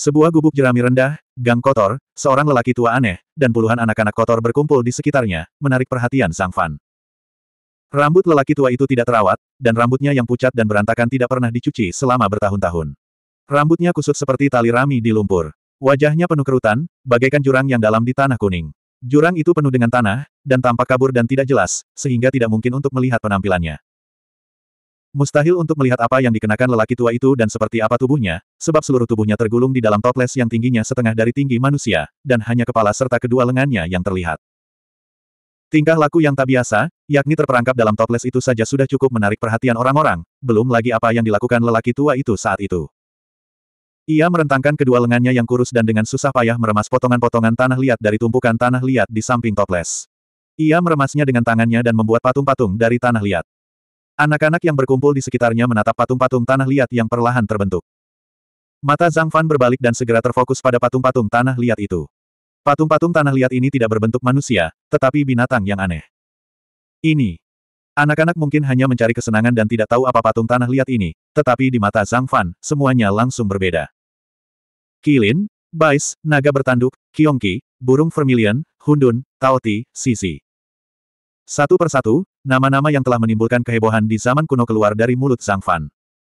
Sebuah gubuk jerami rendah, gang kotor, seorang lelaki tua aneh, dan puluhan anak-anak kotor berkumpul di sekitarnya, menarik perhatian Sang Fan. Rambut lelaki tua itu tidak terawat, dan rambutnya yang pucat dan berantakan tidak pernah dicuci selama bertahun-tahun. Rambutnya kusut seperti tali rami di lumpur. Wajahnya penuh kerutan, bagaikan jurang yang dalam di tanah kuning. Jurang itu penuh dengan tanah, dan tampak kabur dan tidak jelas, sehingga tidak mungkin untuk melihat penampilannya. Mustahil untuk melihat apa yang dikenakan lelaki tua itu dan seperti apa tubuhnya, sebab seluruh tubuhnya tergulung di dalam toples yang tingginya setengah dari tinggi manusia, dan hanya kepala serta kedua lengannya yang terlihat. Tingkah laku yang tak biasa, yakni terperangkap dalam toples itu saja sudah cukup menarik perhatian orang-orang, belum lagi apa yang dilakukan lelaki tua itu saat itu. Ia merentangkan kedua lengannya yang kurus dan dengan susah payah meremas potongan-potongan tanah liat dari tumpukan tanah liat di samping toples. Ia meremasnya dengan tangannya dan membuat patung-patung dari tanah liat. Anak-anak yang berkumpul di sekitarnya menatap patung-patung tanah liat yang perlahan terbentuk. Mata Zhang Fan berbalik dan segera terfokus pada patung-patung tanah liat itu. Patung-patung tanah liat ini tidak berbentuk manusia, tetapi binatang yang aneh. Ini. Anak-anak mungkin hanya mencari kesenangan dan tidak tahu apa patung tanah liat ini, tetapi di mata Zhang Fan, semuanya langsung berbeda. Kilin, Bais, naga bertanduk, kiongki, burung vermilion, hundun, taoti, sisi. Satu persatu, Nama-nama yang telah menimbulkan kehebohan di zaman kuno keluar dari mulut Zhang Fan.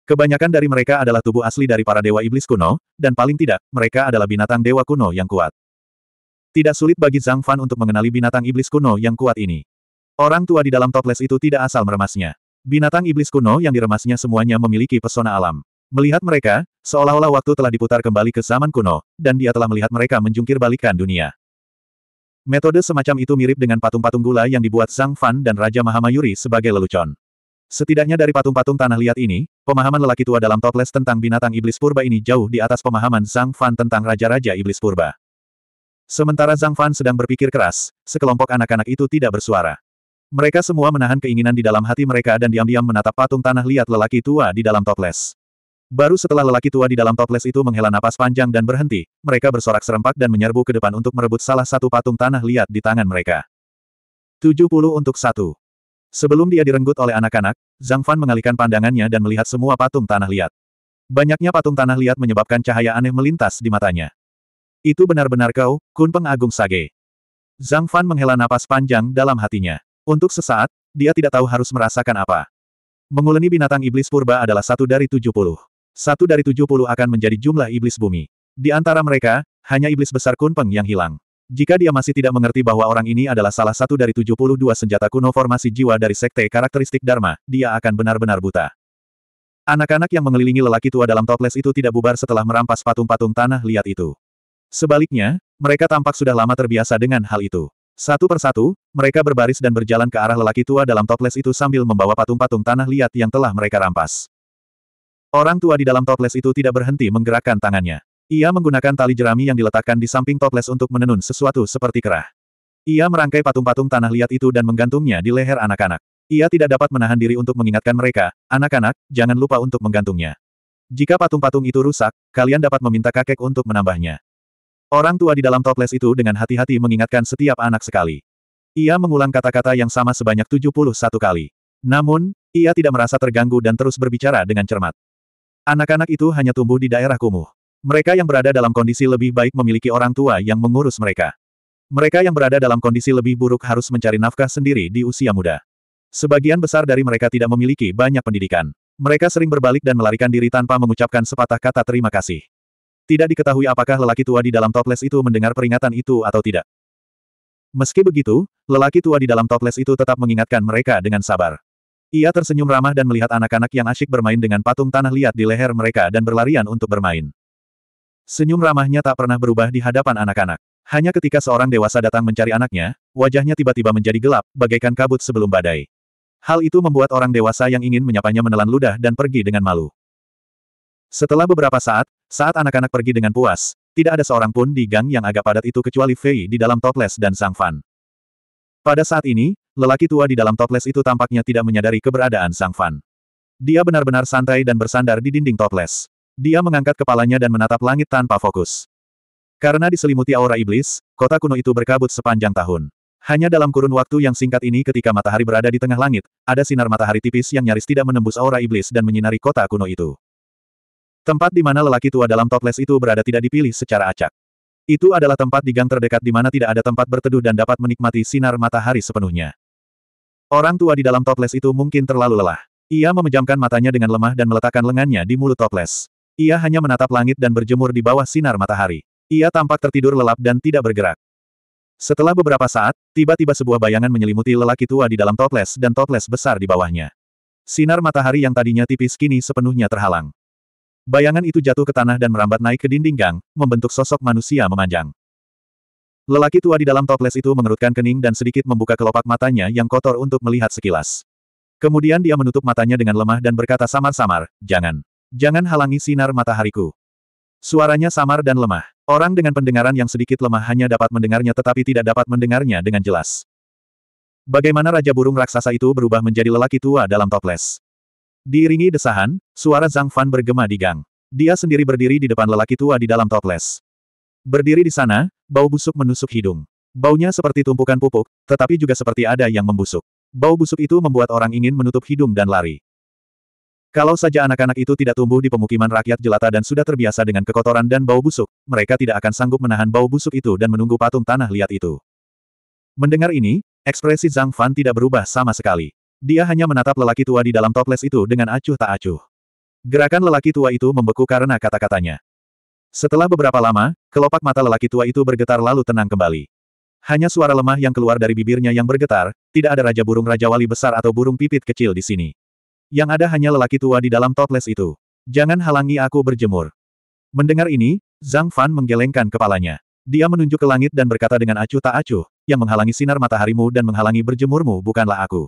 Kebanyakan dari mereka adalah tubuh asli dari para dewa iblis kuno, dan paling tidak, mereka adalah binatang dewa kuno yang kuat. Tidak sulit bagi Zhang Fan untuk mengenali binatang iblis kuno yang kuat ini. Orang tua di dalam toples itu tidak asal meremasnya. Binatang iblis kuno yang diremasnya semuanya memiliki pesona alam. Melihat mereka, seolah-olah waktu telah diputar kembali ke zaman kuno, dan dia telah melihat mereka menjungkir balikan dunia. Metode semacam itu mirip dengan patung-patung gula yang dibuat Zhang Fan dan Raja Mahamayuri sebagai lelucon. Setidaknya dari patung-patung tanah liat ini, pemahaman lelaki tua dalam toples tentang binatang iblis purba ini jauh di atas pemahaman Zhang Fan tentang raja-raja iblis purba. Sementara Zhang Fan sedang berpikir keras, sekelompok anak-anak itu tidak bersuara. Mereka semua menahan keinginan di dalam hati mereka dan diam-diam menatap patung tanah liat lelaki tua di dalam toples. Baru setelah lelaki tua di dalam toples itu menghela napas panjang dan berhenti, mereka bersorak serempak dan menyerbu ke depan untuk merebut salah satu patung tanah liat di tangan mereka. 70 untuk satu. Sebelum dia direnggut oleh anak-anak, Zhang Fan mengalihkan pandangannya dan melihat semua patung tanah liat. Banyaknya patung tanah liat menyebabkan cahaya aneh melintas di matanya. Itu benar-benar kau, Kun Agung Sage. Zhang Fan menghela napas panjang dalam hatinya. Untuk sesaat, dia tidak tahu harus merasakan apa. Menguleni binatang iblis purba adalah satu dari tujuh puluh. Satu dari tujuh puluh akan menjadi jumlah iblis bumi. Di antara mereka, hanya iblis besar Kunpeng yang hilang. Jika dia masih tidak mengerti bahwa orang ini adalah salah satu dari tujuh puluh dua senjata kuno formasi jiwa dari sekte karakteristik Dharma, dia akan benar-benar buta. Anak-anak yang mengelilingi lelaki tua dalam toples itu tidak bubar setelah merampas patung-patung tanah liat itu. Sebaliknya, mereka tampak sudah lama terbiasa dengan hal itu. Satu persatu, mereka berbaris dan berjalan ke arah lelaki tua dalam toples itu sambil membawa patung-patung tanah liat yang telah mereka rampas. Orang tua di dalam toples itu tidak berhenti menggerakkan tangannya. Ia menggunakan tali jerami yang diletakkan di samping toples untuk menenun sesuatu seperti kerah. Ia merangkai patung-patung tanah liat itu dan menggantungnya di leher anak-anak. Ia tidak dapat menahan diri untuk mengingatkan mereka, anak-anak, jangan lupa untuk menggantungnya. Jika patung-patung itu rusak, kalian dapat meminta kakek untuk menambahnya. Orang tua di dalam toples itu dengan hati-hati mengingatkan setiap anak sekali. Ia mengulang kata-kata yang sama sebanyak 71 kali. Namun, ia tidak merasa terganggu dan terus berbicara dengan cermat. Anak-anak itu hanya tumbuh di daerah kumuh. Mereka yang berada dalam kondisi lebih baik memiliki orang tua yang mengurus mereka. Mereka yang berada dalam kondisi lebih buruk harus mencari nafkah sendiri di usia muda. Sebagian besar dari mereka tidak memiliki banyak pendidikan. Mereka sering berbalik dan melarikan diri tanpa mengucapkan sepatah kata terima kasih. Tidak diketahui apakah lelaki tua di dalam toples itu mendengar peringatan itu atau tidak. Meski begitu, lelaki tua di dalam toples itu tetap mengingatkan mereka dengan sabar. Ia tersenyum ramah dan melihat anak-anak yang asyik bermain dengan patung tanah liat di leher mereka dan berlarian untuk bermain. Senyum ramahnya tak pernah berubah di hadapan anak-anak. Hanya ketika seorang dewasa datang mencari anaknya, wajahnya tiba-tiba menjadi gelap, bagaikan kabut sebelum badai. Hal itu membuat orang dewasa yang ingin menyapanya menelan ludah dan pergi dengan malu. Setelah beberapa saat, saat anak-anak pergi dengan puas, tidak ada seorang pun di gang yang agak padat itu kecuali Fei di dalam toples dan Sang Fan. Pada saat ini, lelaki tua di dalam toples itu tampaknya tidak menyadari keberadaan Sang Fan. Dia benar-benar santai dan bersandar di dinding toples. Dia mengangkat kepalanya dan menatap langit tanpa fokus. Karena diselimuti aura iblis, kota kuno itu berkabut sepanjang tahun. Hanya dalam kurun waktu yang singkat ini ketika matahari berada di tengah langit, ada sinar matahari tipis yang nyaris tidak menembus aura iblis dan menyinari kota kuno itu. Tempat di mana lelaki tua dalam toples itu berada tidak dipilih secara acak. Itu adalah tempat di gang terdekat di mana tidak ada tempat berteduh dan dapat menikmati sinar matahari sepenuhnya. Orang tua di dalam toples itu mungkin terlalu lelah. Ia memejamkan matanya dengan lemah dan meletakkan lengannya di mulut toples. Ia hanya menatap langit dan berjemur di bawah sinar matahari. Ia tampak tertidur lelap dan tidak bergerak. Setelah beberapa saat, tiba-tiba sebuah bayangan menyelimuti lelaki tua di dalam toples dan toples besar di bawahnya. Sinar matahari yang tadinya tipis kini sepenuhnya terhalang. Bayangan itu jatuh ke tanah dan merambat naik ke dinding gang, membentuk sosok manusia memanjang. Lelaki tua di dalam toples itu mengerutkan kening dan sedikit membuka kelopak matanya yang kotor untuk melihat sekilas. Kemudian dia menutup matanya dengan lemah dan berkata samar-samar, jangan. Jangan halangi sinar matahariku. Suaranya samar dan lemah. Orang dengan pendengaran yang sedikit lemah hanya dapat mendengarnya tetapi tidak dapat mendengarnya dengan jelas. Bagaimana Raja Burung Raksasa itu berubah menjadi lelaki tua dalam toples. Diiringi desahan, suara Zhang Fan bergema di gang. Dia sendiri berdiri di depan lelaki tua di dalam toples. Berdiri di sana, bau busuk menusuk hidung. Baunya seperti tumpukan pupuk, tetapi juga seperti ada yang membusuk. Bau busuk itu membuat orang ingin menutup hidung dan lari. Kalau saja anak-anak itu tidak tumbuh di pemukiman rakyat jelata dan sudah terbiasa dengan kekotoran dan bau busuk, mereka tidak akan sanggup menahan bau busuk itu dan menunggu patung tanah liat itu. Mendengar ini, ekspresi Zhang Fan tidak berubah sama sekali. Dia hanya menatap lelaki tua di dalam toples itu dengan acuh tak acuh. Gerakan lelaki tua itu membeku karena kata-katanya. Setelah beberapa lama, kelopak mata lelaki tua itu bergetar lalu tenang kembali. Hanya suara lemah yang keluar dari bibirnya yang bergetar, tidak ada raja burung raja wali besar atau burung pipit kecil di sini. Yang ada hanya lelaki tua di dalam toples itu. Jangan halangi aku berjemur. Mendengar ini, Zhang Fan menggelengkan kepalanya. Dia menunjuk ke langit dan berkata dengan acuh tak acuh, yang menghalangi sinar mataharimu dan menghalangi berjemurmu bukanlah aku.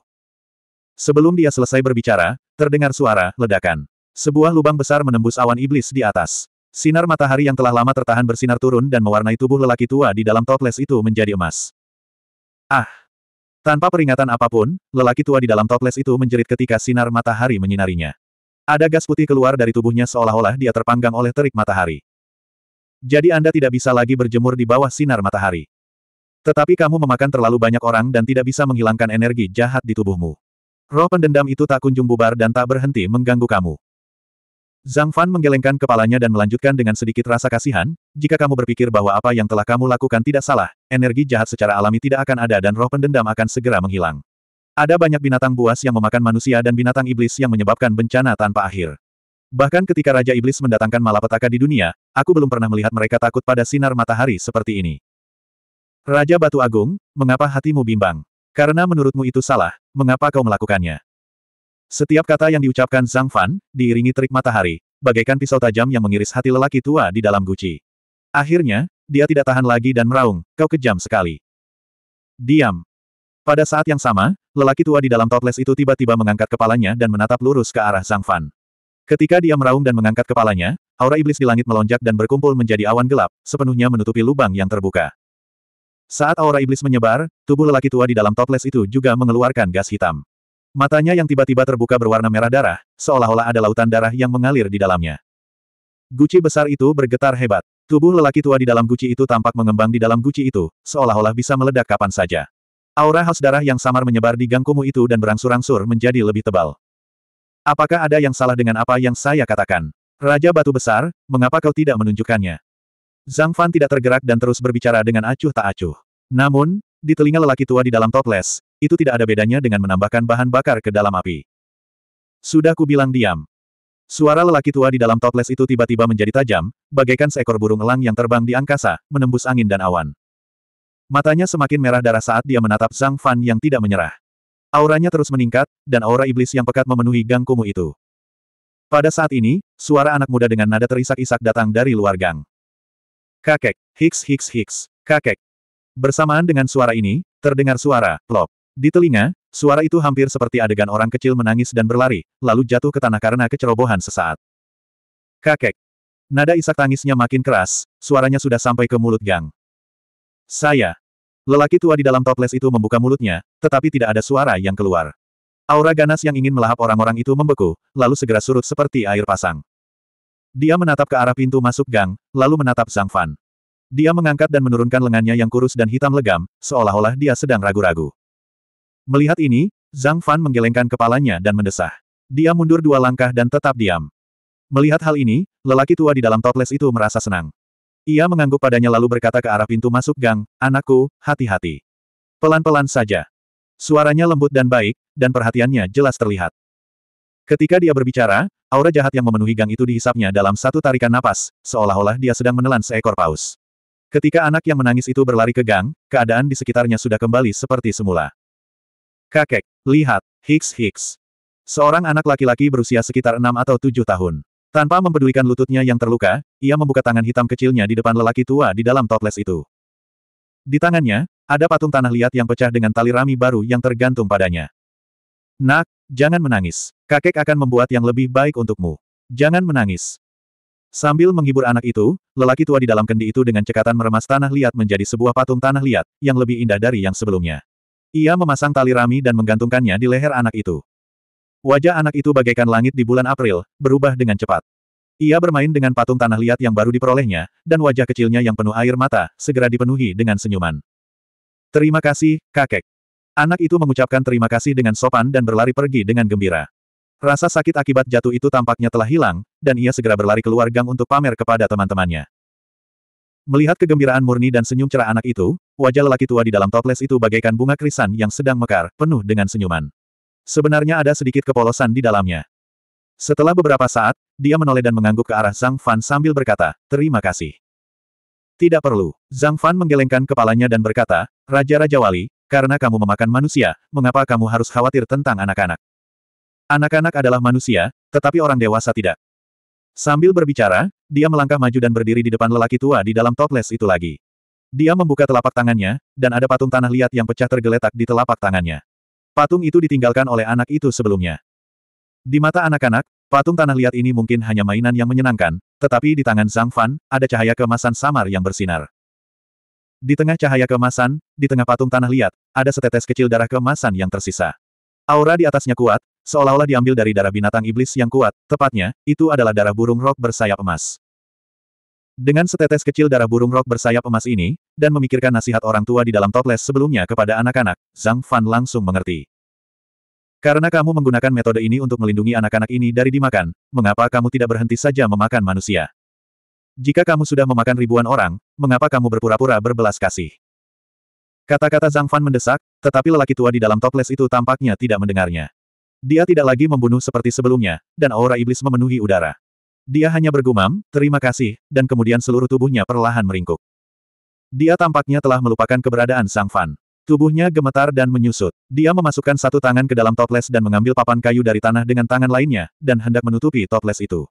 Sebelum dia selesai berbicara, terdengar suara ledakan. Sebuah lubang besar menembus awan iblis di atas. Sinar matahari yang telah lama tertahan bersinar turun dan mewarnai tubuh lelaki tua di dalam toples itu menjadi emas. Ah! Tanpa peringatan apapun, lelaki tua di dalam toples itu menjerit ketika sinar matahari menyinarinya. Ada gas putih keluar dari tubuhnya seolah-olah dia terpanggang oleh terik matahari. Jadi Anda tidak bisa lagi berjemur di bawah sinar matahari. Tetapi kamu memakan terlalu banyak orang dan tidak bisa menghilangkan energi jahat di tubuhmu. Roh pendendam itu tak kunjung bubar dan tak berhenti mengganggu kamu. Zhang Fan menggelengkan kepalanya dan melanjutkan dengan sedikit rasa kasihan, jika kamu berpikir bahwa apa yang telah kamu lakukan tidak salah, energi jahat secara alami tidak akan ada dan roh pendendam akan segera menghilang. Ada banyak binatang buas yang memakan manusia dan binatang iblis yang menyebabkan bencana tanpa akhir. Bahkan ketika Raja Iblis mendatangkan malapetaka di dunia, aku belum pernah melihat mereka takut pada sinar matahari seperti ini. Raja Batu Agung, mengapa hatimu bimbang? Karena menurutmu itu salah, mengapa kau melakukannya? Setiap kata yang diucapkan Zhang Fan, diiringi terik matahari, bagaikan pisau tajam yang mengiris hati lelaki tua di dalam guci. Akhirnya, dia tidak tahan lagi dan meraung, kau kejam sekali. Diam. Pada saat yang sama, lelaki tua di dalam toples itu tiba-tiba mengangkat kepalanya dan menatap lurus ke arah Zhang Fan. Ketika dia meraung dan mengangkat kepalanya, aura iblis di langit melonjak dan berkumpul menjadi awan gelap, sepenuhnya menutupi lubang yang terbuka. Saat aura iblis menyebar, tubuh lelaki tua di dalam toples itu juga mengeluarkan gas hitam. Matanya yang tiba-tiba terbuka berwarna merah darah, seolah-olah ada lautan darah yang mengalir di dalamnya. Guci besar itu bergetar hebat. Tubuh lelaki tua di dalam guci itu tampak mengembang di dalam guci itu, seolah-olah bisa meledak kapan saja. Aura haus darah yang samar menyebar di gangkumu itu dan berangsur-angsur menjadi lebih tebal. Apakah ada yang salah dengan apa yang saya katakan? Raja Batu Besar, mengapa kau tidak menunjukkannya? Zhang Fan tidak tergerak dan terus berbicara dengan acuh tak acuh. Namun, di telinga lelaki tua di dalam toples, itu tidak ada bedanya dengan menambahkan bahan bakar ke dalam api. Sudah kubilang diam. Suara lelaki tua di dalam toples itu tiba-tiba menjadi tajam, bagaikan seekor burung elang yang terbang di angkasa, menembus angin dan awan. Matanya semakin merah darah saat dia menatap Zhang Fan yang tidak menyerah. Auranya terus meningkat, dan aura iblis yang pekat memenuhi gang kumuh itu. Pada saat ini, suara anak muda dengan nada terisak-isak datang dari luar gang. Kakek, hiks hiks hiks kakek. Bersamaan dengan suara ini, terdengar suara, plop. Di telinga, suara itu hampir seperti adegan orang kecil menangis dan berlari, lalu jatuh ke tanah karena kecerobohan sesaat. Kakek. Nada isak tangisnya makin keras, suaranya sudah sampai ke mulut gang. Saya. Lelaki tua di dalam toples itu membuka mulutnya, tetapi tidak ada suara yang keluar. Aura ganas yang ingin melahap orang-orang itu membeku, lalu segera surut seperti air pasang. Dia menatap ke arah pintu masuk gang, lalu menatap Zhang Fan. Dia mengangkat dan menurunkan lengannya yang kurus dan hitam legam, seolah-olah dia sedang ragu-ragu. Melihat ini, Zhang Fan menggelengkan kepalanya dan mendesah. Dia mundur dua langkah dan tetap diam. Melihat hal ini, lelaki tua di dalam toples itu merasa senang. Ia mengangguk padanya lalu berkata ke arah pintu masuk gang, anakku, hati-hati. Pelan-pelan saja. Suaranya lembut dan baik, dan perhatiannya jelas terlihat. Ketika dia berbicara, aura jahat yang memenuhi gang itu dihisapnya dalam satu tarikan napas, seolah-olah dia sedang menelan seekor paus. Ketika anak yang menangis itu berlari ke gang, keadaan di sekitarnya sudah kembali seperti semula. Kakek, lihat, Hicks Hicks. Seorang anak laki-laki berusia sekitar enam atau tujuh tahun. Tanpa mempedulikan lututnya yang terluka, ia membuka tangan hitam kecilnya di depan lelaki tua di dalam toples itu. Di tangannya, ada patung tanah liat yang pecah dengan tali rami baru yang tergantung padanya. Nak, jangan menangis. Kakek akan membuat yang lebih baik untukmu. Jangan menangis. Sambil menghibur anak itu, lelaki tua di dalam kendi itu dengan cekatan meremas tanah liat menjadi sebuah patung tanah liat, yang lebih indah dari yang sebelumnya. Ia memasang tali rami dan menggantungkannya di leher anak itu. Wajah anak itu bagaikan langit di bulan April, berubah dengan cepat. Ia bermain dengan patung tanah liat yang baru diperolehnya, dan wajah kecilnya yang penuh air mata, segera dipenuhi dengan senyuman. Terima kasih, kakek. Anak itu mengucapkan terima kasih dengan sopan dan berlari pergi dengan gembira. Rasa sakit akibat jatuh itu tampaknya telah hilang, dan ia segera berlari keluar gang untuk pamer kepada teman-temannya. Melihat kegembiraan murni dan senyum cerah anak itu, wajah lelaki tua di dalam toples itu bagaikan bunga krisan yang sedang mekar, penuh dengan senyuman. Sebenarnya ada sedikit kepolosan di dalamnya. Setelah beberapa saat, dia menoleh dan mengangguk ke arah Zhang Fan sambil berkata, terima kasih. Tidak perlu. Zhang Fan menggelengkan kepalanya dan berkata, Raja-Raja Wali, karena kamu memakan manusia, mengapa kamu harus khawatir tentang anak-anak? Anak-anak adalah manusia, tetapi orang dewasa tidak. Sambil berbicara, dia melangkah maju dan berdiri di depan lelaki tua di dalam toples itu lagi. Dia membuka telapak tangannya, dan ada patung tanah liat yang pecah tergeletak di telapak tangannya. Patung itu ditinggalkan oleh anak itu sebelumnya. Di mata anak-anak, patung tanah liat ini mungkin hanya mainan yang menyenangkan, tetapi di tangan Zhang Fan, ada cahaya kemasan samar yang bersinar. Di tengah cahaya kemasan, di tengah patung tanah liat, ada setetes kecil darah kemasan yang tersisa. Aura di atasnya kuat, Seolah-olah diambil dari darah binatang iblis yang kuat, tepatnya, itu adalah darah burung rok bersayap emas. Dengan setetes kecil darah burung rok bersayap emas ini, dan memikirkan nasihat orang tua di dalam toples sebelumnya kepada anak-anak, Zhang Fan langsung mengerti. Karena kamu menggunakan metode ini untuk melindungi anak-anak ini dari dimakan, mengapa kamu tidak berhenti saja memakan manusia? Jika kamu sudah memakan ribuan orang, mengapa kamu berpura-pura berbelas kasih? Kata-kata Zhang Fan mendesak, tetapi lelaki tua di dalam toples itu tampaknya tidak mendengarnya. Dia tidak lagi membunuh seperti sebelumnya, dan aura iblis memenuhi udara. Dia hanya bergumam, terima kasih, dan kemudian seluruh tubuhnya perlahan meringkuk. Dia tampaknya telah melupakan keberadaan Sang Fan. Tubuhnya gemetar dan menyusut. Dia memasukkan satu tangan ke dalam toples dan mengambil papan kayu dari tanah dengan tangan lainnya, dan hendak menutupi toples itu.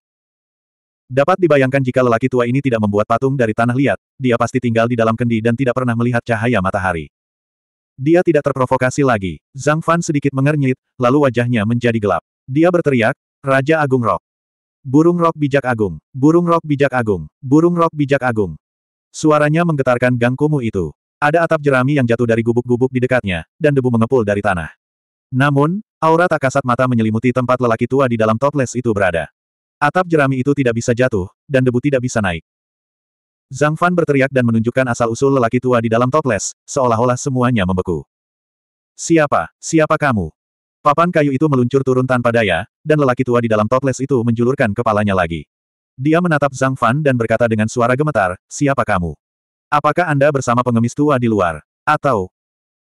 Dapat dibayangkan jika lelaki tua ini tidak membuat patung dari tanah liat, dia pasti tinggal di dalam kendi dan tidak pernah melihat cahaya matahari. Dia tidak terprovokasi lagi. Zhang Fan sedikit mengernyit, lalu wajahnya menjadi gelap. Dia berteriak, Raja Agung Rok. Burung Rok Bijak Agung. Burung Rok Bijak Agung. Burung Rok Bijak Agung. Suaranya menggetarkan gang kumu itu. Ada atap jerami yang jatuh dari gubuk-gubuk di dekatnya, dan debu mengepul dari tanah. Namun, aura tak kasat mata menyelimuti tempat lelaki tua di dalam toples itu berada. Atap jerami itu tidak bisa jatuh, dan debu tidak bisa naik. Zhang Fan berteriak dan menunjukkan asal-usul lelaki tua di dalam toples, seolah-olah semuanya membeku. Siapa? Siapa kamu? Papan kayu itu meluncur turun tanpa daya, dan lelaki tua di dalam toples itu menjulurkan kepalanya lagi. Dia menatap Zhang Fan dan berkata dengan suara gemetar, siapa kamu? Apakah Anda bersama pengemis tua di luar? Atau?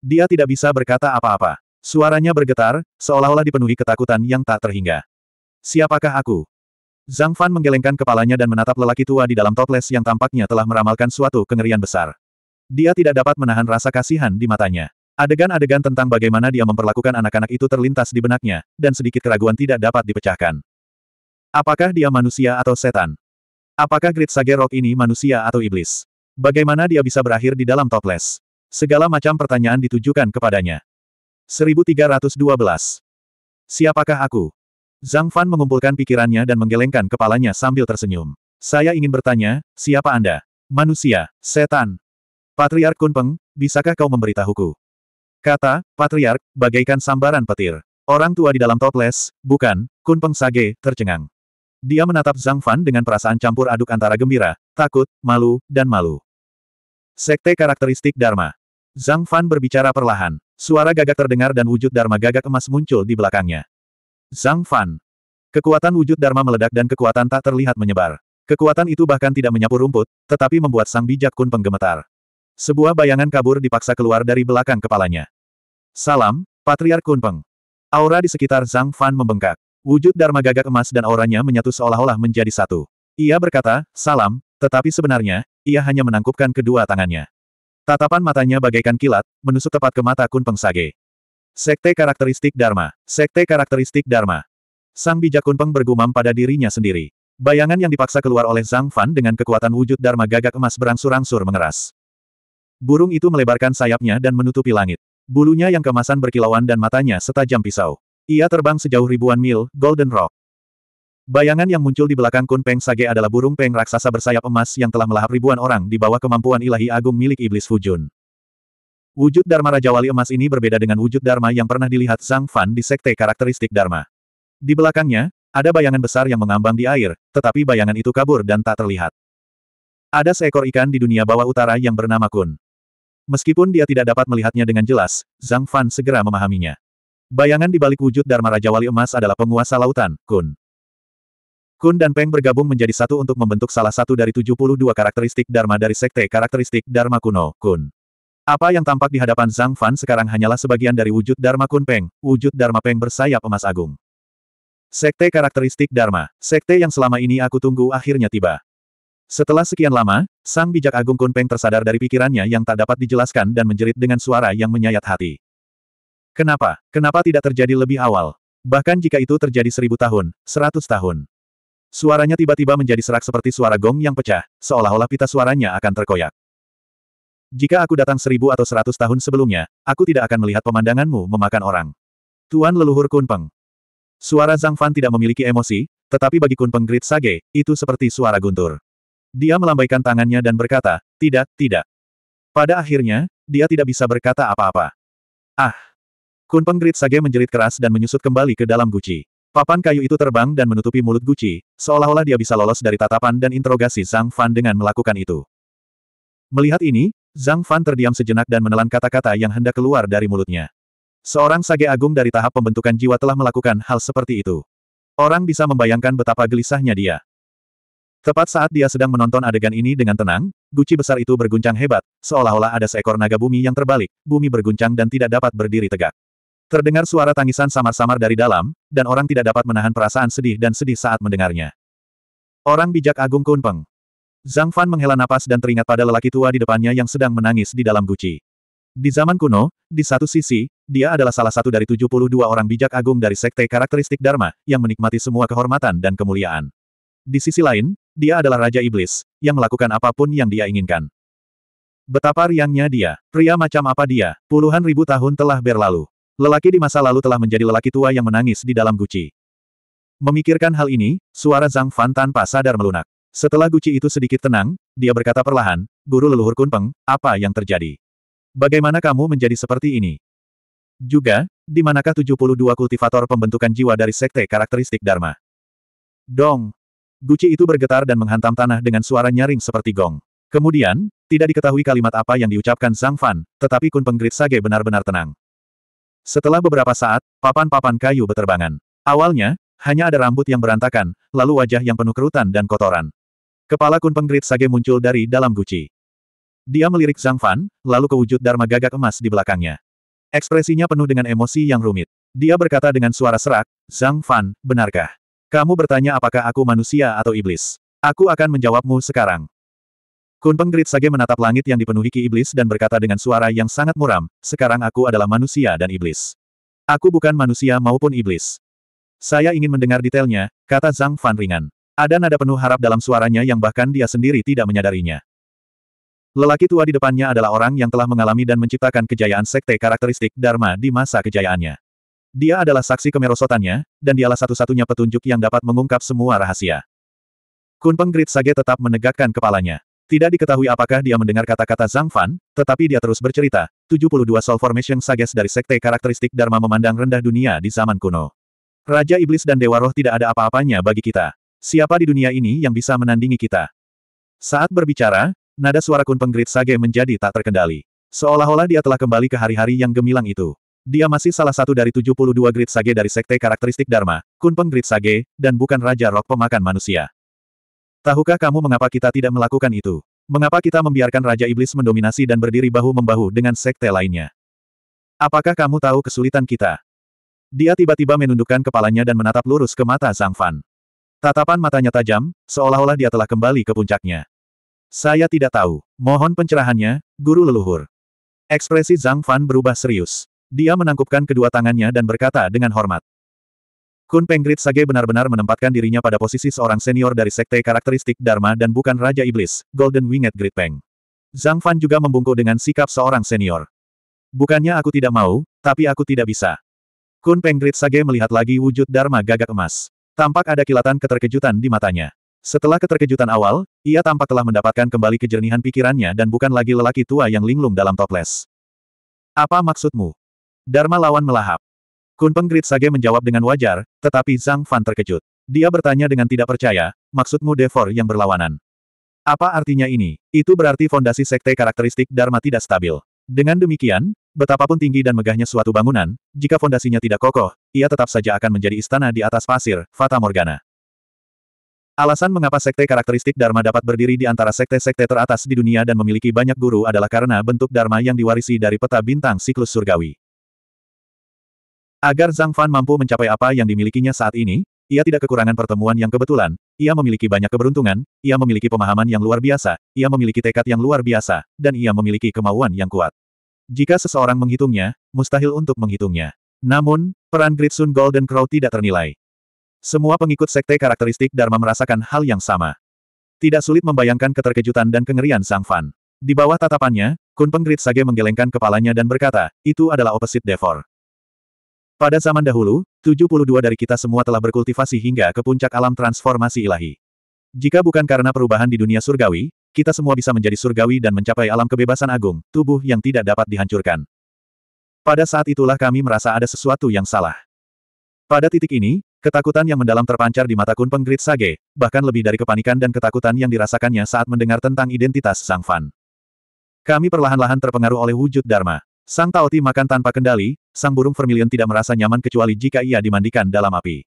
Dia tidak bisa berkata apa-apa. Suaranya bergetar, seolah-olah dipenuhi ketakutan yang tak terhingga. Siapakah aku? Zhang Fan menggelengkan kepalanya dan menatap lelaki tua di dalam toples yang tampaknya telah meramalkan suatu kengerian besar. Dia tidak dapat menahan rasa kasihan di matanya. Adegan-adegan tentang bagaimana dia memperlakukan anak-anak itu terlintas di benaknya, dan sedikit keraguan tidak dapat dipecahkan. Apakah dia manusia atau setan? Apakah Great Sagerok ini manusia atau iblis? Bagaimana dia bisa berakhir di dalam toples? Segala macam pertanyaan ditujukan kepadanya. 1312. Siapakah aku? Zhang Fan mengumpulkan pikirannya dan menggelengkan kepalanya sambil tersenyum. Saya ingin bertanya, siapa Anda? Manusia, setan. Patriark Kunpeng, bisakah kau memberitahuku? Kata, Patriark, bagaikan sambaran petir. Orang tua di dalam toples, bukan, Kunpeng Sage, tercengang. Dia menatap Zhang Fan dengan perasaan campur aduk antara gembira, takut, malu, dan malu. Sekte karakteristik Dharma. Zhang Fan berbicara perlahan. Suara gagak terdengar dan wujud Dharma gagak emas muncul di belakangnya. Zhang Fan. Kekuatan wujud Dharma meledak dan kekuatan tak terlihat menyebar. Kekuatan itu bahkan tidak menyapu rumput, tetapi membuat sang bijak kun penggemetar. Sebuah bayangan kabur dipaksa keluar dari belakang kepalanya. Salam, Patriark Kunpeng. Aura di sekitar Zhang Fan membengkak. Wujud Dharma gagak emas dan auranya menyatu seolah-olah menjadi satu. Ia berkata, salam, tetapi sebenarnya, ia hanya menangkupkan kedua tangannya. Tatapan matanya bagaikan kilat, menusuk tepat ke mata Kunpeng Sage. Sekte karakteristik Dharma. Sekte karakteristik Dharma. Sang bijak Kunpeng bergumam pada dirinya sendiri. Bayangan yang dipaksa keluar oleh Zhang Fan dengan kekuatan wujud Dharma gagak emas berangsur-angsur mengeras. Burung itu melebarkan sayapnya dan menutupi langit. Bulunya yang kemasan berkilauan dan matanya setajam pisau. Ia terbang sejauh ribuan mil, Golden Rock. Bayangan yang muncul di belakang Kun Peng Sage adalah burung peng raksasa bersayap emas yang telah melahap ribuan orang di bawah kemampuan ilahi agung milik iblis Fujun. Wujud Dharma Raja Wali Emas ini berbeda dengan wujud Dharma yang pernah dilihat Zhang Fan di sekte karakteristik Dharma. Di belakangnya, ada bayangan besar yang mengambang di air, tetapi bayangan itu kabur dan tak terlihat. Ada seekor ikan di dunia bawah utara yang bernama Kun. Meskipun dia tidak dapat melihatnya dengan jelas, Zhang Fan segera memahaminya. Bayangan di balik wujud Dharma Raja Wali Emas adalah penguasa lautan, Kun. Kun dan Peng bergabung menjadi satu untuk membentuk salah satu dari 72 karakteristik Dharma dari Sekte Karakteristik Dharma Kuno, Kun. Apa yang tampak di hadapan Zhang Fan sekarang hanyalah sebagian dari wujud Dharma Kunpeng, wujud Dharma Peng bersayap emas agung. Sekte karakteristik Dharma, sekte yang selama ini aku tunggu akhirnya tiba. Setelah sekian lama, Sang Bijak Agung Kunpeng tersadar dari pikirannya yang tak dapat dijelaskan dan menjerit dengan suara yang menyayat hati. Kenapa? Kenapa tidak terjadi lebih awal? Bahkan jika itu terjadi seribu tahun, seratus tahun. Suaranya tiba-tiba menjadi serak seperti suara gong yang pecah, seolah-olah pita suaranya akan terkoyak. Jika aku datang seribu atau seratus tahun sebelumnya, aku tidak akan melihat pemandanganmu memakan orang. Tuan leluhur Kunpeng. Suara Zhang Fan tidak memiliki emosi, tetapi bagi Kunpeng Grit Sage, itu seperti suara guntur. Dia melambaikan tangannya dan berkata, tidak, tidak. Pada akhirnya, dia tidak bisa berkata apa-apa. Ah! Kunpeng Grit Sage menjerit keras dan menyusut kembali ke dalam guci. Papan kayu itu terbang dan menutupi mulut Guci, seolah-olah dia bisa lolos dari tatapan dan interogasi Zhang Fan dengan melakukan itu. Melihat ini, Zhang Fan terdiam sejenak dan menelan kata-kata yang hendak keluar dari mulutnya. Seorang sage agung dari tahap pembentukan jiwa telah melakukan hal seperti itu. Orang bisa membayangkan betapa gelisahnya dia. Tepat saat dia sedang menonton adegan ini dengan tenang, guci besar itu berguncang hebat, seolah-olah ada seekor naga bumi yang terbalik, bumi berguncang dan tidak dapat berdiri tegak. Terdengar suara tangisan samar-samar dari dalam, dan orang tidak dapat menahan perasaan sedih dan sedih saat mendengarnya. Orang bijak agung Kunpeng. Zhang Fan menghela napas dan teringat pada lelaki tua di depannya yang sedang menangis di dalam guci. Di zaman kuno, di satu sisi, dia adalah salah satu dari 72 orang bijak agung dari sekte karakteristik Dharma, yang menikmati semua kehormatan dan kemuliaan. Di sisi lain, dia adalah Raja Iblis, yang melakukan apapun yang dia inginkan. Betapa riangnya dia, pria macam apa dia, puluhan ribu tahun telah berlalu. Lelaki di masa lalu telah menjadi lelaki tua yang menangis di dalam guci. Memikirkan hal ini, suara Zhang Fan tanpa sadar melunak. Setelah Guci itu sedikit tenang, dia berkata perlahan, Guru leluhur Kunpeng, apa yang terjadi? Bagaimana kamu menjadi seperti ini? Juga, di manakah 72 kultivator pembentukan jiwa dari sekte karakteristik Dharma? Dong! Guci itu bergetar dan menghantam tanah dengan suara nyaring seperti gong. Kemudian, tidak diketahui kalimat apa yang diucapkan Zhang Fan, tetapi Kun Penggrit Sage benar-benar tenang. Setelah beberapa saat, papan-papan kayu berterbangan. Awalnya, hanya ada rambut yang berantakan, lalu wajah yang penuh kerutan dan kotoran. Kepala Kun Penggrit Sage muncul dari dalam guci. Dia melirik Zhang Fan, lalu kewujud Dharma gagak emas di belakangnya. Ekspresinya penuh dengan emosi yang rumit. Dia berkata dengan suara serak, Zhang Fan, benarkah? Kamu bertanya apakah aku manusia atau iblis? Aku akan menjawabmu sekarang. Kun Penggrit Sage menatap langit yang dipenuhi ki iblis dan berkata dengan suara yang sangat muram, sekarang aku adalah manusia dan iblis. Aku bukan manusia maupun iblis. Saya ingin mendengar detailnya, kata Zhang Fan ringan. Ada nada penuh harap dalam suaranya yang bahkan dia sendiri tidak menyadarinya. Lelaki tua di depannya adalah orang yang telah mengalami dan menciptakan kejayaan sekte karakteristik Dharma di masa kejayaannya. Dia adalah saksi kemerosotannya, dan dialah satu-satunya petunjuk yang dapat mengungkap semua rahasia. Kun Penggrit Sage tetap menegakkan kepalanya. Tidak diketahui apakah dia mendengar kata-kata Zhang Fan, tetapi dia terus bercerita, 72 Soul Formation Sages dari sekte karakteristik Dharma memandang rendah dunia di zaman kuno. Raja Iblis dan Dewa Roh tidak ada apa-apanya bagi kita siapa di dunia ini yang bisa menandingi kita? Saat berbicara, nada suara Kun Penggrit Sage menjadi tak terkendali. Seolah-olah dia telah kembali ke hari-hari yang gemilang itu. Dia masih salah satu dari 72 Grid Sage dari Sekte Karakteristik Dharma, Kun Grid Sage, dan bukan Raja Rok Pemakan Manusia. Tahukah kamu mengapa kita tidak melakukan itu? Mengapa kita membiarkan Raja Iblis mendominasi dan berdiri bahu-membahu dengan sekte lainnya? Apakah kamu tahu kesulitan kita? Dia tiba-tiba menundukkan kepalanya dan menatap lurus ke mata Zhang Fan. Tatapan matanya tajam, seolah-olah dia telah kembali ke puncaknya. Saya tidak tahu. Mohon pencerahannya, guru leluhur. Ekspresi Zhang Fan berubah serius. Dia menangkupkan kedua tangannya dan berkata dengan hormat. Kun Penggrit Sage benar-benar menempatkan dirinya pada posisi seorang senior dari sekte karakteristik Dharma dan bukan Raja Iblis, Golden Winged Great Peng. Zhang Fan juga membungkuk dengan sikap seorang senior. Bukannya aku tidak mau, tapi aku tidak bisa. Kun Penggrit Sage melihat lagi wujud Dharma gagak emas. Tampak ada kilatan keterkejutan di matanya. Setelah keterkejutan awal, ia tampak telah mendapatkan kembali kejernihan pikirannya dan bukan lagi lelaki tua yang linglung dalam toples. Apa maksudmu? Dharma lawan melahap. Kun Penggrit Sage menjawab dengan wajar, tetapi Zhang Fan terkejut. Dia bertanya dengan tidak percaya, maksudmu Devor yang berlawanan. Apa artinya ini? Itu berarti fondasi sekte karakteristik Dharma tidak stabil. Dengan demikian, betapapun tinggi dan megahnya suatu bangunan, jika fondasinya tidak kokoh, ia tetap saja akan menjadi istana di atas pasir, Fata Morgana. Alasan mengapa sekte karakteristik Dharma dapat berdiri di antara sekte-sekte teratas di dunia dan memiliki banyak guru adalah karena bentuk Dharma yang diwarisi dari peta bintang siklus surgawi. Agar Zhang Fan mampu mencapai apa yang dimilikinya saat ini, ia tidak kekurangan pertemuan yang kebetulan, ia memiliki banyak keberuntungan, ia memiliki pemahaman yang luar biasa, ia memiliki tekad yang luar biasa, dan ia memiliki kemauan yang kuat. Jika seseorang menghitungnya, mustahil untuk menghitungnya. Namun, peran Great Sun Golden Crow tidak ternilai. Semua pengikut sekte karakteristik Dharma merasakan hal yang sama. Tidak sulit membayangkan keterkejutan dan kengerian Sang Fan. Di bawah tatapannya, Kunpeng Grit Sage menggelengkan kepalanya dan berkata, itu adalah opposite devor. Pada zaman dahulu, 72 dari kita semua telah berkultivasi hingga ke puncak alam transformasi ilahi. Jika bukan karena perubahan di dunia surgawi, kita semua bisa menjadi surgawi dan mencapai alam kebebasan agung, tubuh yang tidak dapat dihancurkan. Pada saat itulah kami merasa ada sesuatu yang salah. Pada titik ini, ketakutan yang mendalam terpancar di mata Kun Penggrit Sage, bahkan lebih dari kepanikan dan ketakutan yang dirasakannya saat mendengar tentang identitas Sang Fan. Kami perlahan-lahan terpengaruh oleh wujud Dharma. Sang Taoti makan tanpa kendali, sang burung vermilion tidak merasa nyaman kecuali jika ia dimandikan dalam api.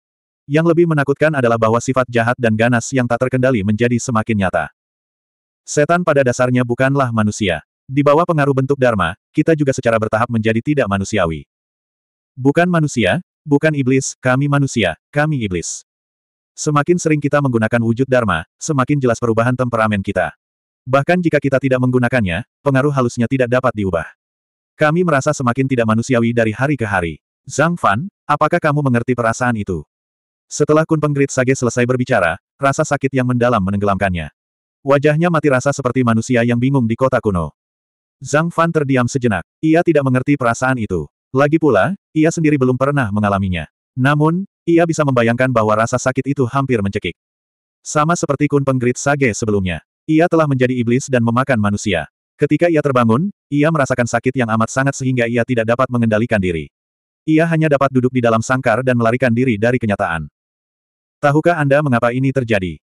Yang lebih menakutkan adalah bahwa sifat jahat dan ganas yang tak terkendali menjadi semakin nyata. Setan pada dasarnya bukanlah manusia. Di bawah pengaruh bentuk Dharma, kita juga secara bertahap menjadi tidak manusiawi. Bukan manusia, bukan iblis, kami manusia, kami iblis. Semakin sering kita menggunakan wujud Dharma, semakin jelas perubahan temperamen kita. Bahkan jika kita tidak menggunakannya, pengaruh halusnya tidak dapat diubah. Kami merasa semakin tidak manusiawi dari hari ke hari. Zhang Fan, apakah kamu mengerti perasaan itu? Setelah Kun Penggrit Sage selesai berbicara, rasa sakit yang mendalam menenggelamkannya. Wajahnya mati rasa seperti manusia yang bingung di kota kuno. Zhang Fan terdiam sejenak. Ia tidak mengerti perasaan itu. Lagi pula, ia sendiri belum pernah mengalaminya. Namun, ia bisa membayangkan bahwa rasa sakit itu hampir mencekik. Sama seperti Kun Penggrit Sage sebelumnya. Ia telah menjadi iblis dan memakan manusia. Ketika ia terbangun, ia merasakan sakit yang amat sangat sehingga ia tidak dapat mengendalikan diri. Ia hanya dapat duduk di dalam sangkar dan melarikan diri dari kenyataan. Tahukah Anda mengapa ini terjadi?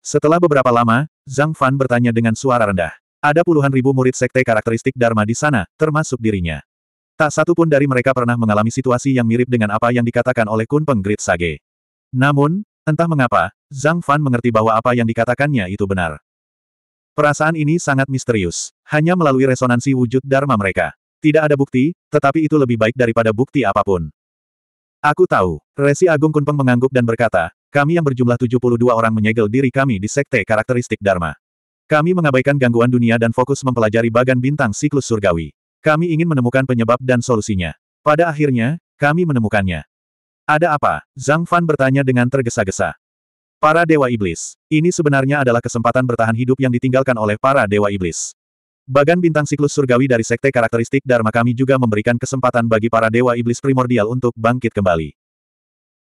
Setelah beberapa lama, Zhang Fan bertanya dengan suara rendah. Ada puluhan ribu murid sekte karakteristik Dharma di sana, termasuk dirinya. Tak satu pun dari mereka pernah mengalami situasi yang mirip dengan apa yang dikatakan oleh Kun Penggrit Sage. Namun, entah mengapa, Zhang Fan mengerti bahwa apa yang dikatakannya itu benar. Perasaan ini sangat misterius, hanya melalui resonansi wujud Dharma mereka. Tidak ada bukti, tetapi itu lebih baik daripada bukti apapun. Aku tahu, Resi Agung Kunpeng mengangguk dan berkata, kami yang berjumlah 72 orang menyegel diri kami di sekte karakteristik Dharma. Kami mengabaikan gangguan dunia dan fokus mempelajari bagan bintang siklus surgawi. Kami ingin menemukan penyebab dan solusinya. Pada akhirnya, kami menemukannya. Ada apa? Zhang Fan bertanya dengan tergesa-gesa. Para Dewa Iblis. Ini sebenarnya adalah kesempatan bertahan hidup yang ditinggalkan oleh para Dewa Iblis. Bagan bintang siklus surgawi dari sekte karakteristik Dharma kami juga memberikan kesempatan bagi para Dewa Iblis primordial untuk bangkit kembali.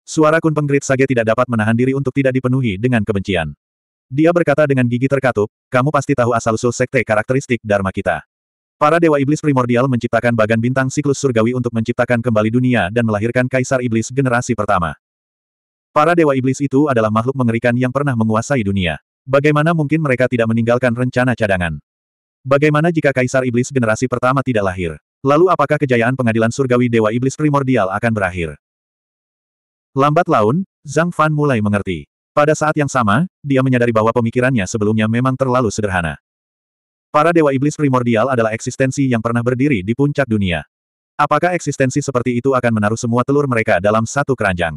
Suara Kun Penggrit Sage tidak dapat menahan diri untuk tidak dipenuhi dengan kebencian. Dia berkata dengan gigi terkatup, kamu pasti tahu asal-usul sekte karakteristik Dharma kita. Para dewa iblis primordial menciptakan bagan bintang siklus surgawi untuk menciptakan kembali dunia dan melahirkan kaisar iblis generasi pertama. Para dewa iblis itu adalah makhluk mengerikan yang pernah menguasai dunia. Bagaimana mungkin mereka tidak meninggalkan rencana cadangan? Bagaimana jika kaisar iblis generasi pertama tidak lahir? Lalu apakah kejayaan pengadilan surgawi dewa iblis primordial akan berakhir? Lambat laun, Zhang Fan mulai mengerti. Pada saat yang sama, dia menyadari bahwa pemikirannya sebelumnya memang terlalu sederhana. Para dewa iblis primordial adalah eksistensi yang pernah berdiri di puncak dunia. Apakah eksistensi seperti itu akan menaruh semua telur mereka dalam satu keranjang?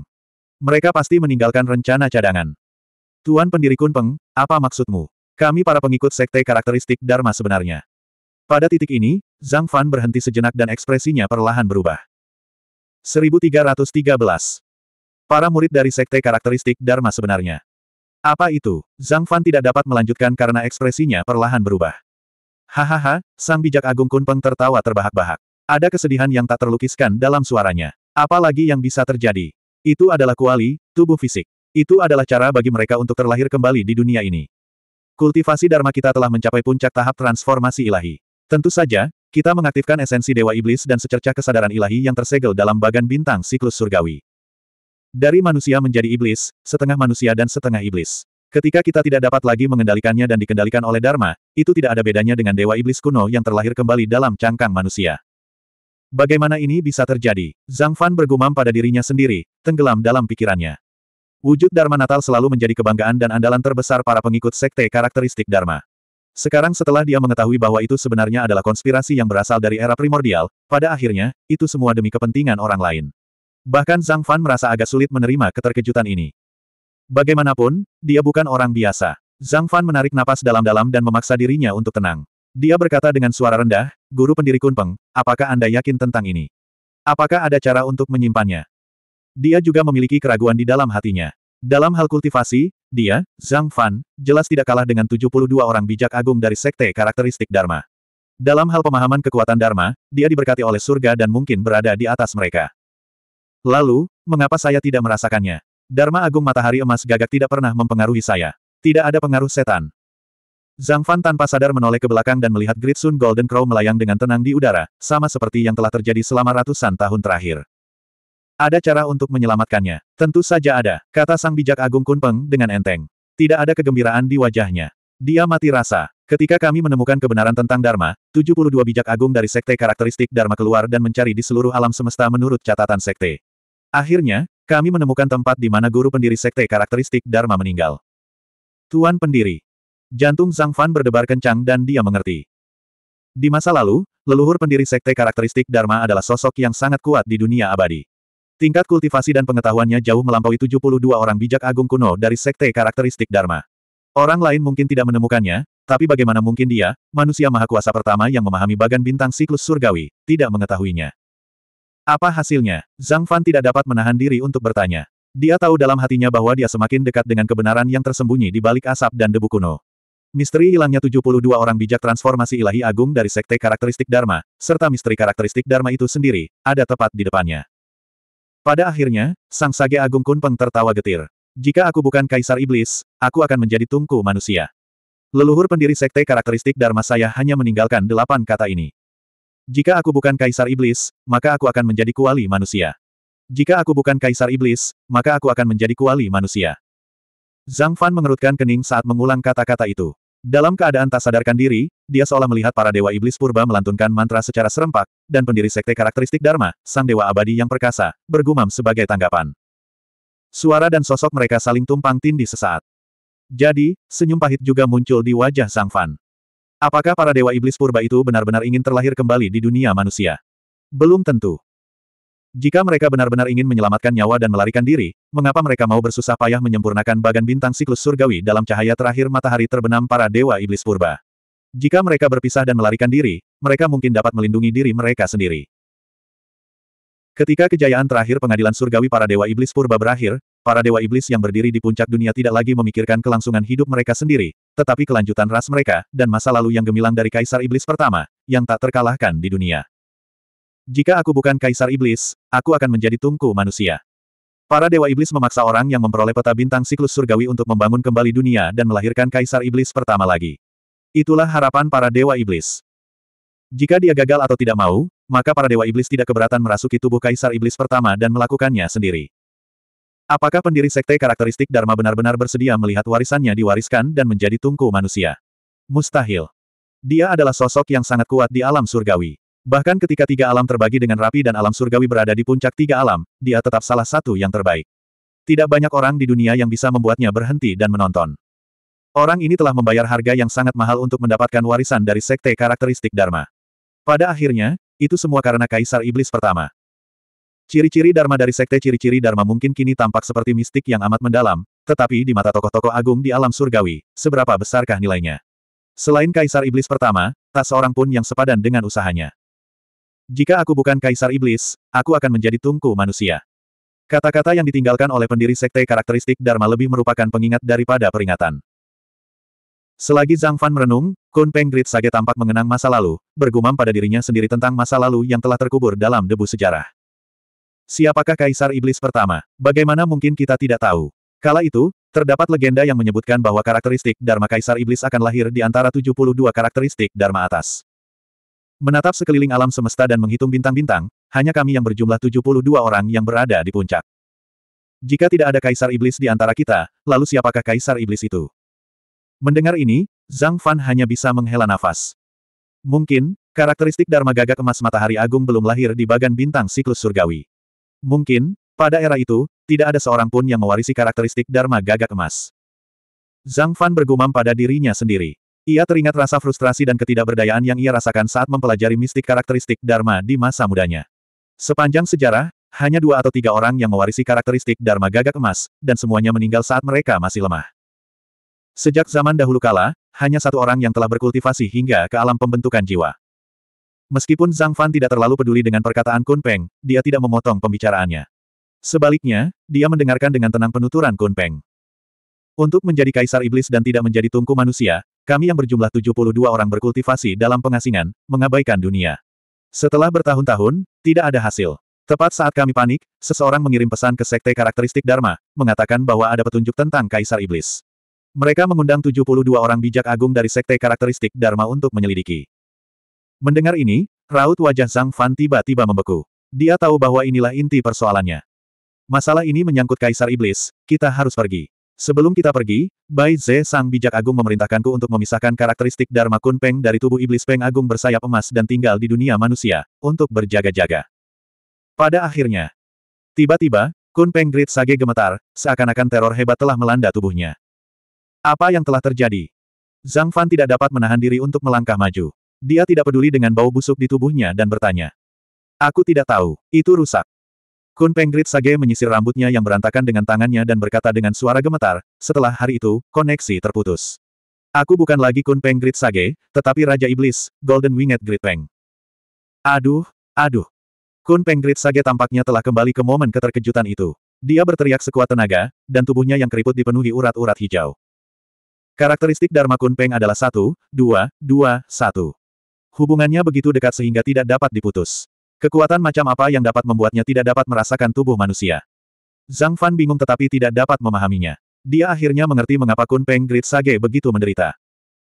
Mereka pasti meninggalkan rencana cadangan. Tuan pendiri Kunpeng, apa maksudmu? Kami para pengikut sekte karakteristik Dharma sebenarnya. Pada titik ini, Zhang Fan berhenti sejenak dan ekspresinya perlahan berubah. 1313 Para murid dari sekte karakteristik Dharma sebenarnya. Apa itu? Zhang Fan tidak dapat melanjutkan karena ekspresinya perlahan berubah. Hahaha, sang bijak agung Kunpeng tertawa terbahak-bahak. Ada kesedihan yang tak terlukiskan dalam suaranya. Apalagi yang bisa terjadi? Itu adalah kuali, tubuh fisik. Itu adalah cara bagi mereka untuk terlahir kembali di dunia ini. Kultivasi Dharma kita telah mencapai puncak tahap transformasi ilahi. Tentu saja, kita mengaktifkan esensi Dewa Iblis dan secercah kesadaran ilahi yang tersegel dalam bagan bintang siklus surgawi. Dari manusia menjadi iblis, setengah manusia dan setengah iblis. Ketika kita tidak dapat lagi mengendalikannya dan dikendalikan oleh Dharma, itu tidak ada bedanya dengan dewa iblis kuno yang terlahir kembali dalam cangkang manusia. Bagaimana ini bisa terjadi? Zhang Fan bergumam pada dirinya sendiri, tenggelam dalam pikirannya. Wujud Dharma Natal selalu menjadi kebanggaan dan andalan terbesar para pengikut sekte karakteristik Dharma. Sekarang setelah dia mengetahui bahwa itu sebenarnya adalah konspirasi yang berasal dari era primordial, pada akhirnya, itu semua demi kepentingan orang lain. Bahkan Zhang Fan merasa agak sulit menerima keterkejutan ini. Bagaimanapun, dia bukan orang biasa. Zhang Fan menarik napas dalam-dalam dan memaksa dirinya untuk tenang. Dia berkata dengan suara rendah, Guru Pendiri Kunpeng, apakah Anda yakin tentang ini? Apakah ada cara untuk menyimpannya? Dia juga memiliki keraguan di dalam hatinya. Dalam hal kultivasi, dia, Zhang Fan, jelas tidak kalah dengan 72 orang bijak agung dari sekte karakteristik Dharma. Dalam hal pemahaman kekuatan Dharma, dia diberkati oleh surga dan mungkin berada di atas mereka. Lalu, mengapa saya tidak merasakannya? Dharma Agung Matahari Emas Gagak tidak pernah mempengaruhi saya. Tidak ada pengaruh setan. Zhang Fan tanpa sadar menoleh ke belakang dan melihat Great Sun Golden Crow melayang dengan tenang di udara, sama seperti yang telah terjadi selama ratusan tahun terakhir. Ada cara untuk menyelamatkannya. Tentu saja ada, kata sang bijak Agung Kunpeng dengan enteng. Tidak ada kegembiraan di wajahnya. Dia mati rasa. Ketika kami menemukan kebenaran tentang Dharma, 72 bijak agung dari sekte karakteristik Dharma keluar dan mencari di seluruh alam semesta menurut catatan sekte. Akhirnya, kami menemukan tempat di mana guru pendiri sekte karakteristik Dharma meninggal. Tuan pendiri. Jantung Zhang Fan berdebar kencang dan dia mengerti. Di masa lalu, leluhur pendiri sekte karakteristik Dharma adalah sosok yang sangat kuat di dunia abadi. Tingkat kultivasi dan pengetahuannya jauh melampaui 72 orang bijak agung kuno dari sekte karakteristik Dharma. Orang lain mungkin tidak menemukannya, tapi bagaimana mungkin dia, manusia maha kuasa pertama yang memahami bagan bintang siklus surgawi, tidak mengetahuinya. Apa hasilnya? Zhang Fan tidak dapat menahan diri untuk bertanya. Dia tahu dalam hatinya bahwa dia semakin dekat dengan kebenaran yang tersembunyi di balik asap dan debu kuno. Misteri hilangnya 72 orang bijak transformasi ilahi agung dari sekte karakteristik Dharma, serta misteri karakteristik Dharma itu sendiri, ada tepat di depannya. Pada akhirnya, Sang Sage Agung Kunpeng tertawa getir. Jika aku bukan Kaisar Iblis, aku akan menjadi tungku manusia. Leluhur pendiri sekte karakteristik Dharma saya hanya meninggalkan delapan kata ini. Jika aku bukan kaisar iblis, maka aku akan menjadi kuali manusia. Jika aku bukan kaisar iblis, maka aku akan menjadi kuali manusia. Zhang Fan mengerutkan kening saat mengulang kata-kata itu. Dalam keadaan tak sadarkan diri, dia seolah melihat para dewa iblis purba melantunkan mantra secara serempak, dan pendiri sekte karakteristik Dharma, sang dewa abadi yang perkasa, bergumam sebagai tanggapan. Suara dan sosok mereka saling tumpang tindih sesaat. Jadi, senyum pahit juga muncul di wajah Zhang Fan. Apakah para dewa iblis purba itu benar-benar ingin terlahir kembali di dunia manusia? Belum tentu. Jika mereka benar-benar ingin menyelamatkan nyawa dan melarikan diri, mengapa mereka mau bersusah payah menyempurnakan bagan bintang siklus surgawi dalam cahaya terakhir matahari terbenam para dewa iblis purba? Jika mereka berpisah dan melarikan diri, mereka mungkin dapat melindungi diri mereka sendiri. Ketika kejayaan terakhir pengadilan surgawi para dewa iblis purba berakhir, para dewa iblis yang berdiri di puncak dunia tidak lagi memikirkan kelangsungan hidup mereka sendiri, tetapi kelanjutan ras mereka, dan masa lalu yang gemilang dari Kaisar Iblis pertama, yang tak terkalahkan di dunia. Jika aku bukan Kaisar Iblis, aku akan menjadi tungku manusia. Para Dewa Iblis memaksa orang yang memperoleh peta bintang siklus surgawi untuk membangun kembali dunia dan melahirkan Kaisar Iblis pertama lagi. Itulah harapan para Dewa Iblis. Jika dia gagal atau tidak mau, maka para Dewa Iblis tidak keberatan merasuki tubuh Kaisar Iblis pertama dan melakukannya sendiri. Apakah pendiri sekte karakteristik Dharma benar-benar bersedia melihat warisannya diwariskan dan menjadi tungku manusia? Mustahil. Dia adalah sosok yang sangat kuat di alam surgawi. Bahkan ketika tiga alam terbagi dengan rapi dan alam surgawi berada di puncak tiga alam, dia tetap salah satu yang terbaik. Tidak banyak orang di dunia yang bisa membuatnya berhenti dan menonton. Orang ini telah membayar harga yang sangat mahal untuk mendapatkan warisan dari sekte karakteristik Dharma. Pada akhirnya, itu semua karena Kaisar Iblis pertama. Ciri-ciri Dharma dari Sekte Ciri-ciri Dharma mungkin kini tampak seperti mistik yang amat mendalam, tetapi di mata tokoh-tokoh agung di alam surgawi, seberapa besarkah nilainya? Selain Kaisar Iblis pertama, tak seorang pun yang sepadan dengan usahanya. Jika aku bukan Kaisar Iblis, aku akan menjadi tungku manusia. Kata-kata yang ditinggalkan oleh pendiri Sekte karakteristik Dharma lebih merupakan pengingat daripada peringatan. Selagi Zhang Fan merenung, Kun Peng Grit Sage tampak mengenang masa lalu, bergumam pada dirinya sendiri tentang masa lalu yang telah terkubur dalam debu sejarah. Siapakah Kaisar Iblis pertama? Bagaimana mungkin kita tidak tahu? Kala itu, terdapat legenda yang menyebutkan bahwa karakteristik Dharma Kaisar Iblis akan lahir di antara 72 karakteristik Dharma atas. Menatap sekeliling alam semesta dan menghitung bintang-bintang, hanya kami yang berjumlah 72 orang yang berada di puncak. Jika tidak ada Kaisar Iblis di antara kita, lalu siapakah Kaisar Iblis itu? Mendengar ini, Zhang Fan hanya bisa menghela nafas. Mungkin, karakteristik Dharma Gagak Emas Matahari Agung belum lahir di bagan bintang siklus surgawi. Mungkin, pada era itu, tidak ada seorang pun yang mewarisi karakteristik Dharma gagak emas. Zhang Fan bergumam pada dirinya sendiri. Ia teringat rasa frustrasi dan ketidakberdayaan yang ia rasakan saat mempelajari mistik karakteristik Dharma di masa mudanya. Sepanjang sejarah, hanya dua atau tiga orang yang mewarisi karakteristik Dharma gagak emas, dan semuanya meninggal saat mereka masih lemah. Sejak zaman dahulu kala, hanya satu orang yang telah berkultivasi hingga ke alam pembentukan jiwa. Meskipun Zhang Fan tidak terlalu peduli dengan perkataan Kun Peng, dia tidak memotong pembicaraannya. Sebaliknya, dia mendengarkan dengan tenang penuturan Kun Peng. Untuk menjadi kaisar iblis dan tidak menjadi tungku manusia, kami yang berjumlah 72 orang berkultivasi dalam pengasingan, mengabaikan dunia. Setelah bertahun-tahun, tidak ada hasil. Tepat saat kami panik, seseorang mengirim pesan ke sekte karakteristik Dharma, mengatakan bahwa ada petunjuk tentang kaisar iblis. Mereka mengundang 72 orang bijak agung dari sekte karakteristik Dharma untuk menyelidiki. Mendengar ini, raut wajah Zhang Fan tiba-tiba membeku. Dia tahu bahwa inilah inti persoalannya. Masalah ini menyangkut Kaisar Iblis, kita harus pergi. Sebelum kita pergi, Bai Ze Sang Bijak Agung memerintahkanku untuk memisahkan karakteristik Dharma Kun Peng dari tubuh Iblis Peng Agung bersayap emas dan tinggal di dunia manusia, untuk berjaga-jaga. Pada akhirnya, tiba-tiba, Kun Peng Great Sage gemetar, seakan-akan teror hebat telah melanda tubuhnya. Apa yang telah terjadi? Zhang Fan tidak dapat menahan diri untuk melangkah maju. Dia tidak peduli dengan bau busuk di tubuhnya dan bertanya. Aku tidak tahu, itu rusak. Kun Penggrit Sage menyisir rambutnya yang berantakan dengan tangannya dan berkata dengan suara gemetar, setelah hari itu, koneksi terputus. Aku bukan lagi Kun Penggrit Sage, tetapi Raja Iblis, Golden Winged Great Peng. Aduh, aduh. Kun Penggrit Sage tampaknya telah kembali ke momen keterkejutan itu. Dia berteriak sekuat tenaga, dan tubuhnya yang keriput dipenuhi urat-urat hijau. Karakteristik Dharma Kun Peng adalah satu, dua, dua, satu. Hubungannya begitu dekat sehingga tidak dapat diputus. Kekuatan macam apa yang dapat membuatnya tidak dapat merasakan tubuh manusia. Zhang Fan bingung tetapi tidak dapat memahaminya. Dia akhirnya mengerti mengapa Kun Peng Great Sage begitu menderita.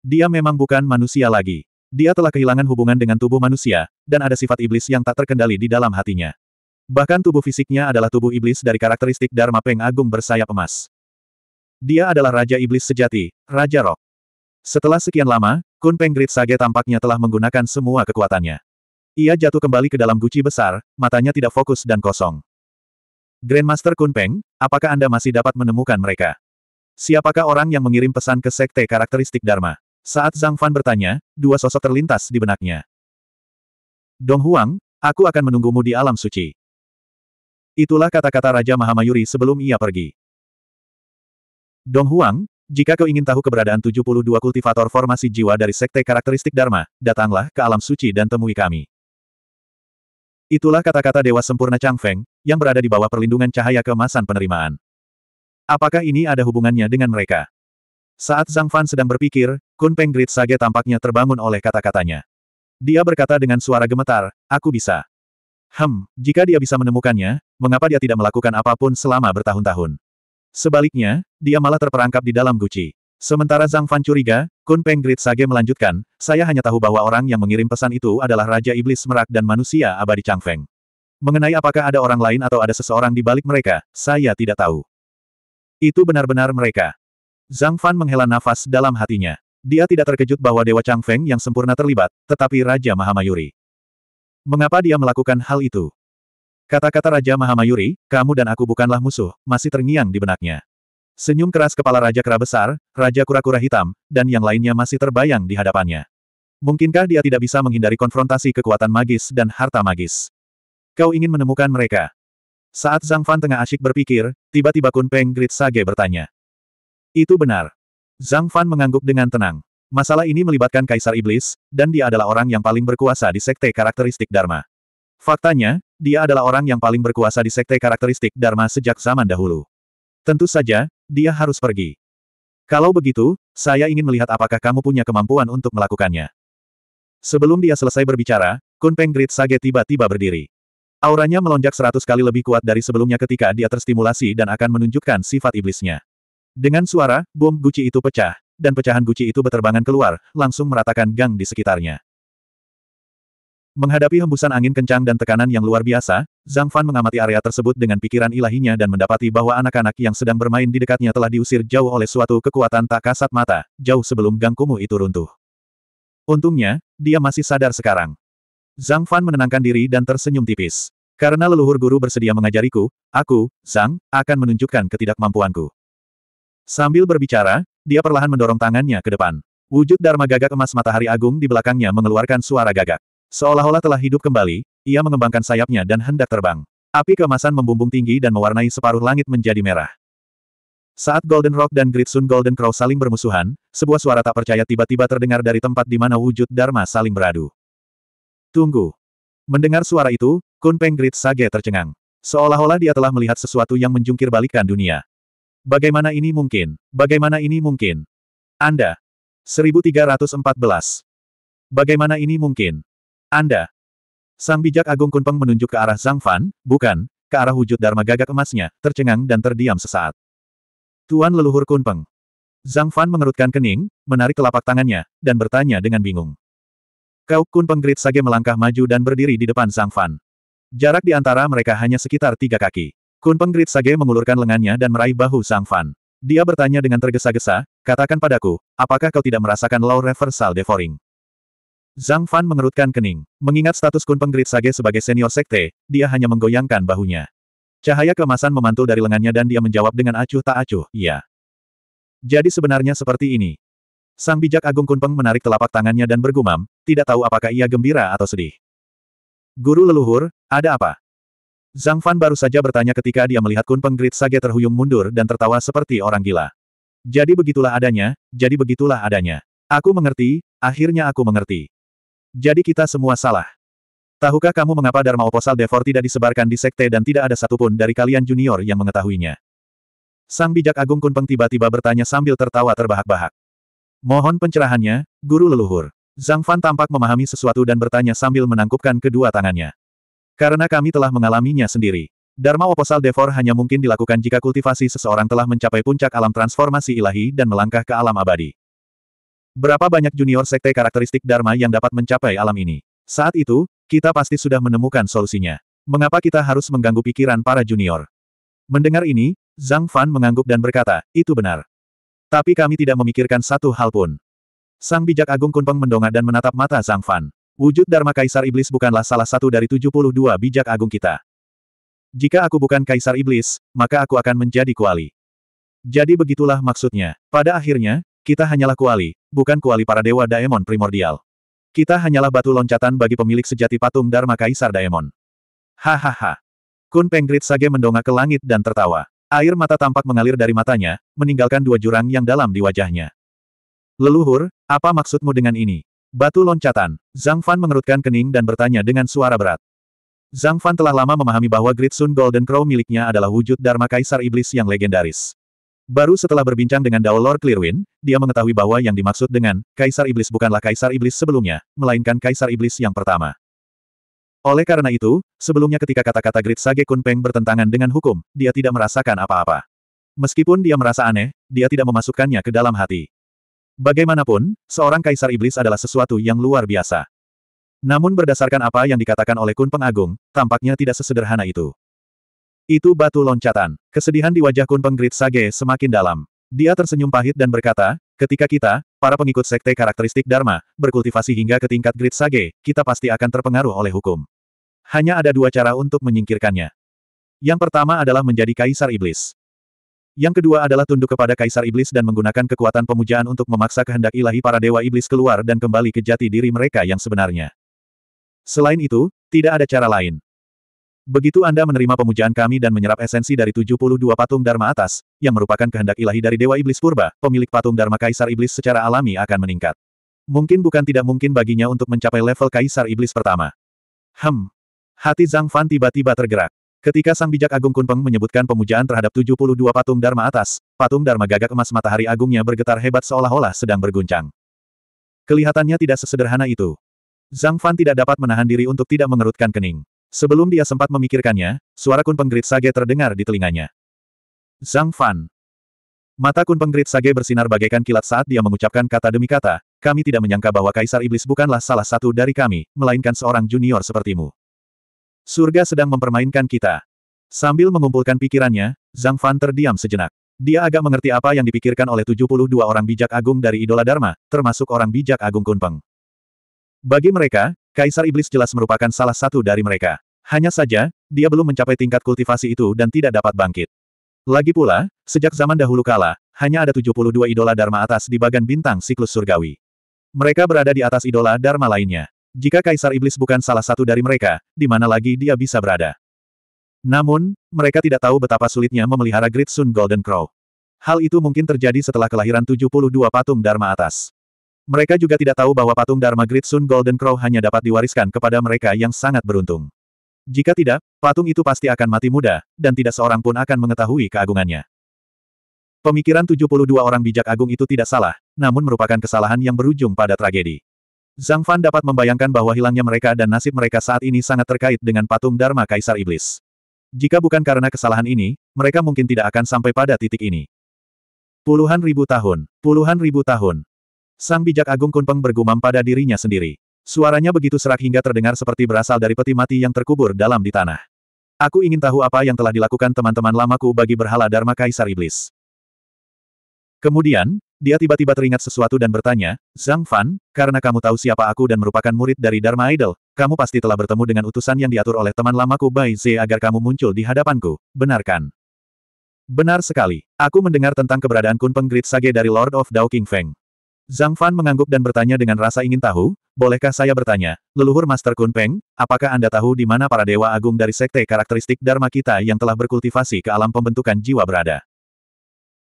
Dia memang bukan manusia lagi. Dia telah kehilangan hubungan dengan tubuh manusia, dan ada sifat iblis yang tak terkendali di dalam hatinya. Bahkan tubuh fisiknya adalah tubuh iblis dari karakteristik Dharma Peng Agung bersayap emas. Dia adalah Raja Iblis Sejati, Raja Rok. Setelah sekian lama, Kun Penggrit Sage tampaknya telah menggunakan semua kekuatannya. Ia jatuh kembali ke dalam guci besar, matanya tidak fokus dan kosong. Grandmaster Kun Peng, apakah Anda masih dapat menemukan mereka? Siapakah orang yang mengirim pesan ke sekte karakteristik Dharma? Saat Zhang Fan bertanya, dua sosok terlintas di benaknya. Dong Huang, aku akan menunggumu di alam suci. Itulah kata-kata Raja Mahamayuri sebelum ia pergi. Dong Huang, jika kau ingin tahu keberadaan 72 kultivator formasi jiwa dari sekte karakteristik Dharma, datanglah ke alam suci dan temui kami. Itulah kata-kata Dewa Sempurna Chang Feng yang berada di bawah perlindungan cahaya kemasan penerimaan. Apakah ini ada hubungannya dengan mereka? Saat Zhang Fan sedang berpikir, Kun Peng Grit Sage tampaknya terbangun oleh kata-katanya. Dia berkata dengan suara gemetar, aku bisa. Hem, jika dia bisa menemukannya, mengapa dia tidak melakukan apapun selama bertahun-tahun? Sebaliknya, dia malah terperangkap di dalam guci. Sementara Zhang Fan curiga, Kun Peng Grit Sage melanjutkan, saya hanya tahu bahwa orang yang mengirim pesan itu adalah Raja Iblis Merak dan manusia abadi Chang Feng. Mengenai apakah ada orang lain atau ada seseorang di balik mereka, saya tidak tahu. Itu benar-benar mereka. Zhang Fan menghela nafas dalam hatinya. Dia tidak terkejut bahwa Dewa Chang Feng yang sempurna terlibat, tetapi Raja Mahamayuri. Mengapa dia melakukan hal itu? Kata-kata Raja Mahamayuri, kamu dan aku bukanlah musuh, masih terngiang di benaknya. Senyum keras kepala Raja Kera Besar, Raja Kura-Kura Hitam, dan yang lainnya masih terbayang di hadapannya. Mungkinkah dia tidak bisa menghindari konfrontasi kekuatan magis dan harta magis? Kau ingin menemukan mereka? Saat Zhang Fan tengah asyik berpikir, tiba-tiba Kun Peng Grit Sage bertanya. Itu benar. Zhang Fan mengangguk dengan tenang. Masalah ini melibatkan Kaisar Iblis, dan dia adalah orang yang paling berkuasa di sekte karakteristik Dharma. Faktanya, dia adalah orang yang paling berkuasa di sekte karakteristik Dharma sejak zaman dahulu. Tentu saja, dia harus pergi. Kalau begitu, saya ingin melihat apakah kamu punya kemampuan untuk melakukannya. Sebelum dia selesai berbicara, Kunpeng Grit Sage tiba-tiba berdiri. Auranya melonjak seratus kali lebih kuat dari sebelumnya ketika dia terstimulasi dan akan menunjukkan sifat iblisnya. Dengan suara, bom guci itu pecah, dan pecahan guci itu berterbangan keluar, langsung meratakan gang di sekitarnya. Menghadapi hembusan angin kencang dan tekanan yang luar biasa, Zhang Fan mengamati area tersebut dengan pikiran ilahinya dan mendapati bahwa anak-anak yang sedang bermain di dekatnya telah diusir jauh oleh suatu kekuatan tak kasat mata, jauh sebelum Gang Kumu itu runtuh. Untungnya, dia masih sadar sekarang. Zhang Fan menenangkan diri dan tersenyum tipis. Karena leluhur guru bersedia mengajariku, aku, Zhang, akan menunjukkan ketidakmampuanku. Sambil berbicara, dia perlahan mendorong tangannya ke depan. Wujud Dharma gagak emas matahari agung di belakangnya mengeluarkan suara gagak. Seolah-olah telah hidup kembali, ia mengembangkan sayapnya dan hendak terbang. Api kemasan membumbung tinggi dan mewarnai separuh langit menjadi merah. Saat Golden Rock dan Gritsun Golden Crow saling bermusuhan, sebuah suara tak percaya tiba-tiba terdengar dari tempat di mana wujud Dharma saling beradu. Tunggu. Mendengar suara itu, Kun Peng Grit Sage tercengang. Seolah-olah dia telah melihat sesuatu yang menjungkir balikan dunia. Bagaimana ini mungkin? Bagaimana ini mungkin? Anda. 1314. Bagaimana ini mungkin? Anda. Sang bijak Agung Kunpeng menunjuk ke arah Zhang Fan, bukan, ke arah wujud Dharma gagak emasnya, tercengang dan terdiam sesaat. Tuan leluhur Kunpeng. Zhang Fan mengerutkan kening, menarik telapak tangannya, dan bertanya dengan bingung. Kau Kunpeng Grit Sage melangkah maju dan berdiri di depan Zhang Fan. Jarak di antara mereka hanya sekitar tiga kaki. Kunpeng Grit Sage mengulurkan lengannya dan meraih bahu Zhang Fan. Dia bertanya dengan tergesa-gesa, katakan padaku, apakah kau tidak merasakan law reversal devouring? Zhang Fan mengerutkan kening. Mengingat status Kun Penggrit Sage sebagai senior sekte, dia hanya menggoyangkan bahunya. Cahaya kemasan memantul dari lengannya dan dia menjawab dengan acuh tak acuh, iya. Jadi sebenarnya seperti ini. Sang bijak agung Kunpeng menarik telapak tangannya dan bergumam, tidak tahu apakah ia gembira atau sedih. Guru leluhur, ada apa? Zhang Fan baru saja bertanya ketika dia melihat Kunpeng Grit Sage terhuyung mundur dan tertawa seperti orang gila. Jadi begitulah adanya, jadi begitulah adanya. Aku mengerti, akhirnya aku mengerti. Jadi kita semua salah. Tahukah kamu mengapa Dharma Oposal Devor tidak disebarkan di sekte dan tidak ada satupun dari kalian junior yang mengetahuinya? Sang bijak agung Kunpeng tiba-tiba bertanya sambil tertawa terbahak-bahak. Mohon pencerahannya, guru leluhur. Zhang Fan tampak memahami sesuatu dan bertanya sambil menangkupkan kedua tangannya. Karena kami telah mengalaminya sendiri. Dharma Oposal Devor hanya mungkin dilakukan jika kultivasi seseorang telah mencapai puncak alam transformasi ilahi dan melangkah ke alam abadi. Berapa banyak junior sekte karakteristik Dharma yang dapat mencapai alam ini? Saat itu, kita pasti sudah menemukan solusinya. Mengapa kita harus mengganggu pikiran para junior? Mendengar ini, Zhang Fan mengangguk dan berkata, itu benar. Tapi kami tidak memikirkan satu hal pun. Sang bijak agung Kunpeng mendongak dan menatap mata Zhang Fan. Wujud Dharma Kaisar Iblis bukanlah salah satu dari 72 bijak agung kita. Jika aku bukan Kaisar Iblis, maka aku akan menjadi kuali. Jadi begitulah maksudnya. Pada akhirnya, kita hanyalah kuali, bukan kuali para dewa Daemon primordial. Kita hanyalah batu loncatan bagi pemilik sejati patung Dharma Kaisar Daemon. Hahaha. Kun Penggrit Sage mendongak ke langit dan tertawa. Air mata tampak mengalir dari matanya, meninggalkan dua jurang yang dalam di wajahnya. Leluhur, apa maksudmu dengan ini? Batu loncatan. Zhang Fan mengerutkan kening dan bertanya dengan suara berat. Zhang Fan telah lama memahami bahwa Great Sun Golden Crow miliknya adalah wujud Dharma Kaisar Iblis yang legendaris. Baru setelah berbincang dengan Dao Lord Clearwin, dia mengetahui bahwa yang dimaksud dengan Kaisar Iblis bukanlah Kaisar Iblis sebelumnya, melainkan Kaisar Iblis yang pertama. Oleh karena itu, sebelumnya ketika kata-kata Great Sage Kunpeng bertentangan dengan hukum, dia tidak merasakan apa-apa. Meskipun dia merasa aneh, dia tidak memasukkannya ke dalam hati. Bagaimanapun, seorang Kaisar Iblis adalah sesuatu yang luar biasa. Namun berdasarkan apa yang dikatakan oleh Kunpeng Agung, tampaknya tidak sesederhana itu. Itu batu loncatan. Kesedihan di wajah Kun Penggrit Sage semakin dalam. Dia tersenyum pahit dan berkata, ketika kita, para pengikut sekte karakteristik Dharma, berkultivasi hingga ke tingkat Grid Sage, kita pasti akan terpengaruh oleh hukum. Hanya ada dua cara untuk menyingkirkannya. Yang pertama adalah menjadi Kaisar Iblis. Yang kedua adalah tunduk kepada Kaisar Iblis dan menggunakan kekuatan pemujaan untuk memaksa kehendak ilahi para dewa iblis keluar dan kembali ke jati diri mereka yang sebenarnya. Selain itu, tidak ada cara lain. Begitu Anda menerima pemujaan kami dan menyerap esensi dari 72 patung Dharma atas, yang merupakan kehendak ilahi dari Dewa Iblis Purba, pemilik patung Dharma Kaisar Iblis secara alami akan meningkat. Mungkin bukan tidak mungkin baginya untuk mencapai level Kaisar Iblis pertama. Hem. Hati Zhang Fan tiba-tiba tergerak. Ketika Sang Bijak Agung Kunpeng menyebutkan pemujaan terhadap 72 patung Dharma atas, patung Dharma gagak emas matahari agungnya bergetar hebat seolah-olah sedang berguncang. Kelihatannya tidak sesederhana itu. Zhang Fan tidak dapat menahan diri untuk tidak mengerutkan kening. Sebelum dia sempat memikirkannya, suara Kun Penggerit Sage terdengar di telinganya. Zhang Fan. Mata Kun Penggerit Sage bersinar bagaikan kilat saat dia mengucapkan kata demi kata, kami tidak menyangka bahwa Kaisar Iblis bukanlah salah satu dari kami, melainkan seorang junior sepertimu. Surga sedang mempermainkan kita. Sambil mengumpulkan pikirannya, Zhang Fan terdiam sejenak. Dia agak mengerti apa yang dipikirkan oleh 72 orang bijak agung dari idola Dharma, termasuk orang bijak agung Kunpeng. Bagi mereka, Kaisar Iblis jelas merupakan salah satu dari mereka. Hanya saja, dia belum mencapai tingkat kultivasi itu dan tidak dapat bangkit. Lagi pula, sejak zaman dahulu kala, hanya ada 72 idola Dharma atas di bagan bintang siklus surgawi. Mereka berada di atas idola Dharma lainnya. Jika Kaisar Iblis bukan salah satu dari mereka, di mana lagi dia bisa berada? Namun, mereka tidak tahu betapa sulitnya memelihara Great Sun Golden Crow. Hal itu mungkin terjadi setelah kelahiran 72 patung Dharma atas. Mereka juga tidak tahu bahwa patung Dharma Great Sun Golden Crow hanya dapat diwariskan kepada mereka yang sangat beruntung. Jika tidak, patung itu pasti akan mati muda, dan tidak seorang pun akan mengetahui keagungannya. Pemikiran 72 orang bijak agung itu tidak salah, namun merupakan kesalahan yang berujung pada tragedi. Zhang Fan dapat membayangkan bahwa hilangnya mereka dan nasib mereka saat ini sangat terkait dengan patung Dharma Kaisar Iblis. Jika bukan karena kesalahan ini, mereka mungkin tidak akan sampai pada titik ini. Puluhan ribu tahun, puluhan ribu tahun, Sang bijak agung Kunpeng bergumam pada dirinya sendiri. Suaranya begitu serak hingga terdengar seperti berasal dari peti mati yang terkubur dalam di tanah. Aku ingin tahu apa yang telah dilakukan teman-teman lamaku bagi berhala Dharma Kaisar Iblis. Kemudian, dia tiba-tiba teringat sesuatu dan bertanya, Zhang Fan, karena kamu tahu siapa aku dan merupakan murid dari Dharma Idol, kamu pasti telah bertemu dengan utusan yang diatur oleh teman lamaku Bai Ze agar kamu muncul di hadapanku, benarkan? Benar sekali. Aku mendengar tentang keberadaan Kunpeng Great Sage dari Lord of Dao King Feng. Zhang Fan mengangguk dan bertanya dengan rasa ingin tahu, bolehkah saya bertanya, leluhur Master Kun Peng, apakah Anda tahu di mana para dewa agung dari sekte karakteristik Dharma kita yang telah berkultivasi ke alam pembentukan jiwa berada?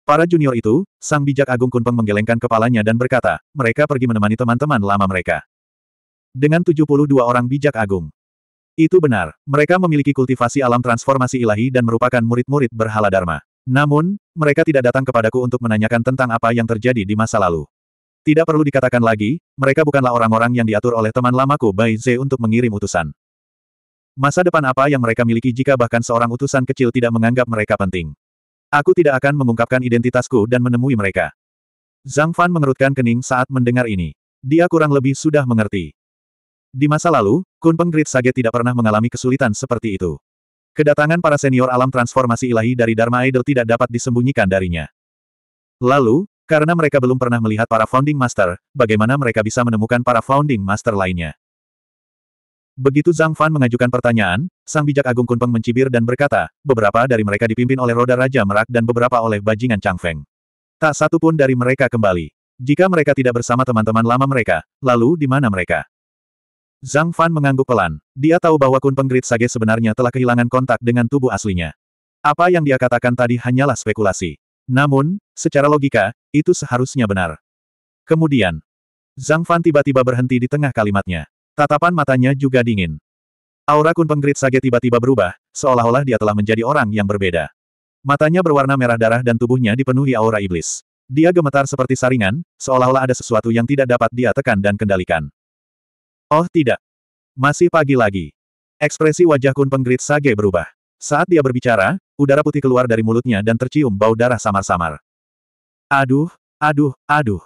Para junior itu, sang bijak agung Kun Peng menggelengkan kepalanya dan berkata, mereka pergi menemani teman-teman lama mereka. Dengan 72 orang bijak agung. Itu benar, mereka memiliki kultivasi alam transformasi ilahi dan merupakan murid-murid berhala Dharma. Namun, mereka tidak datang kepadaku untuk menanyakan tentang apa yang terjadi di masa lalu. Tidak perlu dikatakan lagi, mereka bukanlah orang-orang yang diatur oleh teman lamaku Bai Ze untuk mengirim utusan. Masa depan apa yang mereka miliki jika bahkan seorang utusan kecil tidak menganggap mereka penting? Aku tidak akan mengungkapkan identitasku dan menemui mereka. Zhang Fan mengerutkan kening saat mendengar ini. Dia kurang lebih sudah mengerti. Di masa lalu, Kun Penggrit Sage tidak pernah mengalami kesulitan seperti itu. Kedatangan para senior alam transformasi ilahi dari Dharma Idol tidak dapat disembunyikan darinya. Lalu, karena mereka belum pernah melihat para Founding Master, bagaimana mereka bisa menemukan para Founding Master lainnya? Begitu Zhang Fan mengajukan pertanyaan, Sang Bijak Agung Kunpeng mencibir dan berkata, beberapa dari mereka dipimpin oleh Roda Raja Merak dan beberapa oleh Bajingan Chang Feng. Tak satu pun dari mereka kembali. Jika mereka tidak bersama teman-teman lama mereka, lalu di mana mereka? Zhang Fan mengangguk pelan. Dia tahu bahwa Kunpeng Great Sage sebenarnya telah kehilangan kontak dengan tubuh aslinya. Apa yang dia katakan tadi hanyalah spekulasi. Namun, secara logika, itu seharusnya benar. Kemudian, Zhang Fan tiba-tiba berhenti di tengah kalimatnya. Tatapan matanya juga dingin. Aura kun penggrit sage tiba-tiba berubah, seolah-olah dia telah menjadi orang yang berbeda. Matanya berwarna merah darah dan tubuhnya dipenuhi aura iblis. Dia gemetar seperti saringan, seolah-olah ada sesuatu yang tidak dapat dia tekan dan kendalikan. Oh tidak. Masih pagi lagi. Ekspresi wajah kun penggrit sage berubah. Saat dia berbicara, Udara putih keluar dari mulutnya dan tercium bau darah samar-samar. Aduh, aduh, aduh.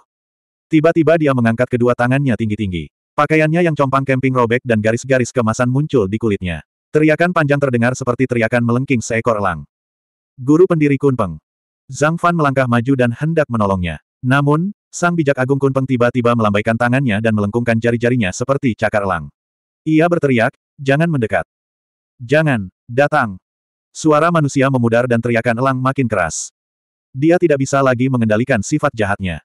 Tiba-tiba dia mengangkat kedua tangannya tinggi-tinggi. Pakaiannya yang compang kemping robek dan garis-garis kemasan muncul di kulitnya. Teriakan panjang terdengar seperti teriakan melengking seekor elang. Guru pendiri Kunpeng. Zhang Fan melangkah maju dan hendak menolongnya. Namun, sang bijak agung Kunpeng tiba-tiba melambaikan tangannya dan melengkungkan jari-jarinya seperti cakar elang. Ia berteriak, jangan mendekat. Jangan, datang. Suara manusia memudar dan teriakan elang makin keras. Dia tidak bisa lagi mengendalikan sifat jahatnya.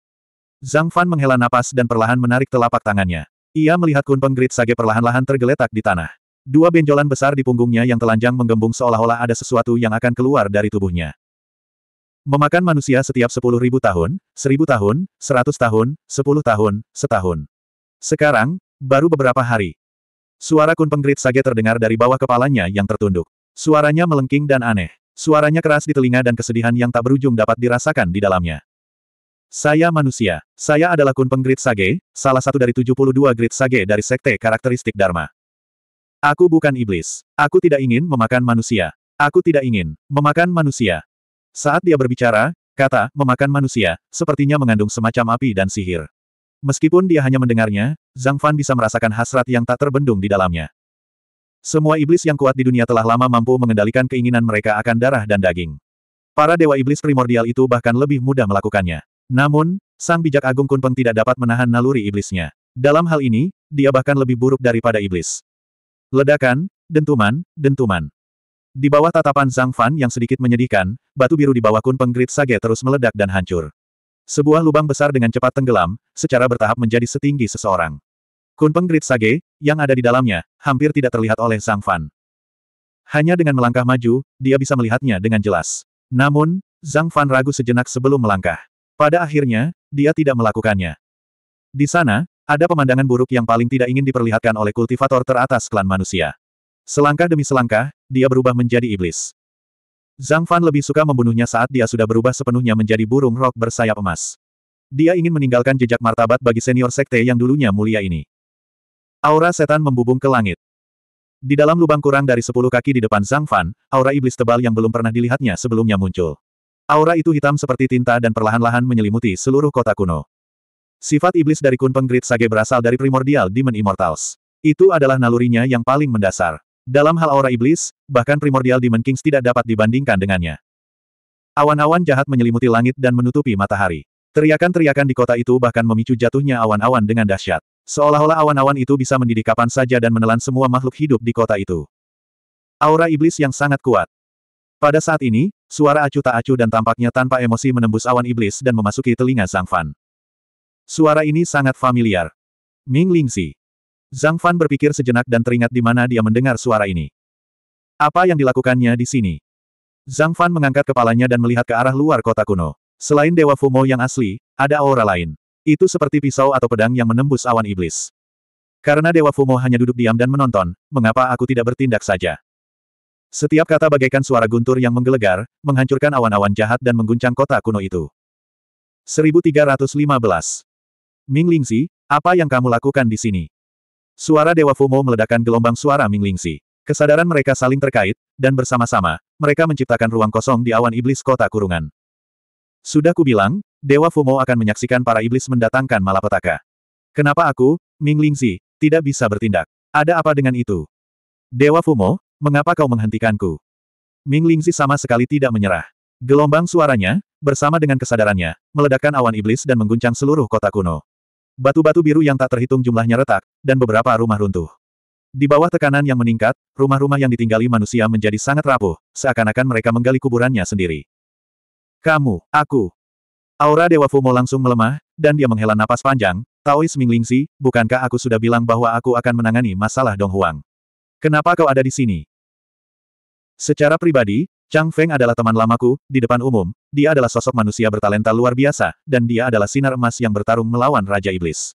Zhang Fan menghela napas dan perlahan menarik telapak tangannya. Ia melihat Kunpeng Grit Sage perlahan-lahan tergeletak di tanah. Dua benjolan besar di punggungnya yang telanjang menggembung seolah-olah ada sesuatu yang akan keluar dari tubuhnya. Memakan manusia setiap sepuluh ribu tahun, seribu tahun, seratus tahun, sepuluh tahun, setahun. Sekarang, baru beberapa hari. Suara Kun Penggrit Sage terdengar dari bawah kepalanya yang tertunduk. Suaranya melengking dan aneh. Suaranya keras di telinga dan kesedihan yang tak berujung dapat dirasakan di dalamnya. Saya manusia. Saya adalah Kun Penggrit Sage, salah satu dari 72 Grid Sage dari Sekte Karakteristik Dharma. Aku bukan iblis. Aku tidak ingin memakan manusia. Aku tidak ingin memakan manusia. Saat dia berbicara, kata memakan manusia sepertinya mengandung semacam api dan sihir. Meskipun dia hanya mendengarnya, Zhang Fan bisa merasakan hasrat yang tak terbendung di dalamnya. Semua iblis yang kuat di dunia telah lama mampu mengendalikan keinginan mereka akan darah dan daging. Para dewa iblis primordial itu bahkan lebih mudah melakukannya. Namun, sang bijak agung Kunpeng tidak dapat menahan naluri iblisnya. Dalam hal ini, dia bahkan lebih buruk daripada iblis. Ledakan, dentuman, dentuman. Di bawah tatapan Zhang Fan yang sedikit menyedihkan, batu biru di bawah Kunpeng Grid Sage terus meledak dan hancur. Sebuah lubang besar dengan cepat tenggelam, secara bertahap menjadi setinggi seseorang. Kunpeng Grid Sage, yang ada di dalamnya, hampir tidak terlihat oleh Zhang Fan. Hanya dengan melangkah maju, dia bisa melihatnya dengan jelas. Namun, Zhang Fan ragu sejenak sebelum melangkah. Pada akhirnya, dia tidak melakukannya. Di sana, ada pemandangan buruk yang paling tidak ingin diperlihatkan oleh kultivator teratas klan manusia. Selangkah demi selangkah, dia berubah menjadi iblis. Zhang Fan lebih suka membunuhnya saat dia sudah berubah sepenuhnya menjadi burung rok bersayap emas. Dia ingin meninggalkan jejak martabat bagi senior sekte yang dulunya mulia ini. Aura setan membubung ke langit. Di dalam lubang kurang dari sepuluh kaki di depan Zhang Fan, aura iblis tebal yang belum pernah dilihatnya sebelumnya muncul. Aura itu hitam seperti tinta dan perlahan-lahan menyelimuti seluruh kota kuno. Sifat iblis dari Kun Penggrit Sage berasal dari primordial Demon Immortals. Itu adalah nalurinya yang paling mendasar. Dalam hal aura iblis, bahkan primordial Demon Kings tidak dapat dibandingkan dengannya. Awan-awan jahat menyelimuti langit dan menutupi matahari. Teriakan-teriakan di kota itu bahkan memicu jatuhnya awan-awan dengan dahsyat. Seolah-olah awan-awan itu bisa mendidih kapan saja dan menelan semua makhluk hidup di kota itu. Aura iblis yang sangat kuat. Pada saat ini, suara acuh tak acuh dan tampaknya tanpa emosi menembus awan iblis dan memasuki telinga Zhang Fan. Suara ini sangat familiar. Ming Lingxi. Zhang Fan berpikir sejenak dan teringat di mana dia mendengar suara ini. Apa yang dilakukannya di sini? Zhang Fan mengangkat kepalanya dan melihat ke arah luar kota kuno. Selain Dewa Fumo yang asli, ada aura lain. Itu seperti pisau atau pedang yang menembus awan iblis. Karena Dewa Fumo hanya duduk diam dan menonton, mengapa aku tidak bertindak saja? Setiap kata bagaikan suara guntur yang menggelegar, menghancurkan awan-awan jahat dan mengguncang kota kuno itu. 1315. Ming Lingzi, apa yang kamu lakukan di sini? Suara Dewa Fumo meledakkan gelombang suara Ming Lingzi. Kesadaran mereka saling terkait, dan bersama-sama, mereka menciptakan ruang kosong di awan iblis kota kurungan. Sudah kubilang, Dewa Fumo akan menyaksikan para iblis mendatangkan malapetaka. Kenapa aku, Ming Lingzi, tidak bisa bertindak? Ada apa dengan itu? Dewa Fumo, mengapa kau menghentikanku? Ming Lingzi sama sekali tidak menyerah. Gelombang suaranya, bersama dengan kesadarannya, meledakkan awan iblis dan mengguncang seluruh kota kuno. Batu-batu biru yang tak terhitung jumlahnya retak, dan beberapa rumah runtuh. Di bawah tekanan yang meningkat, rumah-rumah yang ditinggali manusia menjadi sangat rapuh, seakan-akan mereka menggali kuburannya sendiri. Kamu, aku, Aura Dewa Fumo langsung melemah, dan dia menghela napas panjang, Taois Minglingsi, bukankah aku sudah bilang bahwa aku akan menangani masalah Dong Huang? Kenapa kau ada di sini? Secara pribadi, Chang Feng adalah teman lamaku, di depan umum, dia adalah sosok manusia bertalenta luar biasa, dan dia adalah sinar emas yang bertarung melawan Raja Iblis.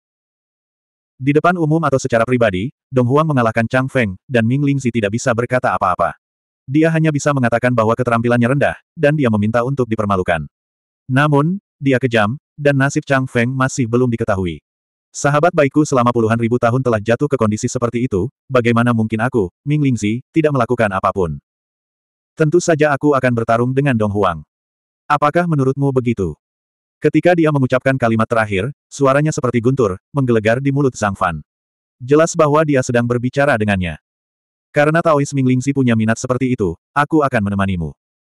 Di depan umum atau secara pribadi, Dong Huang mengalahkan Chang Feng, dan Ming Lingzi tidak bisa berkata apa-apa. Dia hanya bisa mengatakan bahwa keterampilannya rendah, dan dia meminta untuk dipermalukan. Namun, dia kejam, dan nasib Chang Feng masih belum diketahui. Sahabat baikku selama puluhan ribu tahun telah jatuh ke kondisi seperti itu, bagaimana mungkin aku, Ming Lingzi, tidak melakukan apapun. Tentu saja aku akan bertarung dengan Dong Huang. Apakah menurutmu begitu? Ketika dia mengucapkan kalimat terakhir, suaranya seperti guntur, menggelegar di mulut Zhang Fan. Jelas bahwa dia sedang berbicara dengannya. Karena Taois Ming Lingzi punya minat seperti itu, aku akan menemanimu.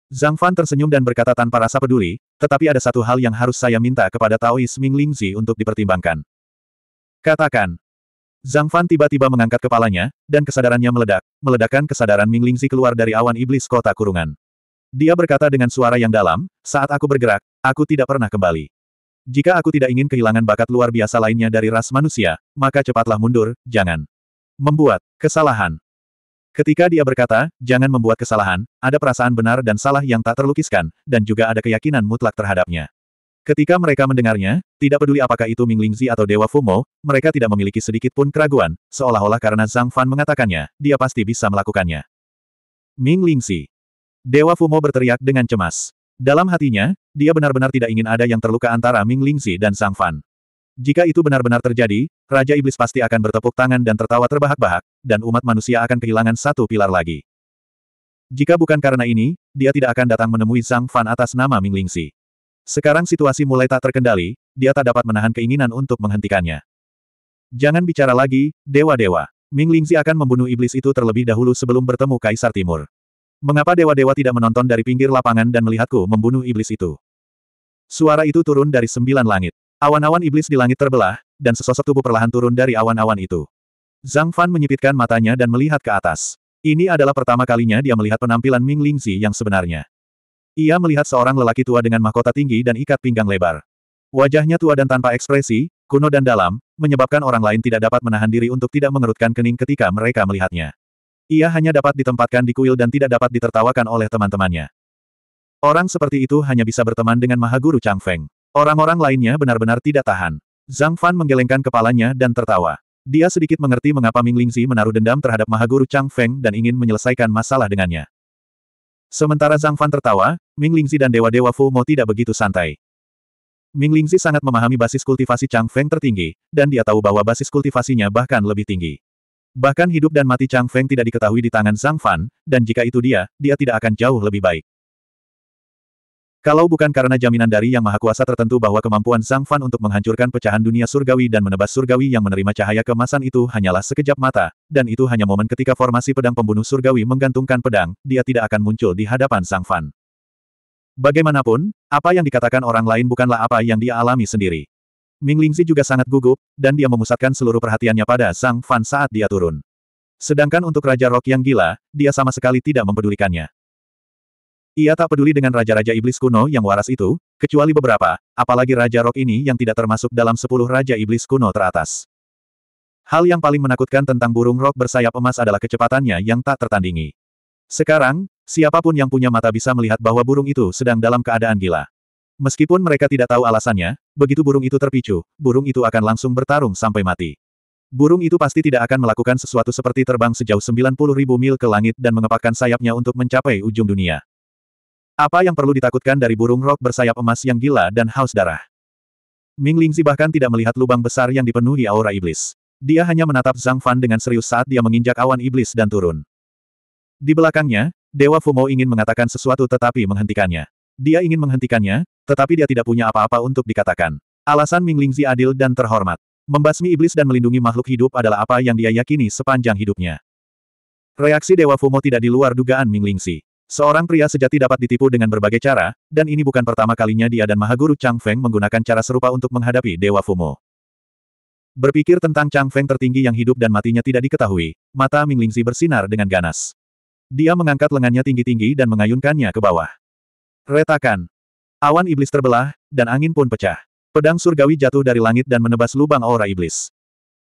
Zhang Fan tersenyum dan berkata tanpa rasa peduli, tetapi ada satu hal yang harus saya minta kepada Taois Ming Lingzi untuk dipertimbangkan. Katakan. Zhang Fan tiba-tiba mengangkat kepalanya, dan kesadarannya meledak, meledakkan kesadaran Ming Lingzi keluar dari awan iblis kota kurungan. Dia berkata dengan suara yang dalam, saat aku bergerak, aku tidak pernah kembali. Jika aku tidak ingin kehilangan bakat luar biasa lainnya dari ras manusia, maka cepatlah mundur, jangan membuat kesalahan. Ketika dia berkata, jangan membuat kesalahan, ada perasaan benar dan salah yang tak terlukiskan, dan juga ada keyakinan mutlak terhadapnya. Ketika mereka mendengarnya, tidak peduli apakah itu Ming Lingzi atau Dewa Fumo, mereka tidak memiliki sedikit pun keraguan, seolah-olah karena Zhang Fan mengatakannya, dia pasti bisa melakukannya. Ming Lingzi. Dewa Fumo berteriak dengan cemas. Dalam hatinya, dia benar-benar tidak ingin ada yang terluka antara Ming Lingzi dan Zhang Fan. Jika itu benar-benar terjadi, Raja Iblis pasti akan bertepuk tangan dan tertawa terbahak-bahak, dan umat manusia akan kehilangan satu pilar lagi. Jika bukan karena ini, dia tidak akan datang menemui Zhang Fan atas nama Ming Lingxi. Sekarang situasi mulai tak terkendali, dia tak dapat menahan keinginan untuk menghentikannya. Jangan bicara lagi, dewa-dewa. Ming Lingxi akan membunuh iblis itu terlebih dahulu sebelum bertemu Kaisar Timur. Mengapa dewa-dewa tidak menonton dari pinggir lapangan dan melihatku membunuh iblis itu? Suara itu turun dari sembilan langit. Awan-awan iblis di langit terbelah, dan sesosok tubuh perlahan turun dari awan-awan itu. Zhang Fan menyipitkan matanya dan melihat ke atas. Ini adalah pertama kalinya dia melihat penampilan Ming Lingzi yang sebenarnya. Ia melihat seorang lelaki tua dengan mahkota tinggi dan ikat pinggang lebar. Wajahnya tua dan tanpa ekspresi, kuno dan dalam, menyebabkan orang lain tidak dapat menahan diri untuk tidak mengerutkan kening ketika mereka melihatnya. Ia hanya dapat ditempatkan di kuil dan tidak dapat ditertawakan oleh teman-temannya. Orang seperti itu hanya bisa berteman dengan Mahaguru Chang Feng. Orang-orang lainnya benar-benar tidak tahan. Zhang Fan menggelengkan kepalanya dan tertawa. Dia sedikit mengerti mengapa Ming Lingzi menaruh dendam terhadap Mahaguru Chang Feng dan ingin menyelesaikan masalah dengannya. Sementara Zhang Fan tertawa, Ming Lingzi dan dewa-dewa Fu Mo tidak begitu santai. Ming Lingzi sangat memahami basis kultivasi Chang Feng tertinggi, dan dia tahu bahwa basis kultivasinya bahkan lebih tinggi. Bahkan hidup dan mati Chang Feng tidak diketahui di tangan Zhang Fan, dan jika itu dia, dia tidak akan jauh lebih baik. Kalau bukan karena jaminan dari Yang Maha Kuasa tertentu bahwa kemampuan Sang Fan untuk menghancurkan pecahan dunia surgawi dan menebas surgawi yang menerima cahaya kemasan itu hanyalah sekejap mata, dan itu hanya momen ketika formasi pedang pembunuh surgawi menggantungkan pedang, dia tidak akan muncul di hadapan Sang Fan. Bagaimanapun, apa yang dikatakan orang lain bukanlah apa yang dia alami sendiri. Ming Lingzi juga sangat gugup, dan dia memusatkan seluruh perhatiannya pada Sang Fan saat dia turun. Sedangkan untuk Raja Rock yang gila, dia sama sekali tidak mempedulikannya. Ia tak peduli dengan raja-raja iblis kuno yang waras itu, kecuali beberapa, apalagi Raja Rok ini yang tidak termasuk dalam sepuluh raja iblis kuno teratas. Hal yang paling menakutkan tentang burung rok bersayap emas adalah kecepatannya yang tak tertandingi. Sekarang, siapapun yang punya mata bisa melihat bahwa burung itu sedang dalam keadaan gila. Meskipun mereka tidak tahu alasannya, begitu burung itu terpicu, burung itu akan langsung bertarung sampai mati. Burung itu pasti tidak akan melakukan sesuatu seperti terbang sejauh 90.000 mil ke langit dan mengepakkan sayapnya untuk mencapai ujung dunia. Apa yang perlu ditakutkan dari burung rok bersayap emas yang gila dan haus darah? Ming Lingzi bahkan tidak melihat lubang besar yang dipenuhi aura iblis. Dia hanya menatap Zhang Fan dengan serius saat dia menginjak awan iblis dan turun. Di belakangnya, Dewa Fumo ingin mengatakan sesuatu tetapi menghentikannya. Dia ingin menghentikannya, tetapi dia tidak punya apa-apa untuk dikatakan. Alasan Ming Lingzi adil dan terhormat. Membasmi iblis dan melindungi makhluk hidup adalah apa yang dia yakini sepanjang hidupnya. Reaksi Dewa Fumo tidak di luar dugaan Ming Lingzi. Seorang pria sejati dapat ditipu dengan berbagai cara, dan ini bukan pertama kalinya dia dan Mahaguru Chang Feng menggunakan cara serupa untuk menghadapi Dewa Fumo. Berpikir tentang Chang Feng tertinggi yang hidup dan matinya tidak diketahui, mata Ming Lingzi bersinar dengan ganas. Dia mengangkat lengannya tinggi-tinggi dan mengayunkannya ke bawah. Retakan. Awan iblis terbelah, dan angin pun pecah. Pedang surgawi jatuh dari langit dan menebas lubang aura iblis.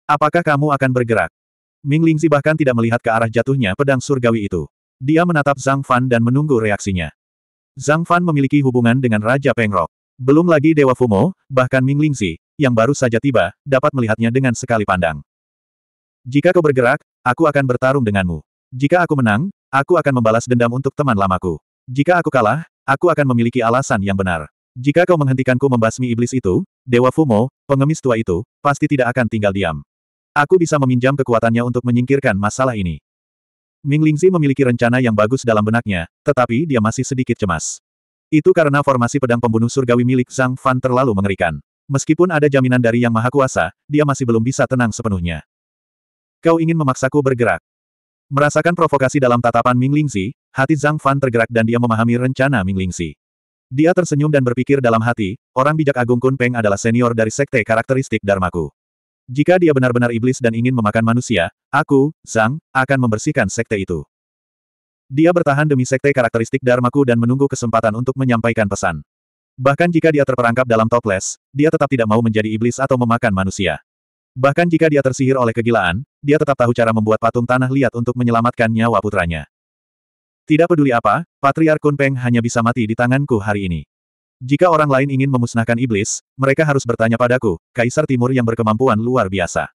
Apakah kamu akan bergerak? Ming Lingzi bahkan tidak melihat ke arah jatuhnya pedang surgawi itu. Dia menatap Zhang Fan dan menunggu reaksinya. Zhang Fan memiliki hubungan dengan Raja Pengrok. Belum lagi Dewa Fumo, bahkan Ming Lingzi, yang baru saja tiba, dapat melihatnya dengan sekali pandang. Jika kau bergerak, aku akan bertarung denganmu. Jika aku menang, aku akan membalas dendam untuk teman lamaku. Jika aku kalah, aku akan memiliki alasan yang benar. Jika kau menghentikanku membasmi iblis itu, Dewa Fumo, pengemis tua itu, pasti tidak akan tinggal diam. Aku bisa meminjam kekuatannya untuk menyingkirkan masalah ini. Ming Lingzi memiliki rencana yang bagus dalam benaknya, tetapi dia masih sedikit cemas. Itu karena formasi pedang pembunuh surgawi milik Zhang Fan terlalu mengerikan. Meskipun ada jaminan dari Yang Maha Kuasa, dia masih belum bisa tenang sepenuhnya. Kau ingin memaksaku bergerak. Merasakan provokasi dalam tatapan Ming Lingzi, hati Zhang Fan tergerak dan dia memahami rencana Ming Lingzi. Dia tersenyum dan berpikir dalam hati, orang bijak Agung Kun Peng adalah senior dari sekte karakteristik Dharmaku. Jika dia benar-benar iblis dan ingin memakan manusia, aku, Zhang, akan membersihkan sekte itu. Dia bertahan demi sekte karakteristik Dharmaku dan menunggu kesempatan untuk menyampaikan pesan. Bahkan jika dia terperangkap dalam toples, dia tetap tidak mau menjadi iblis atau memakan manusia. Bahkan jika dia tersihir oleh kegilaan, dia tetap tahu cara membuat patung tanah liat untuk menyelamatkan nyawa putranya. Tidak peduli apa, Patriark Kunpeng hanya bisa mati di tanganku hari ini. Jika orang lain ingin memusnahkan iblis, mereka harus bertanya padaku, Kaisar Timur yang berkemampuan luar biasa.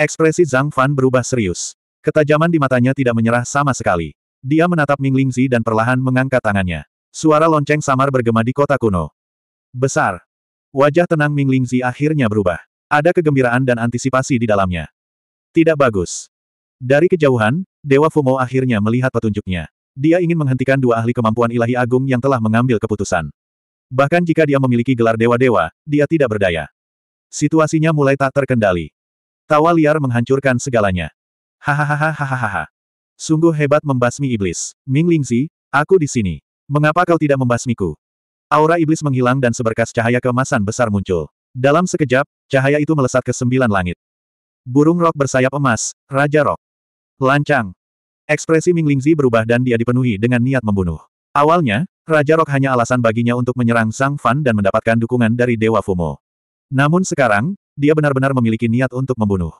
Ekspresi Zhang Fan berubah serius. Ketajaman di matanya tidak menyerah sama sekali. Dia menatap Ming Lingzi dan perlahan mengangkat tangannya. Suara lonceng samar bergema di kota kuno. Besar. Wajah tenang Ming Lingzi akhirnya berubah. Ada kegembiraan dan antisipasi di dalamnya. Tidak bagus. Dari kejauhan, Dewa Fumo akhirnya melihat petunjuknya. Dia ingin menghentikan dua ahli kemampuan ilahi agung yang telah mengambil keputusan. Bahkan jika dia memiliki gelar dewa-dewa, dia tidak berdaya. Situasinya mulai tak terkendali. Tawa liar menghancurkan segalanya. Hahaha. Sungguh hebat membasmi iblis. Ming Lingzi, aku di sini. Mengapa kau tidak membasmiku? Aura iblis menghilang dan seberkas cahaya kemasan besar muncul. Dalam sekejap, cahaya itu melesat ke sembilan langit. Burung rok bersayap emas, Raja Rok. Lancang. Ekspresi Ming Lingzi berubah dan dia dipenuhi dengan niat membunuh. Awalnya, Raja Rok hanya alasan baginya untuk menyerang Sang Fan dan mendapatkan dukungan dari Dewa Fumo. Namun sekarang, dia benar-benar memiliki niat untuk membunuh.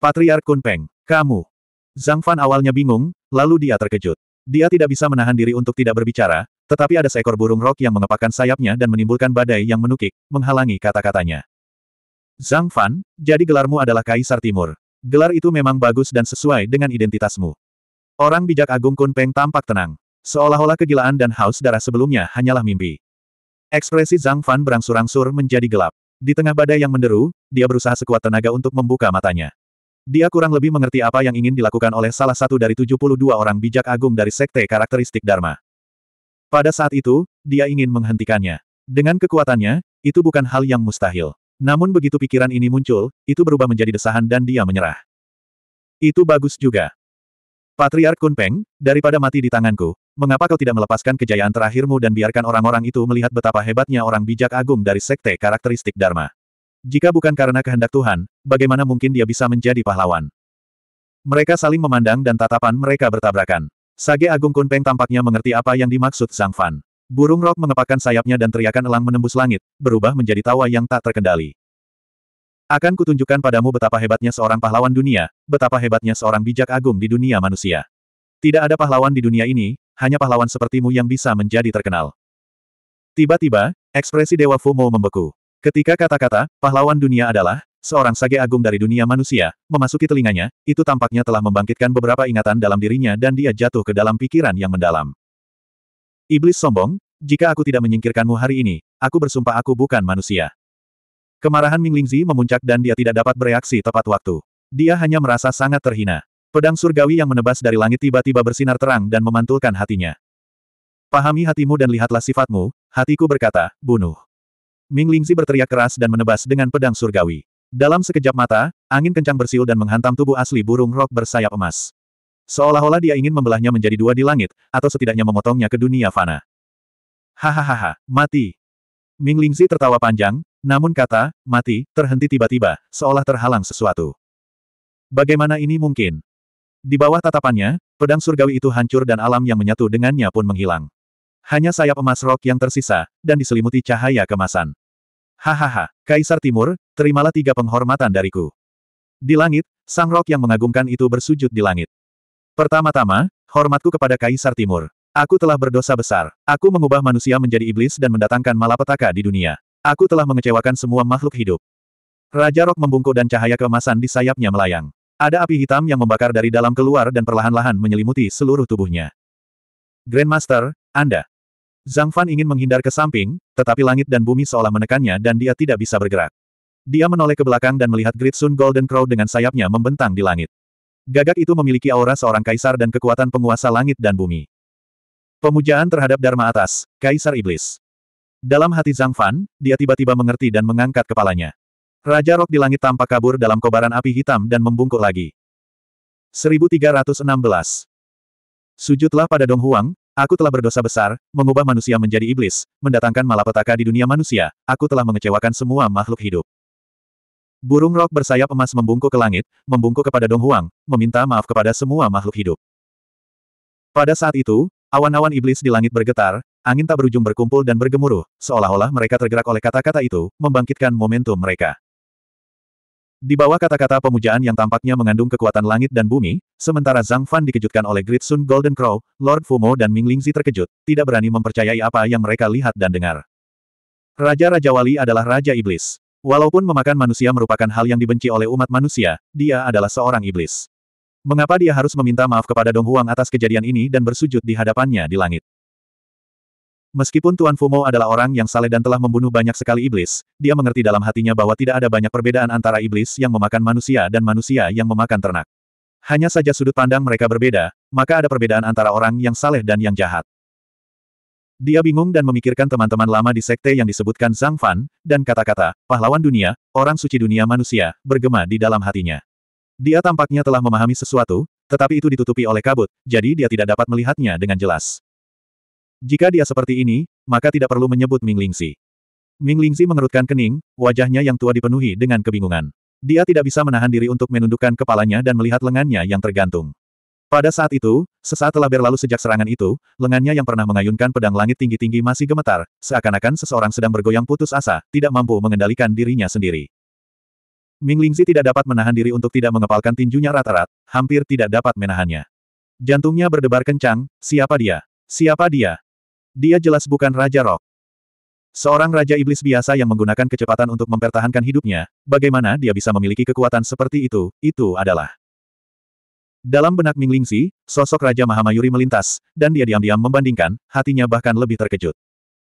Patriark Kunpeng, kamu. Zhang Fan awalnya bingung, lalu dia terkejut. Dia tidak bisa menahan diri untuk tidak berbicara, tetapi ada seekor burung rok yang mengepakkan sayapnya dan menimbulkan badai yang menukik, menghalangi kata-katanya. Zhang Fan, jadi gelarmu adalah Kaisar Timur. Gelar itu memang bagus dan sesuai dengan identitasmu. Orang bijak Agung Kunpeng tampak tenang. Seolah-olah kegilaan dan haus darah sebelumnya hanyalah mimpi. Ekspresi Zhang Fan berangsur-angsur menjadi gelap. Di tengah badai yang menderu, dia berusaha sekuat tenaga untuk membuka matanya. Dia kurang lebih mengerti apa yang ingin dilakukan oleh salah satu dari 72 orang bijak agung dari sekte karakteristik Dharma. Pada saat itu, dia ingin menghentikannya. Dengan kekuatannya, itu bukan hal yang mustahil. Namun begitu pikiran ini muncul, itu berubah menjadi desahan dan dia menyerah. Itu bagus juga. Patriark Kunpeng, daripada mati di tanganku, mengapa kau tidak melepaskan kejayaan terakhirmu dan biarkan orang-orang itu melihat betapa hebatnya orang bijak agung dari sekte karakteristik Dharma? Jika bukan karena kehendak Tuhan, bagaimana mungkin dia bisa menjadi pahlawan? Mereka saling memandang dan tatapan mereka bertabrakan. Sage Agung Kunpeng tampaknya mengerti apa yang dimaksud Sang Fan. Burung rok mengepakkan sayapnya dan teriakan elang menembus langit, berubah menjadi tawa yang tak terkendali. Akan kutunjukkan padamu betapa hebatnya seorang pahlawan dunia, betapa hebatnya seorang bijak agung di dunia manusia. Tidak ada pahlawan di dunia ini, hanya pahlawan sepertimu yang bisa menjadi terkenal. Tiba-tiba, ekspresi Dewa Fumo membeku. Ketika kata-kata, pahlawan dunia adalah, seorang sage agung dari dunia manusia, memasuki telinganya, itu tampaknya telah membangkitkan beberapa ingatan dalam dirinya dan dia jatuh ke dalam pikiran yang mendalam. Iblis sombong, jika aku tidak menyingkirkanmu hari ini, aku bersumpah aku bukan manusia. Kemarahan Ming Lingzi memuncak dan dia tidak dapat bereaksi tepat waktu. Dia hanya merasa sangat terhina. Pedang surgawi yang menebas dari langit tiba-tiba bersinar terang dan memantulkan hatinya. Pahami hatimu dan lihatlah sifatmu, hatiku berkata, bunuh. Ming Lingzi berteriak keras dan menebas dengan pedang surgawi. Dalam sekejap mata, angin kencang bersiul dan menghantam tubuh asli burung rok bersayap emas. Seolah-olah dia ingin membelahnya menjadi dua di langit, atau setidaknya memotongnya ke dunia fana. Hahaha, mati. Ming Lingzi tertawa panjang, namun kata, mati, terhenti tiba-tiba, seolah terhalang sesuatu. Bagaimana ini mungkin? Di bawah tatapannya, pedang surgawi itu hancur dan alam yang menyatu dengannya pun menghilang. Hanya sayap emas rok yang tersisa, dan diselimuti cahaya kemasan. Hahaha, Kaisar Timur, terimalah tiga penghormatan dariku. Di langit, sang rok yang mengagumkan itu bersujud di langit. Pertama-tama, hormatku kepada Kaisar Timur. Aku telah berdosa besar. Aku mengubah manusia menjadi iblis dan mendatangkan malapetaka di dunia. Aku telah mengecewakan semua makhluk hidup. Raja Rok membungkuk dan cahaya keemasan di sayapnya melayang. Ada api hitam yang membakar dari dalam keluar dan perlahan-lahan menyelimuti seluruh tubuhnya. Grandmaster, Anda. Zhang Fan ingin menghindar ke samping, tetapi langit dan bumi seolah menekannya dan dia tidak bisa bergerak. Dia menoleh ke belakang dan melihat Great Sun Golden Crow dengan sayapnya membentang di langit. Gagak itu memiliki aura seorang kaisar dan kekuatan penguasa langit dan bumi. Pemujaan terhadap Dharma atas, Kaisar Iblis. Dalam hati Zhang Fan, dia tiba-tiba mengerti dan mengangkat kepalanya. Raja Rok di langit tampak kabur dalam kobaran api hitam dan membungkuk lagi. 1316 Sujudlah pada Dong Huang, aku telah berdosa besar, mengubah manusia menjadi iblis, mendatangkan malapetaka di dunia manusia, aku telah mengecewakan semua makhluk hidup. Burung rok bersayap emas membungkuk ke langit, membungkuk kepada Dong Huang, meminta maaf kepada semua makhluk hidup. Pada saat itu, Awan-awan iblis di langit bergetar, angin tak berujung berkumpul dan bergemuruh, seolah-olah mereka tergerak oleh kata-kata itu, membangkitkan momentum mereka. Di bawah kata-kata pemujaan yang tampaknya mengandung kekuatan langit dan bumi, sementara Zhang Fan dikejutkan oleh Great Sun Golden Crow, Lord Fumo dan Ming Lingzi terkejut, tidak berani mempercayai apa yang mereka lihat dan dengar. Raja-Raja Wali adalah Raja Iblis. Walaupun memakan manusia merupakan hal yang dibenci oleh umat manusia, dia adalah seorang iblis. Mengapa dia harus meminta maaf kepada Dong Huang atas kejadian ini dan bersujud di hadapannya di langit? Meskipun Tuan Fumo adalah orang yang saleh dan telah membunuh banyak sekali iblis, dia mengerti dalam hatinya bahwa tidak ada banyak perbedaan antara iblis yang memakan manusia dan manusia yang memakan ternak. Hanya saja sudut pandang mereka berbeda, maka ada perbedaan antara orang yang saleh dan yang jahat. Dia bingung dan memikirkan teman-teman lama di sekte yang disebutkan Zhang Fan, dan kata-kata, pahlawan dunia, orang suci dunia manusia, bergema di dalam hatinya. Dia tampaknya telah memahami sesuatu, tetapi itu ditutupi oleh kabut, jadi dia tidak dapat melihatnya dengan jelas. Jika dia seperti ini, maka tidak perlu menyebut Ming Lingxi. Ming Lingxi mengerutkan kening, wajahnya yang tua dipenuhi dengan kebingungan. Dia tidak bisa menahan diri untuk menundukkan kepalanya dan melihat lengannya yang tergantung. Pada saat itu, sesaat telah berlalu sejak serangan itu, lengannya yang pernah mengayunkan pedang langit tinggi-tinggi masih gemetar, seakan-akan seseorang sedang bergoyang putus asa, tidak mampu mengendalikan dirinya sendiri. Ming Lingzi tidak dapat menahan diri untuk tidak mengepalkan tinjunya rata-rat, hampir tidak dapat menahannya. Jantungnya berdebar kencang, siapa dia? Siapa dia? Dia jelas bukan Raja Rock. Seorang Raja Iblis biasa yang menggunakan kecepatan untuk mempertahankan hidupnya, bagaimana dia bisa memiliki kekuatan seperti itu, itu adalah. Dalam benak Ming Lingzi, sosok Raja Mahamayuri melintas, dan dia diam-diam membandingkan, hatinya bahkan lebih terkejut.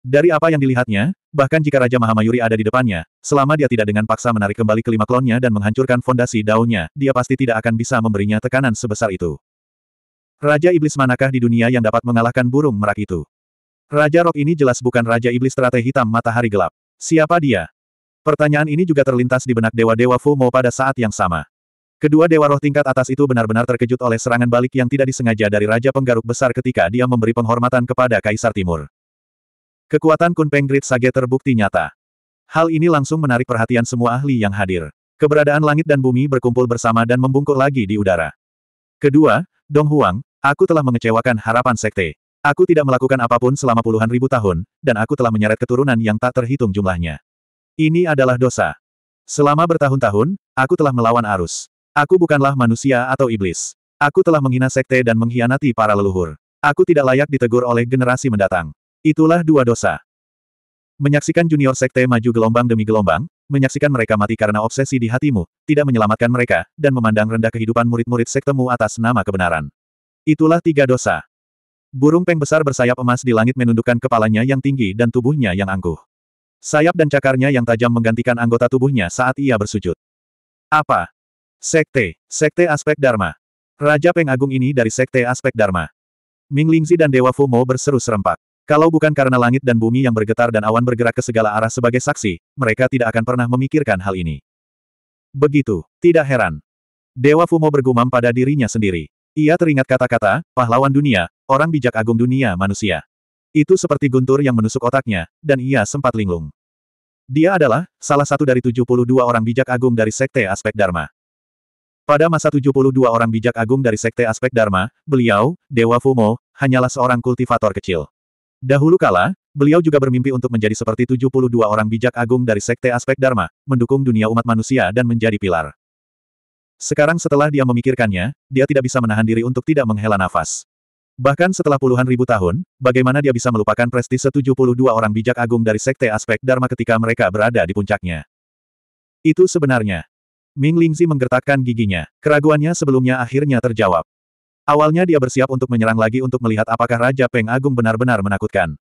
Dari apa yang dilihatnya, bahkan jika Raja Mahamayuri ada di depannya, selama dia tidak dengan paksa menarik kembali kelima klonnya dan menghancurkan fondasi daunnya, dia pasti tidak akan bisa memberinya tekanan sebesar itu. Raja Iblis manakah di dunia yang dapat mengalahkan burung merak itu? Raja Rok ini jelas bukan Raja Iblis Strategi Hitam Matahari Gelap. Siapa dia? Pertanyaan ini juga terlintas di benak Dewa-Dewa Fumo pada saat yang sama. Kedua Dewa Roh tingkat atas itu benar-benar terkejut oleh serangan balik yang tidak disengaja dari Raja Penggaruk Besar ketika dia memberi penghormatan kepada Kaisar Timur. Kekuatan Kunpeng Great Sage terbukti nyata. Hal ini langsung menarik perhatian semua ahli yang hadir. Keberadaan langit dan bumi berkumpul bersama dan membungkuk lagi di udara. Kedua, Dong Huang, aku telah mengecewakan harapan sekte. Aku tidak melakukan apapun selama puluhan ribu tahun, dan aku telah menyeret keturunan yang tak terhitung jumlahnya. Ini adalah dosa. Selama bertahun-tahun, aku telah melawan arus. Aku bukanlah manusia atau iblis. Aku telah menghina sekte dan mengkhianati para leluhur. Aku tidak layak ditegur oleh generasi mendatang. Itulah dua dosa. Menyaksikan junior sekte maju gelombang demi gelombang, menyaksikan mereka mati karena obsesi di hatimu, tidak menyelamatkan mereka, dan memandang rendah kehidupan murid-murid sektemu atas nama kebenaran. Itulah tiga dosa. Burung peng besar bersayap emas di langit menundukkan kepalanya yang tinggi dan tubuhnya yang angkuh. Sayap dan cakarnya yang tajam menggantikan anggota tubuhnya saat ia bersujud. Apa? Sekte, Sekte Aspek Dharma. Raja Peng Agung ini dari Sekte Aspek Dharma. Ming Lingzi dan Dewa Fumo berseru serempak. Kalau bukan karena langit dan bumi yang bergetar dan awan bergerak ke segala arah sebagai saksi, mereka tidak akan pernah memikirkan hal ini. Begitu, tidak heran. Dewa Fumo bergumam pada dirinya sendiri. Ia teringat kata-kata, pahlawan dunia, orang bijak agung dunia manusia. Itu seperti guntur yang menusuk otaknya, dan ia sempat linglung. Dia adalah salah satu dari 72 orang bijak agung dari Sekte Aspek Dharma. Pada masa 72 orang bijak agung dari Sekte Aspek Dharma, beliau, Dewa Fumo, hanyalah seorang kultivator kecil. Dahulu kala, beliau juga bermimpi untuk menjadi seperti 72 orang bijak agung dari Sekte Aspek Dharma, mendukung dunia umat manusia dan menjadi pilar. Sekarang setelah dia memikirkannya, dia tidak bisa menahan diri untuk tidak menghela nafas. Bahkan setelah puluhan ribu tahun, bagaimana dia bisa melupakan prestise 72 orang bijak agung dari Sekte Aspek Dharma ketika mereka berada di puncaknya? Itu sebenarnya. Ming Lingzi menggertakkan giginya. Keraguannya sebelumnya akhirnya terjawab. Awalnya dia bersiap untuk menyerang lagi untuk melihat apakah Raja Peng Agung benar-benar menakutkan.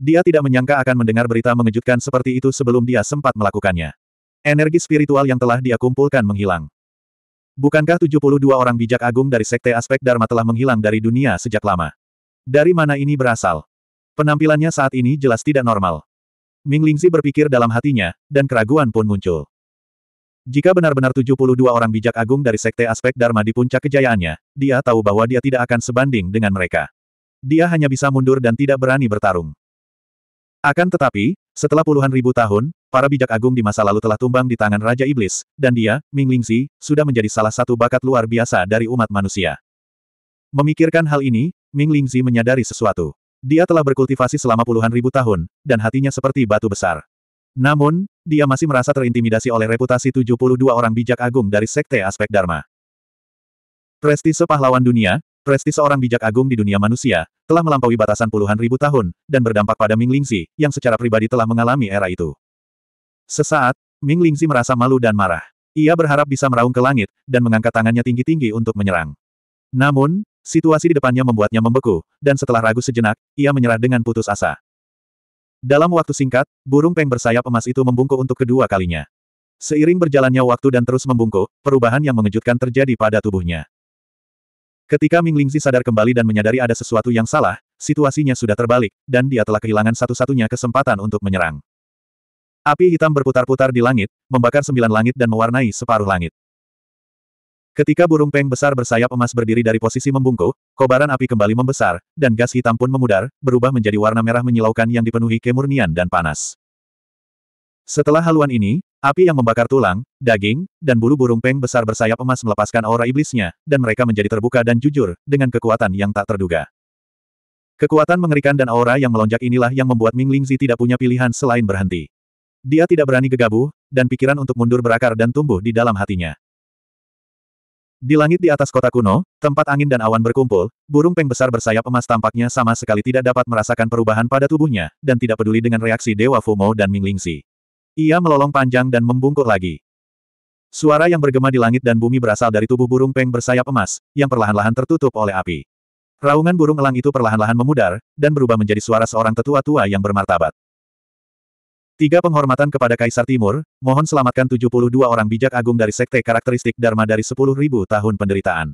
Dia tidak menyangka akan mendengar berita mengejutkan seperti itu sebelum dia sempat melakukannya. Energi spiritual yang telah dia kumpulkan menghilang. Bukankah 72 orang bijak agung dari Sekte Aspek Dharma telah menghilang dari dunia sejak lama? Dari mana ini berasal? Penampilannya saat ini jelas tidak normal. Ming Lingzi berpikir dalam hatinya, dan keraguan pun muncul. Jika benar-benar 72 orang bijak agung dari Sekte Aspek Dharma di puncak kejayaannya, dia tahu bahwa dia tidak akan sebanding dengan mereka. Dia hanya bisa mundur dan tidak berani bertarung. Akan tetapi, setelah puluhan ribu tahun, para bijak agung di masa lalu telah tumbang di tangan Raja Iblis, dan dia, Ming Lingzi, sudah menjadi salah satu bakat luar biasa dari umat manusia. Memikirkan hal ini, Ming Lingzi menyadari sesuatu. Dia telah berkultivasi selama puluhan ribu tahun, dan hatinya seperti batu besar. Namun, dia masih merasa terintimidasi oleh reputasi 72 orang bijak agung dari Sekte Aspek Dharma. Prestise pahlawan dunia, prestise orang bijak agung di dunia manusia, telah melampaui batasan puluhan ribu tahun, dan berdampak pada Ming Lingzi, yang secara pribadi telah mengalami era itu. Sesaat, Ming Lingzi merasa malu dan marah. Ia berharap bisa meraung ke langit, dan mengangkat tangannya tinggi-tinggi untuk menyerang. Namun, situasi di depannya membuatnya membeku, dan setelah ragu sejenak, ia menyerah dengan putus asa. Dalam waktu singkat, burung peng bersayap emas itu membungkuk untuk kedua kalinya. Seiring berjalannya waktu dan terus membungkuk, perubahan yang mengejutkan terjadi pada tubuhnya. Ketika Ming Lingzi sadar kembali dan menyadari ada sesuatu yang salah, situasinya sudah terbalik, dan dia telah kehilangan satu-satunya kesempatan untuk menyerang. Api hitam berputar-putar di langit, membakar sembilan langit dan mewarnai separuh langit. Ketika burung peng besar bersayap emas berdiri dari posisi membungkuk, kobaran api kembali membesar, dan gas hitam pun memudar, berubah menjadi warna merah menyilaukan yang dipenuhi kemurnian dan panas. Setelah haluan ini, api yang membakar tulang, daging, dan bulu burung peng besar bersayap emas melepaskan aura iblisnya, dan mereka menjadi terbuka dan jujur, dengan kekuatan yang tak terduga. Kekuatan mengerikan dan aura yang melonjak inilah yang membuat Ming Lingzi tidak punya pilihan selain berhenti. Dia tidak berani gegabah, dan pikiran untuk mundur berakar dan tumbuh di dalam hatinya. Di langit di atas kota kuno, tempat angin dan awan berkumpul, burung peng besar bersayap emas tampaknya sama sekali tidak dapat merasakan perubahan pada tubuhnya, dan tidak peduli dengan reaksi Dewa Fumo dan Ming Lingxi. Ia melolong panjang dan membungkuk lagi. Suara yang bergema di langit dan bumi berasal dari tubuh burung peng bersayap emas, yang perlahan-lahan tertutup oleh api. Raungan burung elang itu perlahan-lahan memudar, dan berubah menjadi suara seorang tetua tua yang bermartabat. Tiga penghormatan kepada Kaisar Timur, mohon selamatkan 72 orang bijak agung dari sekte karakteristik Dharma dari 10.000 tahun penderitaan.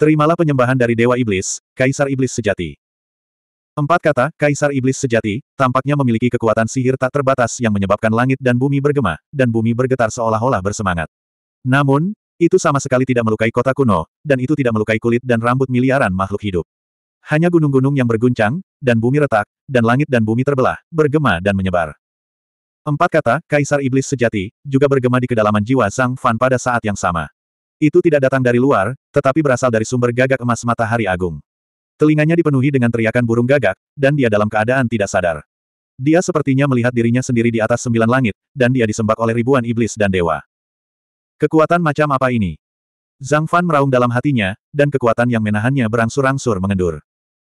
Terimalah penyembahan dari Dewa Iblis, Kaisar Iblis Sejati. Empat kata, Kaisar Iblis Sejati, tampaknya memiliki kekuatan sihir tak terbatas yang menyebabkan langit dan bumi bergema, dan bumi bergetar seolah-olah bersemangat. Namun, itu sama sekali tidak melukai kota kuno, dan itu tidak melukai kulit dan rambut miliaran makhluk hidup. Hanya gunung-gunung yang berguncang, dan bumi retak, dan langit dan bumi terbelah, bergema dan menyebar. Empat kata, Kaisar Iblis Sejati, juga bergema di kedalaman jiwa Zhang Fan pada saat yang sama. Itu tidak datang dari luar, tetapi berasal dari sumber gagak emas matahari agung. Telinganya dipenuhi dengan teriakan burung gagak, dan dia dalam keadaan tidak sadar. Dia sepertinya melihat dirinya sendiri di atas sembilan langit, dan dia disembak oleh ribuan iblis dan dewa. Kekuatan macam apa ini? Zhang Fan meraung dalam hatinya, dan kekuatan yang menahannya berangsur-angsur mengendur.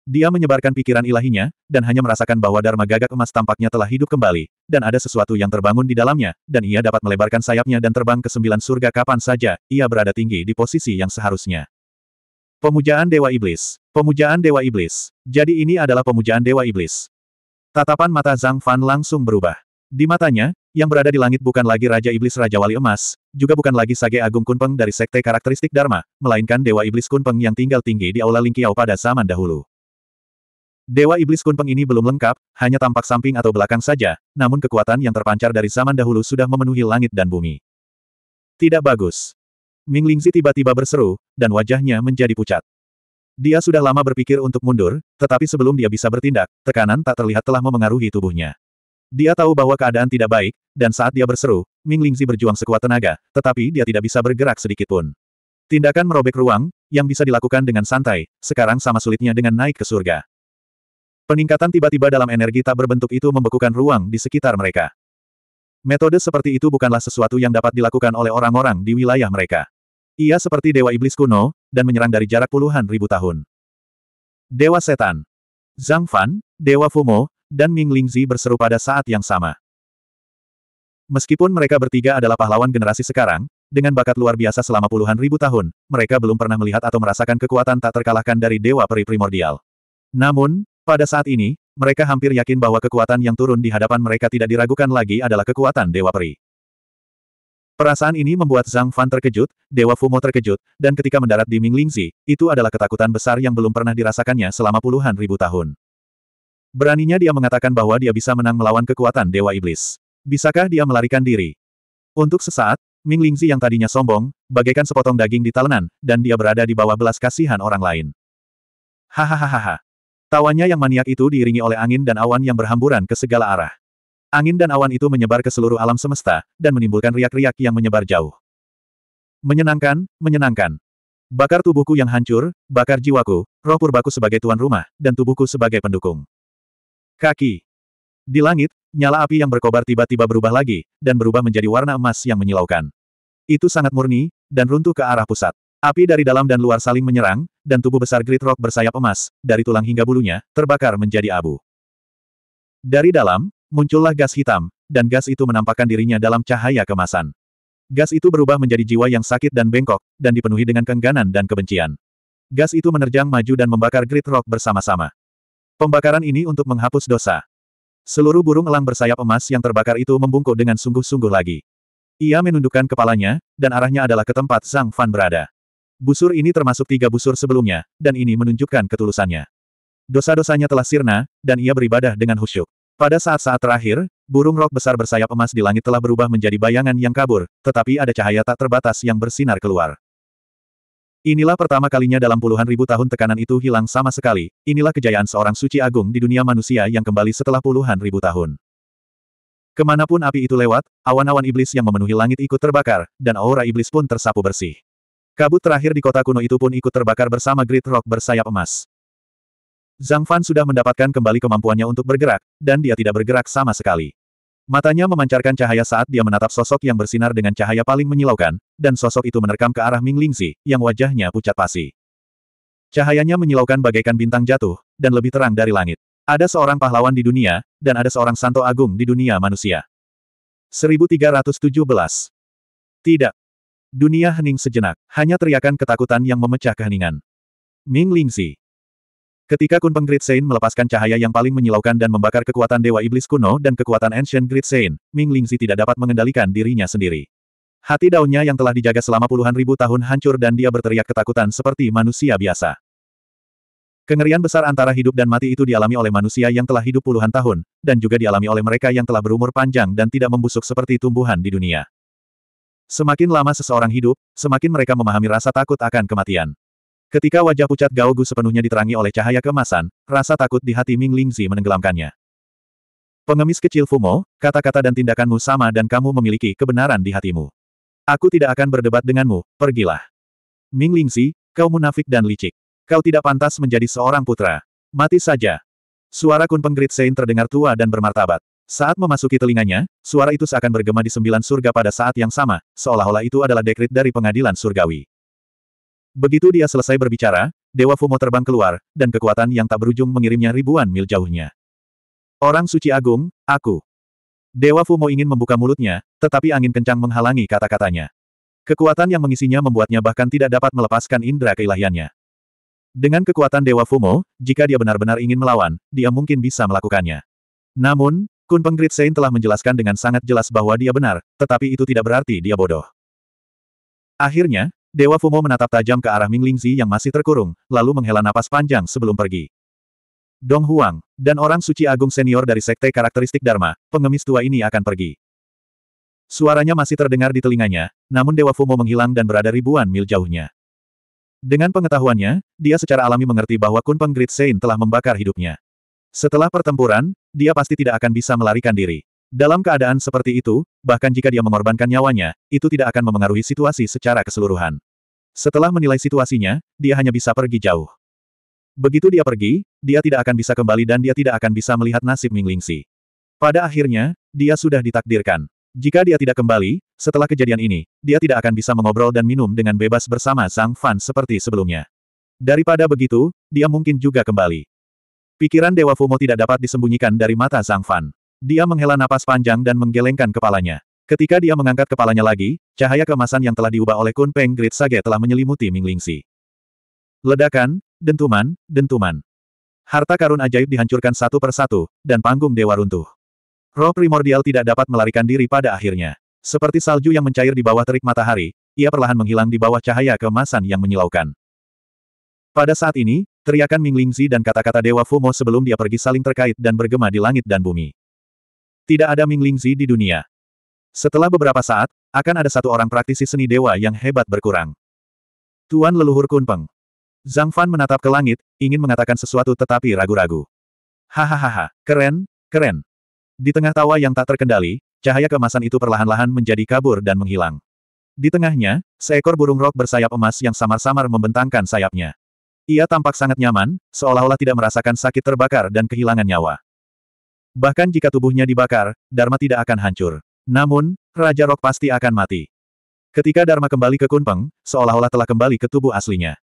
Dia menyebarkan pikiran ilahinya, dan hanya merasakan bahwa Dharma gagak emas tampaknya telah hidup kembali, dan ada sesuatu yang terbangun di dalamnya, dan ia dapat melebarkan sayapnya dan terbang ke sembilan surga kapan saja, ia berada tinggi di posisi yang seharusnya. Pemujaan Dewa Iblis. Pemujaan Dewa Iblis. Jadi ini adalah pemujaan Dewa Iblis. Tatapan mata Zhang Fan langsung berubah. Di matanya, yang berada di langit bukan lagi Raja Iblis Raja Wali Emas, juga bukan lagi Sage Agung Kunpeng dari Sekte Karakteristik Dharma, melainkan Dewa Iblis Kunpeng yang tinggal tinggi di Aula Lingqiao pada zaman dahulu. Dewa Iblis Kunpeng ini belum lengkap, hanya tampak samping atau belakang saja, namun kekuatan yang terpancar dari zaman dahulu sudah memenuhi langit dan bumi. Tidak bagus. Ming Lingzi tiba-tiba berseru, dan wajahnya menjadi pucat. Dia sudah lama berpikir untuk mundur, tetapi sebelum dia bisa bertindak, tekanan tak terlihat telah memengaruhi tubuhnya. Dia tahu bahwa keadaan tidak baik, dan saat dia berseru, Ming Lingzi berjuang sekuat tenaga, tetapi dia tidak bisa bergerak sedikitpun. Tindakan merobek ruang, yang bisa dilakukan dengan santai, sekarang sama sulitnya dengan naik ke surga. Peningkatan tiba-tiba dalam energi tak berbentuk itu membekukan ruang di sekitar mereka. Metode seperti itu bukanlah sesuatu yang dapat dilakukan oleh orang-orang di wilayah mereka. Ia seperti dewa iblis kuno, dan menyerang dari jarak puluhan ribu tahun. Dewa Setan, Zhang Fan, Dewa Fumo, dan Ming Lingzi berseru pada saat yang sama. Meskipun mereka bertiga adalah pahlawan generasi sekarang, dengan bakat luar biasa selama puluhan ribu tahun, mereka belum pernah melihat atau merasakan kekuatan tak terkalahkan dari Dewa Peri Primordial. Namun, pada saat ini, mereka hampir yakin bahwa kekuatan yang turun di hadapan mereka tidak diragukan lagi adalah kekuatan Dewa Peri. Perasaan ini membuat Zhang Fan terkejut, Dewa Fumo terkejut, dan ketika mendarat di Ming Minglingzi, itu adalah ketakutan besar yang belum pernah dirasakannya selama puluhan ribu tahun. Beraninya dia mengatakan bahwa dia bisa menang melawan kekuatan Dewa Iblis. Bisakah dia melarikan diri? Untuk sesaat, Ming Minglingzi yang tadinya sombong, bagaikan sepotong daging di talenan, dan dia berada di bawah belas kasihan orang lain. Hahaha, Tawanya yang maniak itu diiringi oleh angin dan awan yang berhamburan ke segala arah. Angin dan awan itu menyebar ke seluruh alam semesta, dan menimbulkan riak-riak yang menyebar jauh. Menyenangkan, menyenangkan. Bakar tubuhku yang hancur, bakar jiwaku, roh purbaku sebagai tuan rumah, dan tubuhku sebagai pendukung. Kaki. Di langit, nyala api yang berkobar tiba-tiba berubah lagi, dan berubah menjadi warna emas yang menyilaukan. Itu sangat murni, dan runtuh ke arah pusat. Api dari dalam dan luar saling menyerang, dan tubuh besar Great Rock bersayap emas, dari tulang hingga bulunya, terbakar menjadi abu. Dari dalam, muncullah gas hitam, dan gas itu menampakkan dirinya dalam cahaya kemasan. Gas itu berubah menjadi jiwa yang sakit dan bengkok, dan dipenuhi dengan kengganan dan kebencian. Gas itu menerjang maju dan membakar Great Rock bersama-sama. Pembakaran ini untuk menghapus dosa. Seluruh burung elang bersayap emas yang terbakar itu membungkuk dengan sungguh-sungguh lagi. Ia menundukkan kepalanya, dan arahnya adalah ke tempat Zhang Fan berada. Busur ini termasuk tiga busur sebelumnya, dan ini menunjukkan ketulusannya. Dosa-dosanya telah sirna, dan ia beribadah dengan khusyuk. Pada saat-saat terakhir, burung rok besar bersayap emas di langit telah berubah menjadi bayangan yang kabur, tetapi ada cahaya tak terbatas yang bersinar keluar. Inilah pertama kalinya dalam puluhan ribu tahun tekanan itu hilang sama sekali, inilah kejayaan seorang suci agung di dunia manusia yang kembali setelah puluhan ribu tahun. Kemanapun api itu lewat, awan-awan iblis yang memenuhi langit ikut terbakar, dan aura iblis pun tersapu bersih. Kabut terakhir di kota kuno itu pun ikut terbakar bersama Great Rock bersayap emas. Zhang Fan sudah mendapatkan kembali kemampuannya untuk bergerak, dan dia tidak bergerak sama sekali. Matanya memancarkan cahaya saat dia menatap sosok yang bersinar dengan cahaya paling menyilaukan, dan sosok itu menerkam ke arah Ming Lingzi, yang wajahnya pucat pasi. Cahayanya menyilaukan bagaikan bintang jatuh, dan lebih terang dari langit. Ada seorang pahlawan di dunia, dan ada seorang santo agung di dunia manusia. 1317. Tidak, Dunia hening sejenak, hanya teriakan ketakutan yang memecah keheningan. Ming Lingzi. Ketika Kun Peng Sein melepaskan cahaya yang paling menyilaukan dan membakar kekuatan Dewa Iblis kuno dan kekuatan Ancient Great Sein, Ming Lingzi tidak dapat mengendalikan dirinya sendiri. Hati daunnya yang telah dijaga selama puluhan ribu tahun hancur dan dia berteriak ketakutan seperti manusia biasa. Kengerian besar antara hidup dan mati itu dialami oleh manusia yang telah hidup puluhan tahun, dan juga dialami oleh mereka yang telah berumur panjang dan tidak membusuk seperti tumbuhan di dunia. Semakin lama seseorang hidup, semakin mereka memahami rasa takut akan kematian. Ketika wajah pucat Gao sepenuhnya diterangi oleh cahaya kemasan, rasa takut di hati Ming Lingzi menenggelamkannya. Pengemis kecil Fumo, kata-kata dan tindakanmu sama dan kamu memiliki kebenaran di hatimu. Aku tidak akan berdebat denganmu, pergilah. Ming Lingzi, kau munafik dan licik. Kau tidak pantas menjadi seorang putra. Mati saja. Suara Kun penggrit Sein terdengar tua dan bermartabat. Saat memasuki telinganya, suara itu seakan bergema di sembilan surga pada saat yang sama, seolah-olah itu adalah dekrit dari pengadilan surgawi. Begitu dia selesai berbicara, Dewa Fumo terbang keluar, dan kekuatan yang tak berujung mengirimnya ribuan mil jauhnya. Orang suci agung, aku. Dewa Fumo ingin membuka mulutnya, tetapi angin kencang menghalangi kata-katanya. Kekuatan yang mengisinya membuatnya bahkan tidak dapat melepaskan indera keilahiannya. Dengan kekuatan Dewa Fumo, jika dia benar-benar ingin melawan, dia mungkin bisa melakukannya. Namun, Kun Penggrit Sein telah menjelaskan dengan sangat jelas bahwa dia benar, tetapi itu tidak berarti dia bodoh. Akhirnya, Dewa Fumo menatap tajam ke arah Ming Lingzi yang masih terkurung, lalu menghela napas panjang sebelum pergi. Dong Huang, dan orang suci agung senior dari sekte karakteristik Dharma, pengemis tua ini akan pergi. Suaranya masih terdengar di telinganya, namun Dewa Fumo menghilang dan berada ribuan mil jauhnya. Dengan pengetahuannya, dia secara alami mengerti bahwa Kun Penggrit Sein telah membakar hidupnya. Setelah pertempuran, dia pasti tidak akan bisa melarikan diri. Dalam keadaan seperti itu, bahkan jika dia mengorbankan nyawanya, itu tidak akan memengaruhi situasi secara keseluruhan. Setelah menilai situasinya, dia hanya bisa pergi jauh. Begitu dia pergi, dia tidak akan bisa kembali dan dia tidak akan bisa melihat nasib Ming Lingxi. Pada akhirnya, dia sudah ditakdirkan. Jika dia tidak kembali, setelah kejadian ini, dia tidak akan bisa mengobrol dan minum dengan bebas bersama Zhang Fan seperti sebelumnya. Daripada begitu, dia mungkin juga kembali. Pikiran Dewa Fumo tidak dapat disembunyikan dari mata Zhang Fan. Dia menghela napas panjang dan menggelengkan kepalanya. Ketika dia mengangkat kepalanya lagi, cahaya kemasan yang telah diubah oleh Kun Peng Great Sage telah menyelimuti Ming Lingxi. Ledakan, dentuman, dentuman. Harta karun ajaib dihancurkan satu persatu, dan panggung dewa runtuh. Roh primordial tidak dapat melarikan diri pada akhirnya. Seperti salju yang mencair di bawah terik matahari, ia perlahan menghilang di bawah cahaya kemasan yang menyilaukan. Pada saat ini, Teriakan Ming Lingzi dan kata-kata Dewa Fumo sebelum dia pergi saling terkait dan bergema di langit dan bumi. Tidak ada Ming Lingzi di dunia. Setelah beberapa saat, akan ada satu orang praktisi seni dewa yang hebat berkurang. Tuan leluhur Kunpeng. Zhang Fan menatap ke langit, ingin mengatakan sesuatu tetapi ragu-ragu. Hahaha, keren, keren. Di tengah tawa yang tak terkendali, cahaya kemasan itu perlahan-lahan menjadi kabur dan menghilang. Di tengahnya, seekor burung rok bersayap emas yang samar-samar membentangkan sayapnya. Ia tampak sangat nyaman, seolah-olah tidak merasakan sakit terbakar dan kehilangan nyawa. Bahkan jika tubuhnya dibakar, Dharma tidak akan hancur. Namun, Raja Rok pasti akan mati. Ketika Dharma kembali ke Kunpeng, seolah-olah telah kembali ke tubuh aslinya.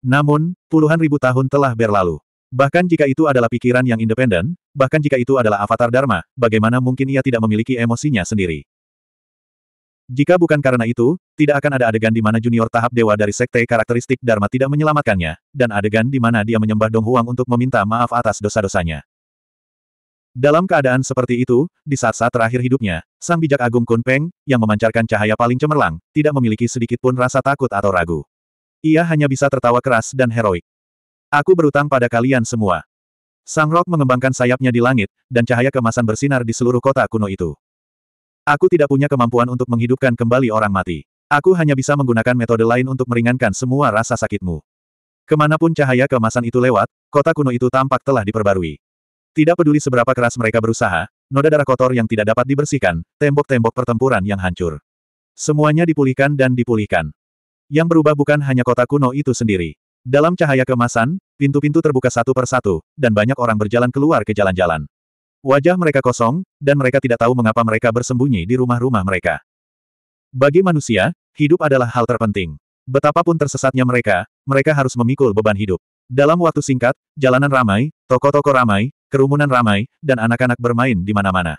Namun, puluhan ribu tahun telah berlalu. Bahkan jika itu adalah pikiran yang independen, bahkan jika itu adalah avatar Dharma, bagaimana mungkin ia tidak memiliki emosinya sendiri? Jika bukan karena itu, tidak akan ada adegan di mana junior tahap dewa dari sekte karakteristik Dharma tidak menyelamatkannya, dan adegan di mana dia menyembah Dong Huang untuk meminta maaf atas dosa-dosanya. Dalam keadaan seperti itu, di saat-saat terakhir hidupnya, Sang Bijak Agung Kun Peng, yang memancarkan cahaya paling cemerlang, tidak memiliki sedikit pun rasa takut atau ragu. Ia hanya bisa tertawa keras dan heroik. Aku berutang pada kalian semua. Sang Rok mengembangkan sayapnya di langit, dan cahaya kemasan bersinar di seluruh kota kuno itu. Aku tidak punya kemampuan untuk menghidupkan kembali orang mati. Aku hanya bisa menggunakan metode lain untuk meringankan semua rasa sakitmu. Kemanapun cahaya kemasan itu lewat, kota kuno itu tampak telah diperbarui. Tidak peduli seberapa keras mereka berusaha, noda darah kotor yang tidak dapat dibersihkan, tembok-tembok pertempuran yang hancur. Semuanya dipulihkan dan dipulihkan. Yang berubah bukan hanya kota kuno itu sendiri. Dalam cahaya kemasan, pintu-pintu terbuka satu persatu, dan banyak orang berjalan keluar ke jalan-jalan. Wajah mereka kosong, dan mereka tidak tahu mengapa mereka bersembunyi di rumah-rumah mereka. Bagi manusia, hidup adalah hal terpenting. Betapapun tersesatnya mereka, mereka harus memikul beban hidup. Dalam waktu singkat, jalanan ramai, toko-toko ramai, kerumunan ramai, dan anak-anak bermain di mana-mana.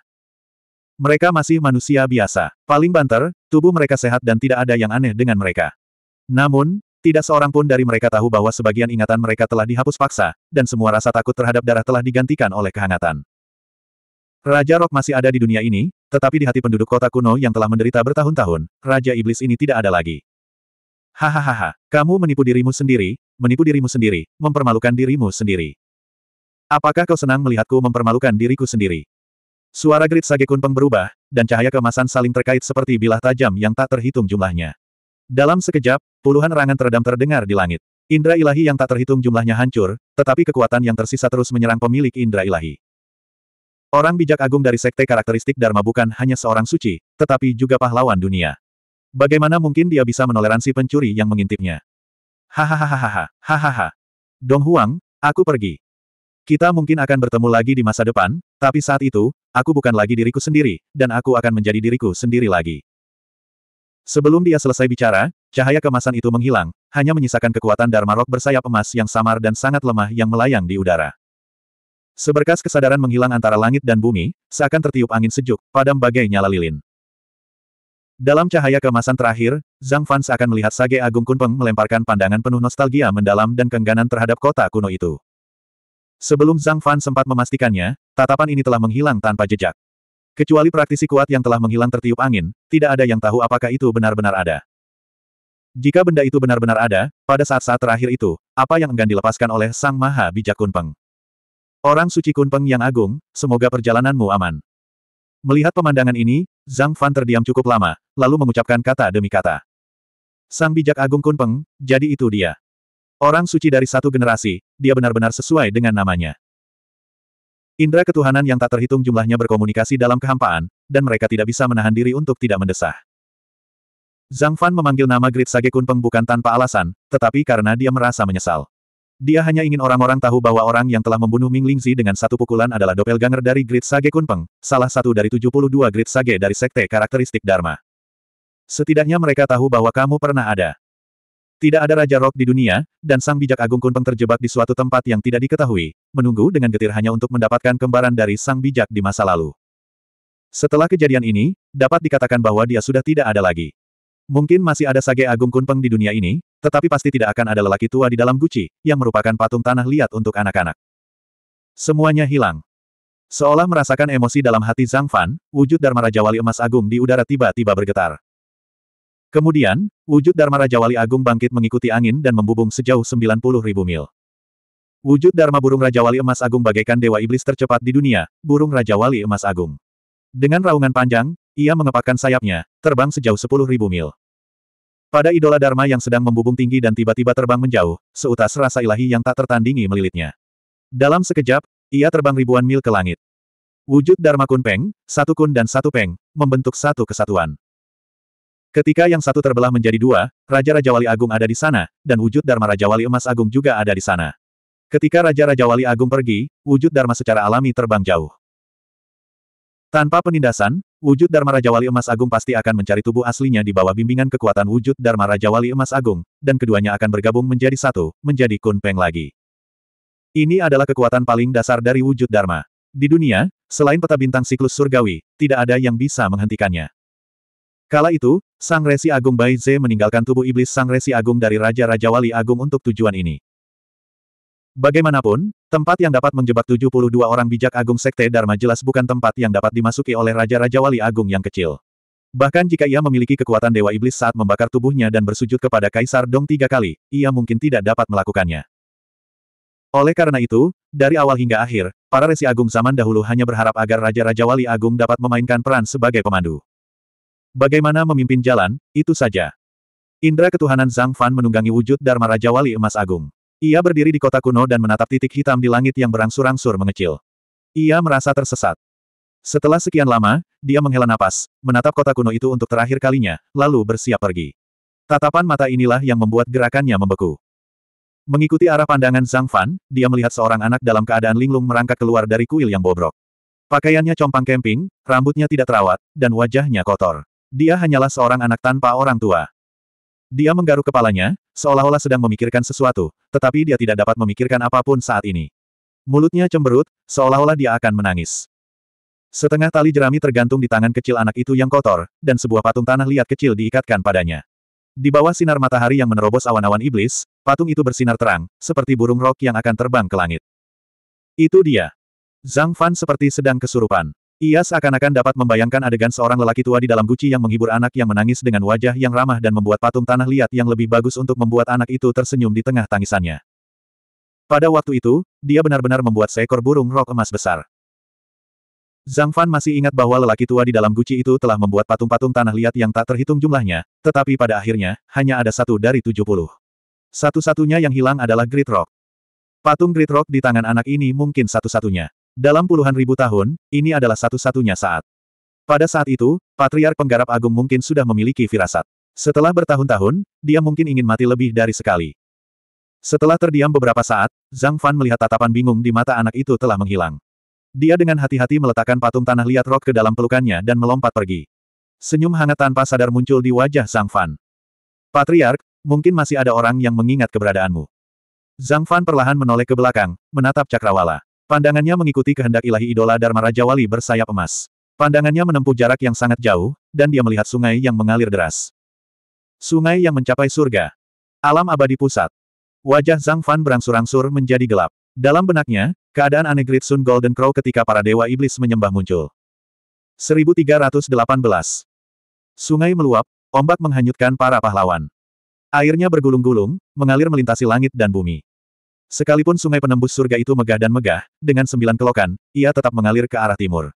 Mereka masih manusia biasa. Paling banter, tubuh mereka sehat dan tidak ada yang aneh dengan mereka. Namun, tidak seorang pun dari mereka tahu bahwa sebagian ingatan mereka telah dihapus paksa, dan semua rasa takut terhadap darah telah digantikan oleh kehangatan. Raja Rock masih ada di dunia ini, tetapi di hati penduduk kota kuno yang telah menderita bertahun-tahun, Raja Iblis ini tidak ada lagi. Hahaha, kamu menipu dirimu sendiri, menipu dirimu sendiri, mempermalukan dirimu sendiri. Apakah kau senang melihatku mempermalukan diriku sendiri? Suara Grit Sage Kunpeng berubah, dan cahaya kemasan saling terkait seperti bilah tajam yang tak terhitung jumlahnya. Dalam sekejap, puluhan rangan teredam terdengar di langit. Indra ilahi yang tak terhitung jumlahnya hancur, tetapi kekuatan yang tersisa terus menyerang pemilik indra ilahi. Orang bijak agung dari sekte karakteristik Dharma bukan hanya seorang suci, tetapi juga pahlawan dunia. Bagaimana mungkin dia bisa menoleransi pencuri yang mengintipnya? Hahaha, hahaha. Dong Huang, aku pergi. Kita mungkin akan bertemu lagi di masa depan, tapi saat itu, aku bukan lagi diriku sendiri, dan aku akan menjadi diriku sendiri lagi. Sebelum dia selesai bicara, cahaya kemasan itu menghilang, hanya menyisakan kekuatan Dharma Rock bersayap emas yang samar dan sangat lemah yang melayang di udara. Seberkas kesadaran menghilang antara langit dan bumi, seakan tertiup angin sejuk, padam bagai nyala lilin. Dalam cahaya kemasan terakhir, Zhang Fan seakan melihat Sage Agung Kunpeng melemparkan pandangan penuh nostalgia mendalam dan kengganan terhadap kota kuno itu. Sebelum Zhang Fan sempat memastikannya, tatapan ini telah menghilang tanpa jejak. Kecuali praktisi kuat yang telah menghilang tertiup angin, tidak ada yang tahu apakah itu benar-benar ada. Jika benda itu benar-benar ada, pada saat-saat terakhir itu, apa yang enggan dilepaskan oleh Sang Maha Bijak Kunpeng? Orang suci Kunpeng yang agung, semoga perjalananmu aman. Melihat pemandangan ini, Zhang Fan terdiam cukup lama, lalu mengucapkan kata demi kata. Sang bijak agung Kunpeng, jadi itu dia. Orang suci dari satu generasi, dia benar-benar sesuai dengan namanya. Indra ketuhanan yang tak terhitung jumlahnya berkomunikasi dalam kehampaan, dan mereka tidak bisa menahan diri untuk tidak mendesah. Zhang Fan memanggil nama Grid Sage Kunpeng bukan tanpa alasan, tetapi karena dia merasa menyesal. Dia hanya ingin orang-orang tahu bahwa orang yang telah membunuh Ming Lingzi dengan satu pukulan adalah doppelganger dari Great Sage Kunpeng, salah satu dari 72 Great Sage dari Sekte Karakteristik Dharma. Setidaknya mereka tahu bahwa kamu pernah ada. Tidak ada Raja Rock di dunia, dan Sang Bijak Agung Kunpeng terjebak di suatu tempat yang tidak diketahui, menunggu dengan getir hanya untuk mendapatkan kembaran dari Sang Bijak di masa lalu. Setelah kejadian ini, dapat dikatakan bahwa dia sudah tidak ada lagi. Mungkin masih ada Sage Agung Kunpeng di dunia ini, tetapi pasti tidak akan ada lelaki tua di dalam guci, yang merupakan patung tanah liat untuk anak-anak. Semuanya hilang. Seolah merasakan emosi dalam hati Zhang Fan, wujud Dharma Raja Wali Emas Agung di udara tiba-tiba bergetar. Kemudian, wujud Dharma Raja Wali Agung bangkit mengikuti angin dan membubung sejauh 90 ribu mil. Wujud Dharma Burung Raja Wali Emas Agung bagaikan dewa iblis tercepat di dunia, Burung Raja Wali Emas Agung. Dengan raungan panjang, ia mengepakkan sayapnya, terbang sejauh 10.000 mil. Pada idola Dharma yang sedang membubung tinggi dan tiba-tiba terbang menjauh, seutas rasa ilahi yang tak tertandingi melilitnya. Dalam sekejap, ia terbang ribuan mil ke langit. Wujud Dharma Kun Peng, satu kun dan satu peng, membentuk satu kesatuan. Ketika yang satu terbelah menjadi dua, Raja-Raja Wali Agung ada di sana, dan wujud Dharma Raja Wali Emas Agung juga ada di sana. Ketika Raja-Raja Wali Agung pergi, wujud Dharma secara alami terbang jauh. Tanpa penindasan, wujud Dharma Raja Wali Emas Agung pasti akan mencari tubuh aslinya di bawah bimbingan kekuatan wujud Dharma Raja Wali Emas Agung, dan keduanya akan bergabung menjadi satu, menjadi Kun Peng lagi. Ini adalah kekuatan paling dasar dari wujud Dharma. Di dunia, selain peta bintang siklus surgawi, tidak ada yang bisa menghentikannya. Kala itu, Sang Resi Agung Bai Ze meninggalkan tubuh iblis Sang Resi Agung dari Raja Raja Wali Agung untuk tujuan ini. Bagaimanapun, tempat yang dapat menjebak 72 orang bijak agung Sekte Dharma jelas bukan tempat yang dapat dimasuki oleh Raja-Raja Wali Agung yang kecil. Bahkan jika ia memiliki kekuatan Dewa Iblis saat membakar tubuhnya dan bersujud kepada Kaisar Dong tiga kali, ia mungkin tidak dapat melakukannya. Oleh karena itu, dari awal hingga akhir, para resi agung zaman dahulu hanya berharap agar Raja-Raja Wali Agung dapat memainkan peran sebagai pemandu. Bagaimana memimpin jalan, itu saja. Indra ketuhanan Zhang Fan menunggangi wujud Dharma Raja Wali Emas Agung. Ia berdiri di kota kuno dan menatap titik hitam di langit yang berangsur-angsur mengecil. Ia merasa tersesat. Setelah sekian lama, dia menghela napas, menatap kota kuno itu untuk terakhir kalinya, lalu bersiap pergi. Tatapan mata inilah yang membuat gerakannya membeku. Mengikuti arah pandangan Zhang Fan, dia melihat seorang anak dalam keadaan linglung merangkak keluar dari kuil yang bobrok. Pakaiannya compang kemping, rambutnya tidak terawat, dan wajahnya kotor. Dia hanyalah seorang anak tanpa orang tua. Dia menggaruk kepalanya, seolah-olah sedang memikirkan sesuatu, tetapi dia tidak dapat memikirkan apapun saat ini. Mulutnya cemberut, seolah-olah dia akan menangis. Setengah tali jerami tergantung di tangan kecil anak itu yang kotor, dan sebuah patung tanah liat kecil diikatkan padanya. Di bawah sinar matahari yang menerobos awan-awan iblis, patung itu bersinar terang, seperti burung rok yang akan terbang ke langit. Itu dia. Zhang Fan seperti sedang kesurupan. Ia seakan-akan dapat membayangkan adegan seorang lelaki tua di dalam guci yang menghibur anak yang menangis dengan wajah yang ramah dan membuat patung tanah liat yang lebih bagus untuk membuat anak itu tersenyum di tengah tangisannya. Pada waktu itu, dia benar-benar membuat seekor burung rok emas besar. Zhang Fan masih ingat bahwa lelaki tua di dalam guci itu telah membuat patung-patung tanah liat yang tak terhitung jumlahnya, tetapi pada akhirnya, hanya ada satu dari tujuh puluh. Satu-satunya yang hilang adalah Great Rock. Patung Great Rock di tangan anak ini mungkin satu-satunya. Dalam puluhan ribu tahun, ini adalah satu-satunya saat. Pada saat itu, Patriark Penggarap Agung mungkin sudah memiliki firasat. Setelah bertahun-tahun, dia mungkin ingin mati lebih dari sekali. Setelah terdiam beberapa saat, Zhang Fan melihat tatapan bingung di mata anak itu telah menghilang. Dia dengan hati-hati meletakkan patung tanah liat rok ke dalam pelukannya dan melompat pergi. Senyum hangat tanpa sadar muncul di wajah Zhang Fan. Patriark, mungkin masih ada orang yang mengingat keberadaanmu. Zhang Fan perlahan menoleh ke belakang, menatap Cakrawala. Pandangannya mengikuti kehendak ilahi idola Dharma Raja Wali bersayap emas. Pandangannya menempuh jarak yang sangat jauh, dan dia melihat sungai yang mengalir deras. Sungai yang mencapai surga. Alam abadi pusat. Wajah Zhang Fan berangsur-angsur menjadi gelap. Dalam benaknya, keadaan aneh Great Sun Golden Crow ketika para dewa iblis menyembah muncul. 1318 Sungai meluap, ombak menghanyutkan para pahlawan. Airnya bergulung-gulung, mengalir melintasi langit dan bumi. Sekalipun sungai penembus surga itu megah dan megah, dengan sembilan kelokan, ia tetap mengalir ke arah timur.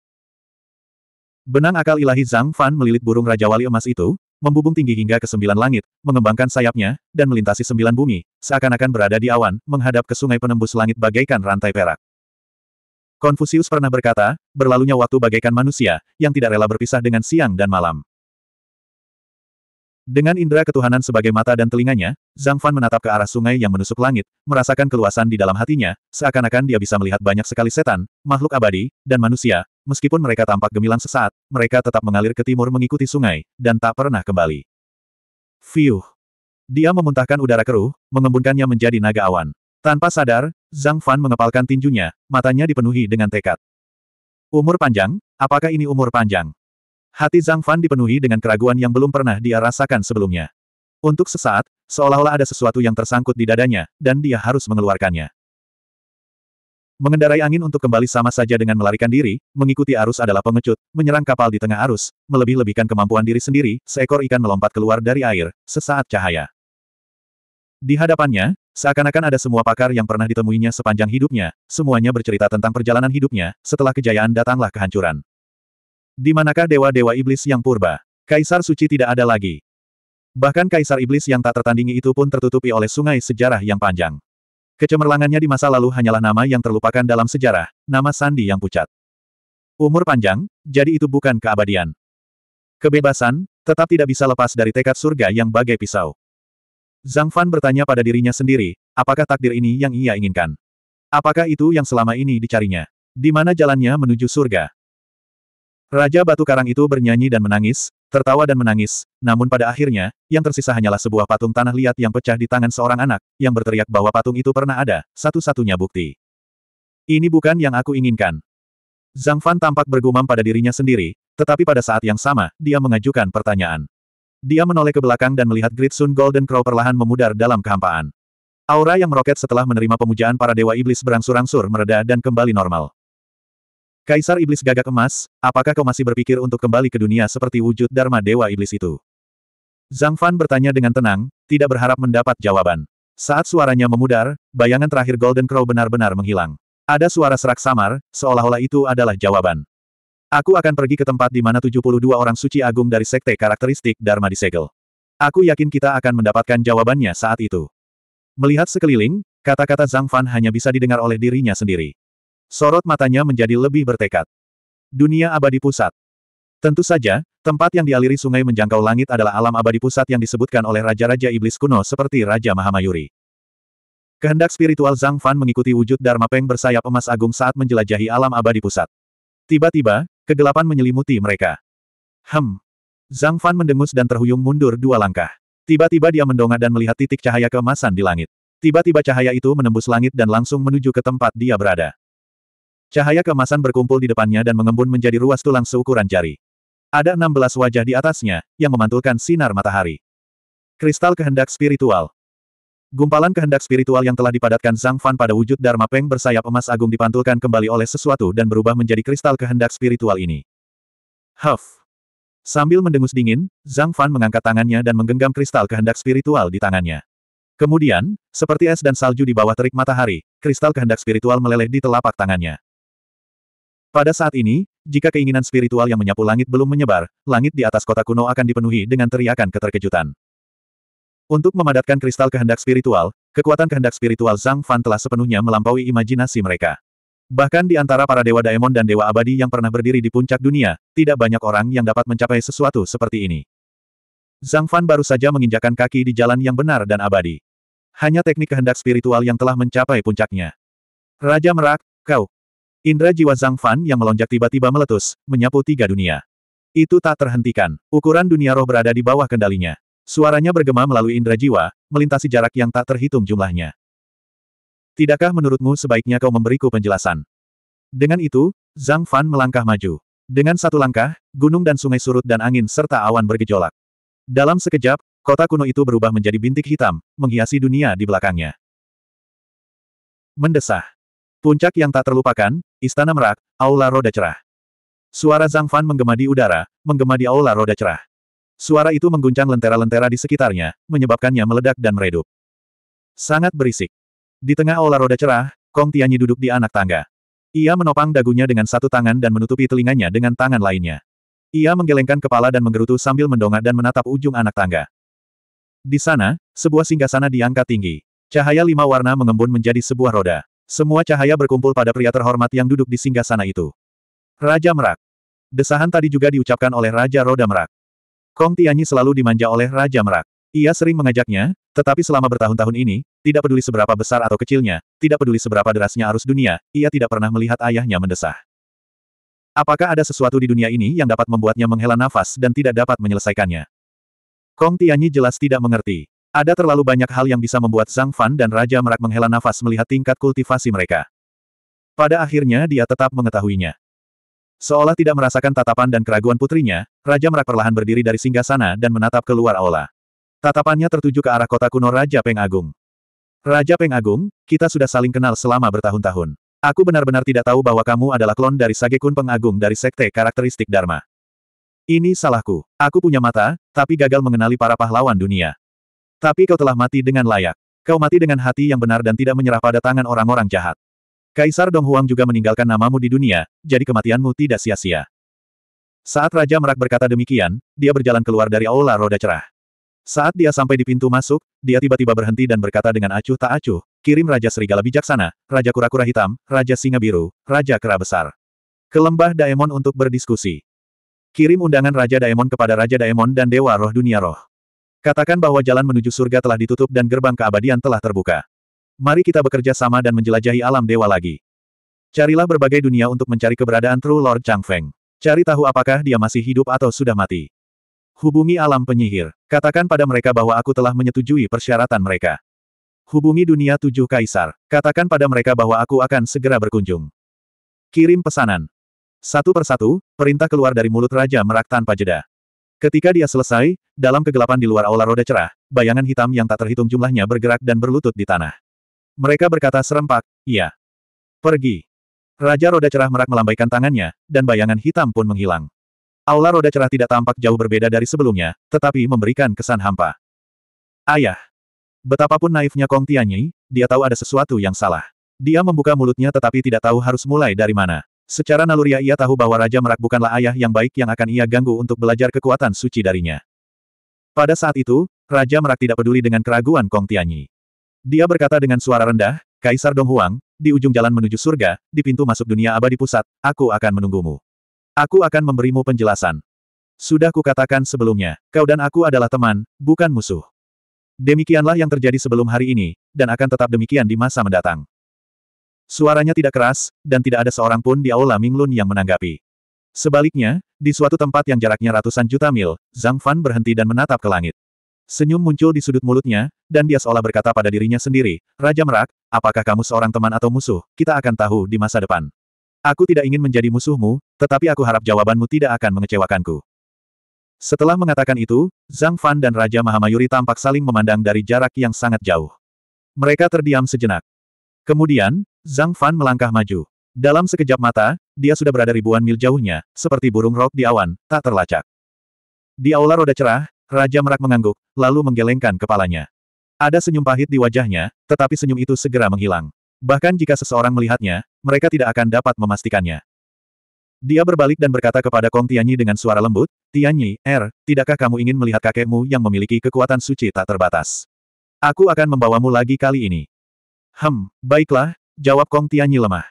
Benang akal ilahi Zhang Fan melilit burung Raja Wali Emas itu, membubung tinggi hingga ke sembilan langit, mengembangkan sayapnya, dan melintasi sembilan bumi, seakan-akan berada di awan, menghadap ke sungai penembus langit bagaikan rantai perak. Konfusius pernah berkata, berlalunya waktu bagaikan manusia, yang tidak rela berpisah dengan siang dan malam. Dengan indera ketuhanan sebagai mata dan telinganya, Zhang Fan menatap ke arah sungai yang menusuk langit, merasakan keluasan di dalam hatinya, seakan-akan dia bisa melihat banyak sekali setan, makhluk abadi, dan manusia. Meskipun mereka tampak gemilang sesaat, mereka tetap mengalir ke timur mengikuti sungai, dan tak pernah kembali. Fiuh! Dia memuntahkan udara keruh, mengembunkannya menjadi naga awan. Tanpa sadar, Zhang Fan mengepalkan tinjunya, matanya dipenuhi dengan tekad. Umur panjang? Apakah ini umur panjang? Hati Zhang Fan dipenuhi dengan keraguan yang belum pernah dia rasakan sebelumnya. Untuk sesaat, seolah-olah ada sesuatu yang tersangkut di dadanya, dan dia harus mengeluarkannya. Mengendarai angin untuk kembali sama saja dengan melarikan diri, mengikuti arus adalah pengecut, menyerang kapal di tengah arus, melebih-lebihkan kemampuan diri sendiri, seekor ikan melompat keluar dari air, sesaat cahaya. Di hadapannya, seakan-akan ada semua pakar yang pernah ditemuinya sepanjang hidupnya, semuanya bercerita tentang perjalanan hidupnya, setelah kejayaan datanglah kehancuran. Di manakah dewa-dewa iblis yang purba? Kaisar suci tidak ada lagi. Bahkan kaisar iblis yang tak tertandingi itu pun tertutupi oleh sungai sejarah yang panjang. Kecemerlangannya di masa lalu hanyalah nama yang terlupakan dalam sejarah, nama Sandi yang pucat. Umur panjang, jadi itu bukan keabadian. Kebebasan, tetap tidak bisa lepas dari tekad surga yang bagai pisau. Zhang Fan bertanya pada dirinya sendiri, apakah takdir ini yang ia inginkan? Apakah itu yang selama ini dicarinya? Di mana jalannya menuju surga? Raja batu karang itu bernyanyi dan menangis, tertawa dan menangis, namun pada akhirnya, yang tersisa hanyalah sebuah patung tanah liat yang pecah di tangan seorang anak, yang berteriak bahwa patung itu pernah ada, satu-satunya bukti. Ini bukan yang aku inginkan. Zhang Fan tampak bergumam pada dirinya sendiri, tetapi pada saat yang sama, dia mengajukan pertanyaan. Dia menoleh ke belakang dan melihat Great Sun Golden Crow perlahan memudar dalam kehampaan. Aura yang meroket setelah menerima pemujaan para dewa iblis berangsur-angsur mereda dan kembali normal. Kaisar Iblis Gagak Emas, apakah kau masih berpikir untuk kembali ke dunia seperti wujud Dharma Dewa Iblis itu? Zhang Fan bertanya dengan tenang, tidak berharap mendapat jawaban. Saat suaranya memudar, bayangan terakhir Golden Crow benar-benar menghilang. Ada suara serak samar, seolah-olah itu adalah jawaban. Aku akan pergi ke tempat di mana 72 orang suci agung dari sekte karakteristik Dharma disegel. Aku yakin kita akan mendapatkan jawabannya saat itu. Melihat sekeliling, kata-kata Zhang Fan hanya bisa didengar oleh dirinya sendiri. Sorot matanya menjadi lebih bertekad. Dunia abadi pusat. Tentu saja, tempat yang dialiri sungai menjangkau langit adalah alam abadi pusat yang disebutkan oleh raja-raja iblis kuno seperti Raja Mahamayuri. Kehendak spiritual Zhang Fan mengikuti wujud Dharma Peng bersayap emas agung saat menjelajahi alam abadi pusat. Tiba-tiba, kegelapan menyelimuti mereka. Hem. Zhang Fan mendengus dan terhuyung mundur dua langkah. Tiba-tiba dia mendongak dan melihat titik cahaya keemasan di langit. Tiba-tiba cahaya itu menembus langit dan langsung menuju ke tempat dia berada. Cahaya kemasan berkumpul di depannya dan mengembun menjadi ruas tulang seukuran jari. Ada 16 wajah di atasnya, yang memantulkan sinar matahari. Kristal kehendak spiritual. Gumpalan kehendak spiritual yang telah dipadatkan Zhang Fan pada wujud Dharma Peng bersayap emas agung dipantulkan kembali oleh sesuatu dan berubah menjadi kristal kehendak spiritual ini. Huff. Sambil mendengus dingin, Zhang Fan mengangkat tangannya dan menggenggam kristal kehendak spiritual di tangannya. Kemudian, seperti es dan salju di bawah terik matahari, kristal kehendak spiritual meleleh di telapak tangannya. Pada saat ini, jika keinginan spiritual yang menyapu langit belum menyebar, langit di atas kota kuno akan dipenuhi dengan teriakan keterkejutan. Untuk memadatkan kristal kehendak spiritual, kekuatan kehendak spiritual Zhang Fan telah sepenuhnya melampaui imajinasi mereka. Bahkan di antara para dewa daemon dan dewa abadi yang pernah berdiri di puncak dunia, tidak banyak orang yang dapat mencapai sesuatu seperti ini. Zhang Fan baru saja menginjakan kaki di jalan yang benar dan abadi. Hanya teknik kehendak spiritual yang telah mencapai puncaknya. Raja Merak, kau, Indra jiwa Zhang Fan yang melonjak tiba-tiba meletus, menyapu tiga dunia. Itu tak terhentikan. Ukuran dunia roh berada di bawah kendalinya. Suaranya bergema melalui indra jiwa, melintasi jarak yang tak terhitung jumlahnya. Tidakkah menurutmu sebaiknya kau memberiku penjelasan? Dengan itu, Zhang Fan melangkah maju. Dengan satu langkah, gunung dan sungai surut dan angin serta awan bergejolak. Dalam sekejap, kota kuno itu berubah menjadi bintik hitam, menghiasi dunia di belakangnya. Mendesah. Puncak yang tak terlupakan, Istana Merak, Aula Roda Cerah. Suara Zhang Fan menggema di udara, menggema di Aula Roda Cerah. Suara itu mengguncang lentera-lentera di sekitarnya, menyebabkannya meledak dan meredup. Sangat berisik. Di tengah Aula Roda Cerah, Kong Tianyi duduk di anak tangga. Ia menopang dagunya dengan satu tangan dan menutupi telinganya dengan tangan lainnya. Ia menggelengkan kepala dan menggerutu sambil mendongak dan menatap ujung anak tangga. Di sana, sebuah singgasana diangkat tinggi. Cahaya lima warna mengembun menjadi sebuah roda. Semua cahaya berkumpul pada pria terhormat yang duduk di singgah sana itu. Raja Merak. Desahan tadi juga diucapkan oleh Raja Roda Merak. Kong Tianyi selalu dimanja oleh Raja Merak. Ia sering mengajaknya, tetapi selama bertahun-tahun ini, tidak peduli seberapa besar atau kecilnya, tidak peduli seberapa derasnya arus dunia, ia tidak pernah melihat ayahnya mendesah. Apakah ada sesuatu di dunia ini yang dapat membuatnya menghela nafas dan tidak dapat menyelesaikannya? Kong Tianyi jelas tidak mengerti. Ada terlalu banyak hal yang bisa membuat Zhang Fan dan Raja Merak menghela nafas melihat tingkat kultivasi mereka. Pada akhirnya dia tetap mengetahuinya. Seolah tidak merasakan tatapan dan keraguan putrinya, Raja Merak perlahan berdiri dari singgah sana dan menatap keluar aula. Tatapannya tertuju ke arah kota kuno Raja Peng Agung. Raja Peng Agung, kita sudah saling kenal selama bertahun-tahun. Aku benar-benar tidak tahu bahwa kamu adalah klon dari Sage Peng Pengagung dari Sekte Karakteristik Dharma. Ini salahku. Aku punya mata, tapi gagal mengenali para pahlawan dunia. Tapi kau telah mati dengan layak. Kau mati dengan hati yang benar dan tidak menyerah pada tangan orang-orang jahat. Kaisar Donghuang juga meninggalkan namamu di dunia, jadi kematianmu tidak sia-sia. Saat Raja Merak berkata demikian, dia berjalan keluar dari aula roda cerah. Saat dia sampai di pintu masuk, dia tiba-tiba berhenti dan berkata dengan acuh tak acuh, kirim Raja Serigala Bijaksana, Raja Kura-Kura Hitam, Raja Singa Biru, Raja Kera Besar. Ke lembah Daemon untuk berdiskusi. Kirim undangan Raja Daemon kepada Raja Daemon dan Dewa Roh Dunia Roh. Katakan bahwa jalan menuju surga telah ditutup dan gerbang keabadian telah terbuka. Mari kita bekerja sama dan menjelajahi alam dewa lagi. Carilah berbagai dunia untuk mencari keberadaan True Lord Chang Feng. Cari tahu apakah dia masih hidup atau sudah mati. Hubungi alam penyihir. Katakan pada mereka bahwa aku telah menyetujui persyaratan mereka. Hubungi dunia tujuh kaisar. Katakan pada mereka bahwa aku akan segera berkunjung. Kirim pesanan. Satu persatu, perintah keluar dari mulut Raja Merak tanpa jeda. Ketika dia selesai, dalam kegelapan di luar aula roda cerah, bayangan hitam yang tak terhitung jumlahnya bergerak dan berlutut di tanah. Mereka berkata serempak, iya. Pergi. Raja roda cerah merak melambaikan tangannya, dan bayangan hitam pun menghilang. Aula roda cerah tidak tampak jauh berbeda dari sebelumnya, tetapi memberikan kesan hampa. Ayah. Betapapun naifnya Kong Tianyi, dia tahu ada sesuatu yang salah. Dia membuka mulutnya tetapi tidak tahu harus mulai dari mana. Secara naluriah ya, ia tahu bahwa Raja Merak bukanlah ayah yang baik yang akan ia ganggu untuk belajar kekuatan suci darinya. Pada saat itu, Raja Merak tidak peduli dengan keraguan Kong Tianyi. Dia berkata dengan suara rendah, Kaisar Donghuang, di ujung jalan menuju surga, di pintu masuk dunia abadi pusat, aku akan menunggumu. Aku akan memberimu penjelasan. Sudah kukatakan sebelumnya, kau dan aku adalah teman, bukan musuh. Demikianlah yang terjadi sebelum hari ini, dan akan tetap demikian di masa mendatang. Suaranya tidak keras, dan tidak ada seorang pun di aula Minglun yang menanggapi. Sebaliknya, di suatu tempat yang jaraknya ratusan juta mil, Zhang Fan berhenti dan menatap ke langit. Senyum muncul di sudut mulutnya, dan dia seolah berkata pada dirinya sendiri, Raja Merak, apakah kamu seorang teman atau musuh, kita akan tahu di masa depan. Aku tidak ingin menjadi musuhmu, tetapi aku harap jawabanmu tidak akan mengecewakanku. Setelah mengatakan itu, Zhang Fan dan Raja Mahamayuri tampak saling memandang dari jarak yang sangat jauh. Mereka terdiam sejenak. Kemudian, Zhang Fan melangkah maju. Dalam sekejap mata, dia sudah berada ribuan mil jauhnya, seperti burung rok di awan, tak terlacak. Di aula roda cerah, Raja Merak mengangguk, lalu menggelengkan kepalanya. Ada senyum pahit di wajahnya, tetapi senyum itu segera menghilang. Bahkan jika seseorang melihatnya, mereka tidak akan dapat memastikannya. Dia berbalik dan berkata kepada Kong Tianyi dengan suara lembut, Tianyi, Er, tidakkah kamu ingin melihat kakekmu yang memiliki kekuatan suci tak terbatas? Aku akan membawamu lagi kali ini. Hem, baiklah, Jawab Kong Tianyi lemah.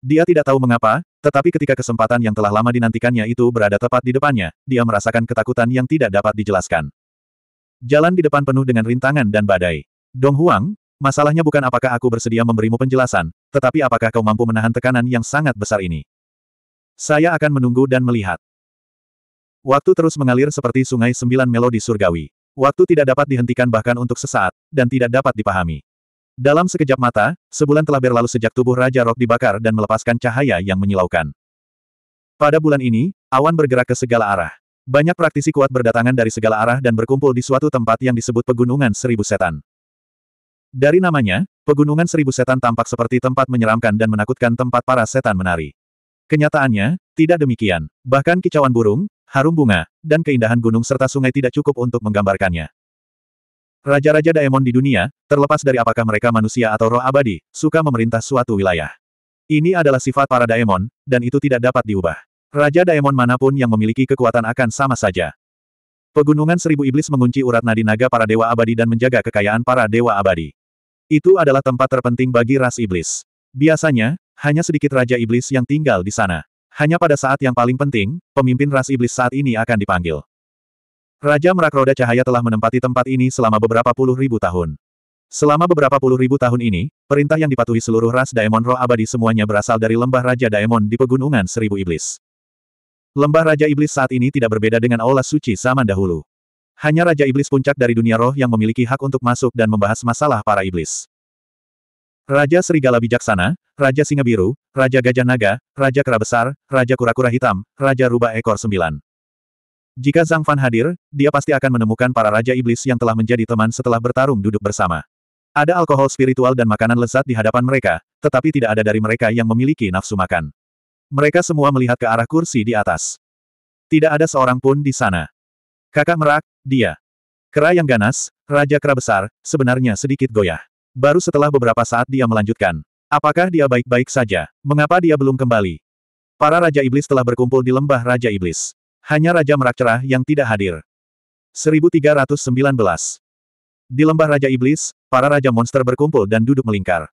Dia tidak tahu mengapa, tetapi ketika kesempatan yang telah lama dinantikannya itu berada tepat di depannya, dia merasakan ketakutan yang tidak dapat dijelaskan. Jalan di depan penuh dengan rintangan dan badai. Dong Huang, masalahnya bukan apakah aku bersedia memberimu penjelasan, tetapi apakah kau mampu menahan tekanan yang sangat besar ini. Saya akan menunggu dan melihat. Waktu terus mengalir seperti sungai sembilan melodi surgawi. Waktu tidak dapat dihentikan bahkan untuk sesaat, dan tidak dapat dipahami. Dalam sekejap mata, sebulan telah berlalu sejak tubuh Raja Rok dibakar dan melepaskan cahaya yang menyilaukan. Pada bulan ini, awan bergerak ke segala arah. Banyak praktisi kuat berdatangan dari segala arah dan berkumpul di suatu tempat yang disebut Pegunungan Seribu Setan. Dari namanya, Pegunungan Seribu Setan tampak seperti tempat menyeramkan dan menakutkan tempat para setan menari. Kenyataannya, tidak demikian. Bahkan kicauan burung, harum bunga, dan keindahan gunung serta sungai tidak cukup untuk menggambarkannya. Raja-raja Daemon di dunia, terlepas dari apakah mereka manusia atau roh abadi, suka memerintah suatu wilayah. Ini adalah sifat para Daemon, dan itu tidak dapat diubah. Raja Daemon manapun yang memiliki kekuatan akan sama saja. Pegunungan Seribu Iblis mengunci urat nadi naga para dewa abadi dan menjaga kekayaan para dewa abadi. Itu adalah tempat terpenting bagi ras iblis. Biasanya, hanya sedikit Raja Iblis yang tinggal di sana. Hanya pada saat yang paling penting, pemimpin ras iblis saat ini akan dipanggil. Raja Merak Roda Cahaya telah menempati tempat ini selama beberapa puluh ribu tahun. Selama beberapa puluh ribu tahun ini, perintah yang dipatuhi seluruh ras Daemon Roh Abadi semuanya berasal dari lembah Raja Daemon di Pegunungan Seribu Iblis. Lembah Raja Iblis saat ini tidak berbeda dengan Aula Suci zaman dahulu. Hanya Raja Iblis puncak dari dunia roh yang memiliki hak untuk masuk dan membahas masalah para iblis. Raja Serigala Bijaksana, Raja Singa Biru, Raja Gajah Naga, Raja Kera Besar, Raja Kura-Kura Hitam, Raja Rubah Ekor Sembilan. Jika Zhang Fan hadir, dia pasti akan menemukan para Raja Iblis yang telah menjadi teman setelah bertarung duduk bersama. Ada alkohol spiritual dan makanan lezat di hadapan mereka, tetapi tidak ada dari mereka yang memiliki nafsu makan. Mereka semua melihat ke arah kursi di atas. Tidak ada seorang pun di sana. Kakak merak, dia. Kera yang ganas, Raja Kera Besar, sebenarnya sedikit goyah. Baru setelah beberapa saat dia melanjutkan. Apakah dia baik-baik saja? Mengapa dia belum kembali? Para Raja Iblis telah berkumpul di lembah Raja Iblis. Hanya Raja Merak Cerah yang tidak hadir. 1319. Di lembah Raja Iblis, para Raja Monster berkumpul dan duduk melingkar.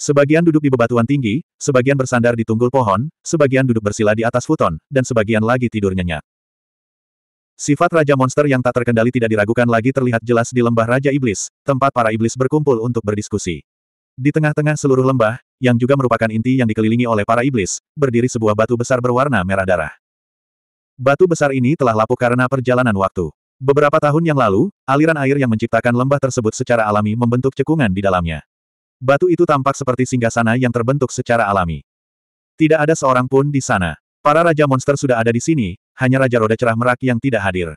Sebagian duduk di bebatuan tinggi, sebagian bersandar di tunggul pohon, sebagian duduk bersila di atas futon, dan sebagian lagi tidur nyenyak. Sifat Raja Monster yang tak terkendali tidak diragukan lagi terlihat jelas di lembah Raja Iblis, tempat para iblis berkumpul untuk berdiskusi. Di tengah-tengah seluruh lembah, yang juga merupakan inti yang dikelilingi oleh para iblis, berdiri sebuah batu besar berwarna merah darah. Batu besar ini telah lapuk karena perjalanan waktu. Beberapa tahun yang lalu, aliran air yang menciptakan lembah tersebut secara alami membentuk cekungan di dalamnya. Batu itu tampak seperti singgasana yang terbentuk secara alami. Tidak ada seorang pun di sana. Para raja monster sudah ada di sini, hanya Raja Roda Cerah Merak yang tidak hadir.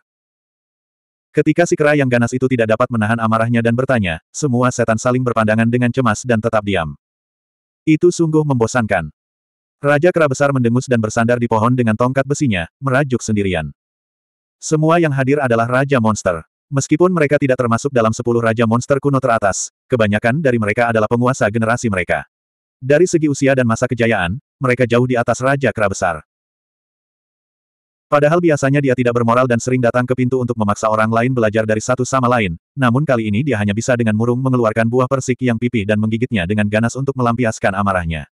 Ketika si kera yang ganas itu tidak dapat menahan amarahnya dan bertanya, semua setan saling berpandangan dengan cemas dan tetap diam. Itu sungguh membosankan. Raja kera besar mendengus dan bersandar di pohon dengan tongkat besinya, merajuk sendirian. Semua yang hadir adalah Raja Monster. Meskipun mereka tidak termasuk dalam sepuluh Raja Monster kuno teratas, kebanyakan dari mereka adalah penguasa generasi mereka. Dari segi usia dan masa kejayaan, mereka jauh di atas Raja Kera Besar. Padahal biasanya dia tidak bermoral dan sering datang ke pintu untuk memaksa orang lain belajar dari satu sama lain, namun kali ini dia hanya bisa dengan murung mengeluarkan buah persik yang pipih dan menggigitnya dengan ganas untuk melampiaskan amarahnya.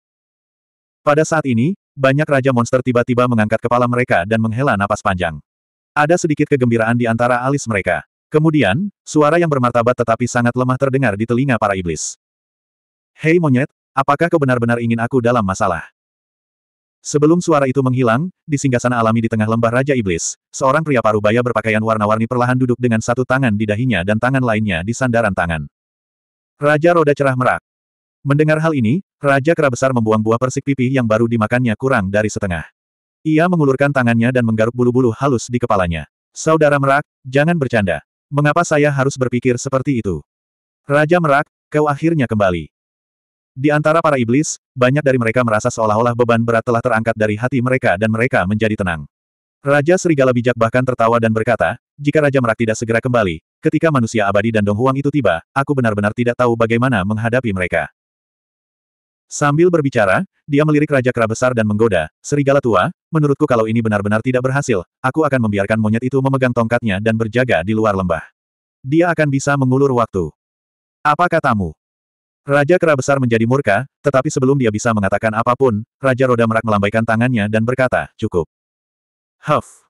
Pada saat ini, banyak raja monster tiba-tiba mengangkat kepala mereka dan menghela napas panjang. Ada sedikit kegembiraan di antara alis mereka. Kemudian, suara yang bermartabat tetapi sangat lemah terdengar di telinga para iblis. Hei monyet, apakah kau benar-benar ingin aku dalam masalah? Sebelum suara itu menghilang, di singgasana alami di tengah lembah Raja Iblis, seorang pria parubaya berpakaian warna-warni perlahan duduk dengan satu tangan di dahinya dan tangan lainnya di sandaran tangan. Raja Roda Cerah Merak, Mendengar hal ini, Raja Kera Besar membuang buah persik pipi yang baru dimakannya kurang dari setengah. Ia mengulurkan tangannya dan menggaruk bulu-bulu halus di kepalanya. Saudara Merak, jangan bercanda. Mengapa saya harus berpikir seperti itu? Raja Merak, kau akhirnya kembali. Di antara para iblis, banyak dari mereka merasa seolah-olah beban berat telah terangkat dari hati mereka dan mereka menjadi tenang. Raja Serigala Bijak bahkan tertawa dan berkata, jika Raja Merak tidak segera kembali, ketika manusia abadi dan Dong Huang itu tiba, aku benar-benar tidak tahu bagaimana menghadapi mereka. Sambil berbicara, dia melirik Raja Kera besar dan menggoda, Serigala tua, menurutku kalau ini benar-benar tidak berhasil, aku akan membiarkan monyet itu memegang tongkatnya dan berjaga di luar lembah. Dia akan bisa mengulur waktu. Apa katamu? Raja Kera besar menjadi murka, tetapi sebelum dia bisa mengatakan apapun, Raja Roda Merak melambaikan tangannya dan berkata, cukup. Huff.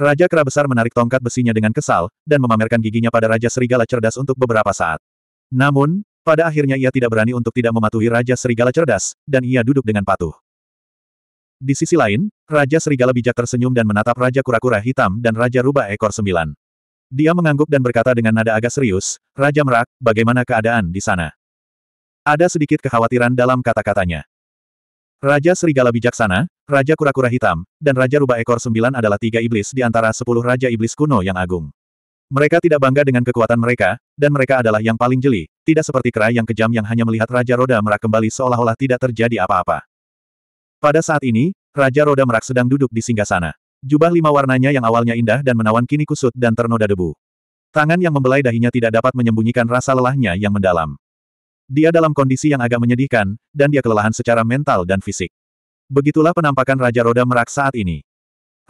Raja Kera besar menarik tongkat besinya dengan kesal, dan memamerkan giginya pada Raja Serigala cerdas untuk beberapa saat. Namun, pada akhirnya ia tidak berani untuk tidak mematuhi Raja Serigala cerdas, dan ia duduk dengan patuh. Di sisi lain, Raja Serigala bijak tersenyum dan menatap Raja Kura-Kura Hitam dan Raja Rubah Ekor Sembilan. Dia mengangguk dan berkata dengan nada agak serius, Raja Merak, bagaimana keadaan di sana? Ada sedikit kekhawatiran dalam kata-katanya. Raja Serigala Bijaksana, Raja Kura-Kura Hitam, dan Raja Rubah Ekor Sembilan adalah tiga iblis di antara sepuluh Raja Iblis kuno yang agung. Mereka tidak bangga dengan kekuatan mereka, dan mereka adalah yang paling jeli, tidak seperti kera yang kejam yang hanya melihat Raja Roda Merak kembali seolah-olah tidak terjadi apa-apa. Pada saat ini, Raja Roda Merak sedang duduk di singgah sana. Jubah lima warnanya yang awalnya indah dan menawan kini kusut dan ternoda debu. Tangan yang membelai dahinya tidak dapat menyembunyikan rasa lelahnya yang mendalam. Dia dalam kondisi yang agak menyedihkan, dan dia kelelahan secara mental dan fisik. Begitulah penampakan Raja Roda Merak saat ini.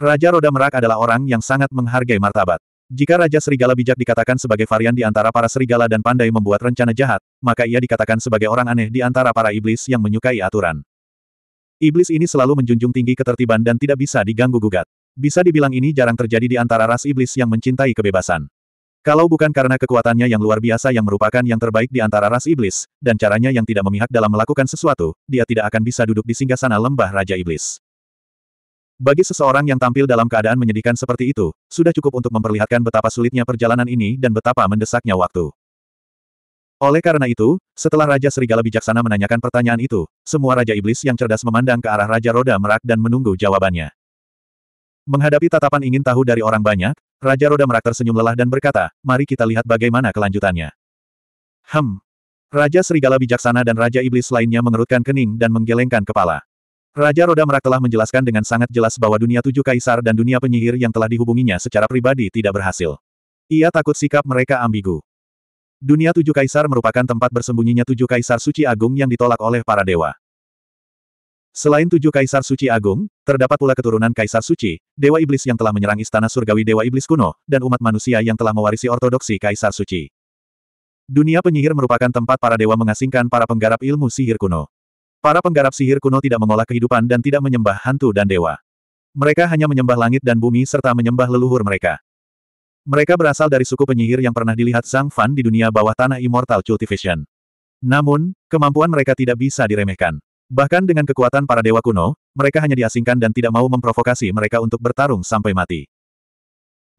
Raja Roda Merak adalah orang yang sangat menghargai martabat. Jika Raja Serigala bijak dikatakan sebagai varian di antara para serigala dan pandai membuat rencana jahat, maka ia dikatakan sebagai orang aneh di antara para iblis yang menyukai aturan. Iblis ini selalu menjunjung tinggi ketertiban dan tidak bisa diganggu-gugat. Bisa dibilang ini jarang terjadi di antara ras iblis yang mencintai kebebasan. Kalau bukan karena kekuatannya yang luar biasa yang merupakan yang terbaik di antara ras iblis, dan caranya yang tidak memihak dalam melakukan sesuatu, dia tidak akan bisa duduk di singgasana lembah Raja Iblis. Bagi seseorang yang tampil dalam keadaan menyedihkan seperti itu, sudah cukup untuk memperlihatkan betapa sulitnya perjalanan ini dan betapa mendesaknya waktu. Oleh karena itu, setelah Raja Serigala Bijaksana menanyakan pertanyaan itu, semua Raja Iblis yang cerdas memandang ke arah Raja Roda Merak dan menunggu jawabannya. Menghadapi tatapan ingin tahu dari orang banyak, Raja Roda Merak tersenyum lelah dan berkata, mari kita lihat bagaimana kelanjutannya. Hem. Raja Serigala Bijaksana dan Raja Iblis lainnya mengerutkan kening dan menggelengkan kepala. Raja Roda Merak telah menjelaskan dengan sangat jelas bahwa dunia tujuh kaisar dan dunia penyihir yang telah dihubunginya secara pribadi tidak berhasil. Ia takut sikap mereka ambigu. Dunia tujuh kaisar merupakan tempat bersembunyinya tujuh kaisar suci agung yang ditolak oleh para dewa. Selain tujuh kaisar suci agung, terdapat pula keturunan kaisar suci, dewa iblis yang telah menyerang istana surgawi dewa iblis kuno, dan umat manusia yang telah mewarisi ortodoksi kaisar suci. Dunia penyihir merupakan tempat para dewa mengasingkan para penggarap ilmu sihir kuno. Para penggarap sihir kuno tidak mengolah kehidupan dan tidak menyembah hantu dan dewa. Mereka hanya menyembah langit dan bumi serta menyembah leluhur mereka. Mereka berasal dari suku penyihir yang pernah dilihat Zhang Fan di dunia bawah tanah Immortal Cultivation. Namun, kemampuan mereka tidak bisa diremehkan. Bahkan dengan kekuatan para dewa kuno, mereka hanya diasingkan dan tidak mau memprovokasi mereka untuk bertarung sampai mati.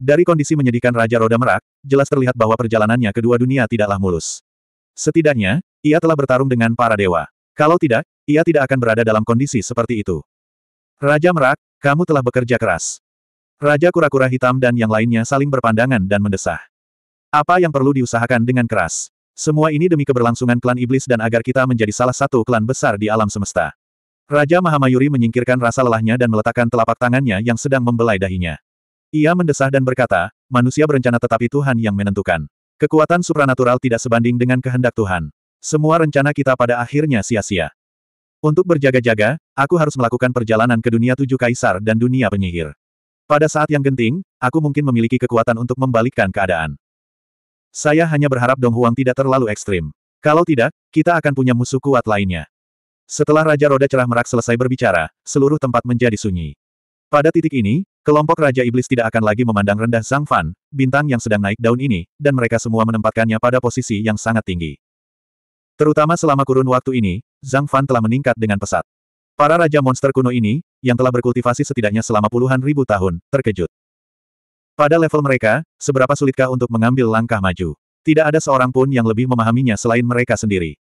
Dari kondisi menyedihkan Raja Roda Merak, jelas terlihat bahwa perjalanannya kedua dunia tidaklah mulus. Setidaknya, ia telah bertarung dengan para dewa. Kalau tidak, ia tidak akan berada dalam kondisi seperti itu. Raja Merak, kamu telah bekerja keras. Raja Kura-Kura Hitam dan yang lainnya saling berpandangan dan mendesah. Apa yang perlu diusahakan dengan keras? Semua ini demi keberlangsungan klan iblis dan agar kita menjadi salah satu klan besar di alam semesta. Raja Mahamayuri menyingkirkan rasa lelahnya dan meletakkan telapak tangannya yang sedang membelai dahinya. Ia mendesah dan berkata, manusia berencana tetapi Tuhan yang menentukan. Kekuatan supranatural tidak sebanding dengan kehendak Tuhan. Semua rencana kita pada akhirnya sia-sia. Untuk berjaga-jaga, aku harus melakukan perjalanan ke dunia tujuh kaisar dan dunia penyihir. Pada saat yang genting, aku mungkin memiliki kekuatan untuk membalikkan keadaan. Saya hanya berharap Dong Huang tidak terlalu ekstrim. Kalau tidak, kita akan punya musuh kuat lainnya. Setelah Raja Roda Cerah Merak selesai berbicara, seluruh tempat menjadi sunyi. Pada titik ini, kelompok Raja Iblis tidak akan lagi memandang rendah Zhang Fan, bintang yang sedang naik daun ini, dan mereka semua menempatkannya pada posisi yang sangat tinggi. Terutama selama kurun waktu ini, Zhang Fan telah meningkat dengan pesat. Para raja monster kuno ini, yang telah berkultivasi setidaknya selama puluhan ribu tahun, terkejut. Pada level mereka, seberapa sulitkah untuk mengambil langkah maju? Tidak ada seorang pun yang lebih memahaminya selain mereka sendiri.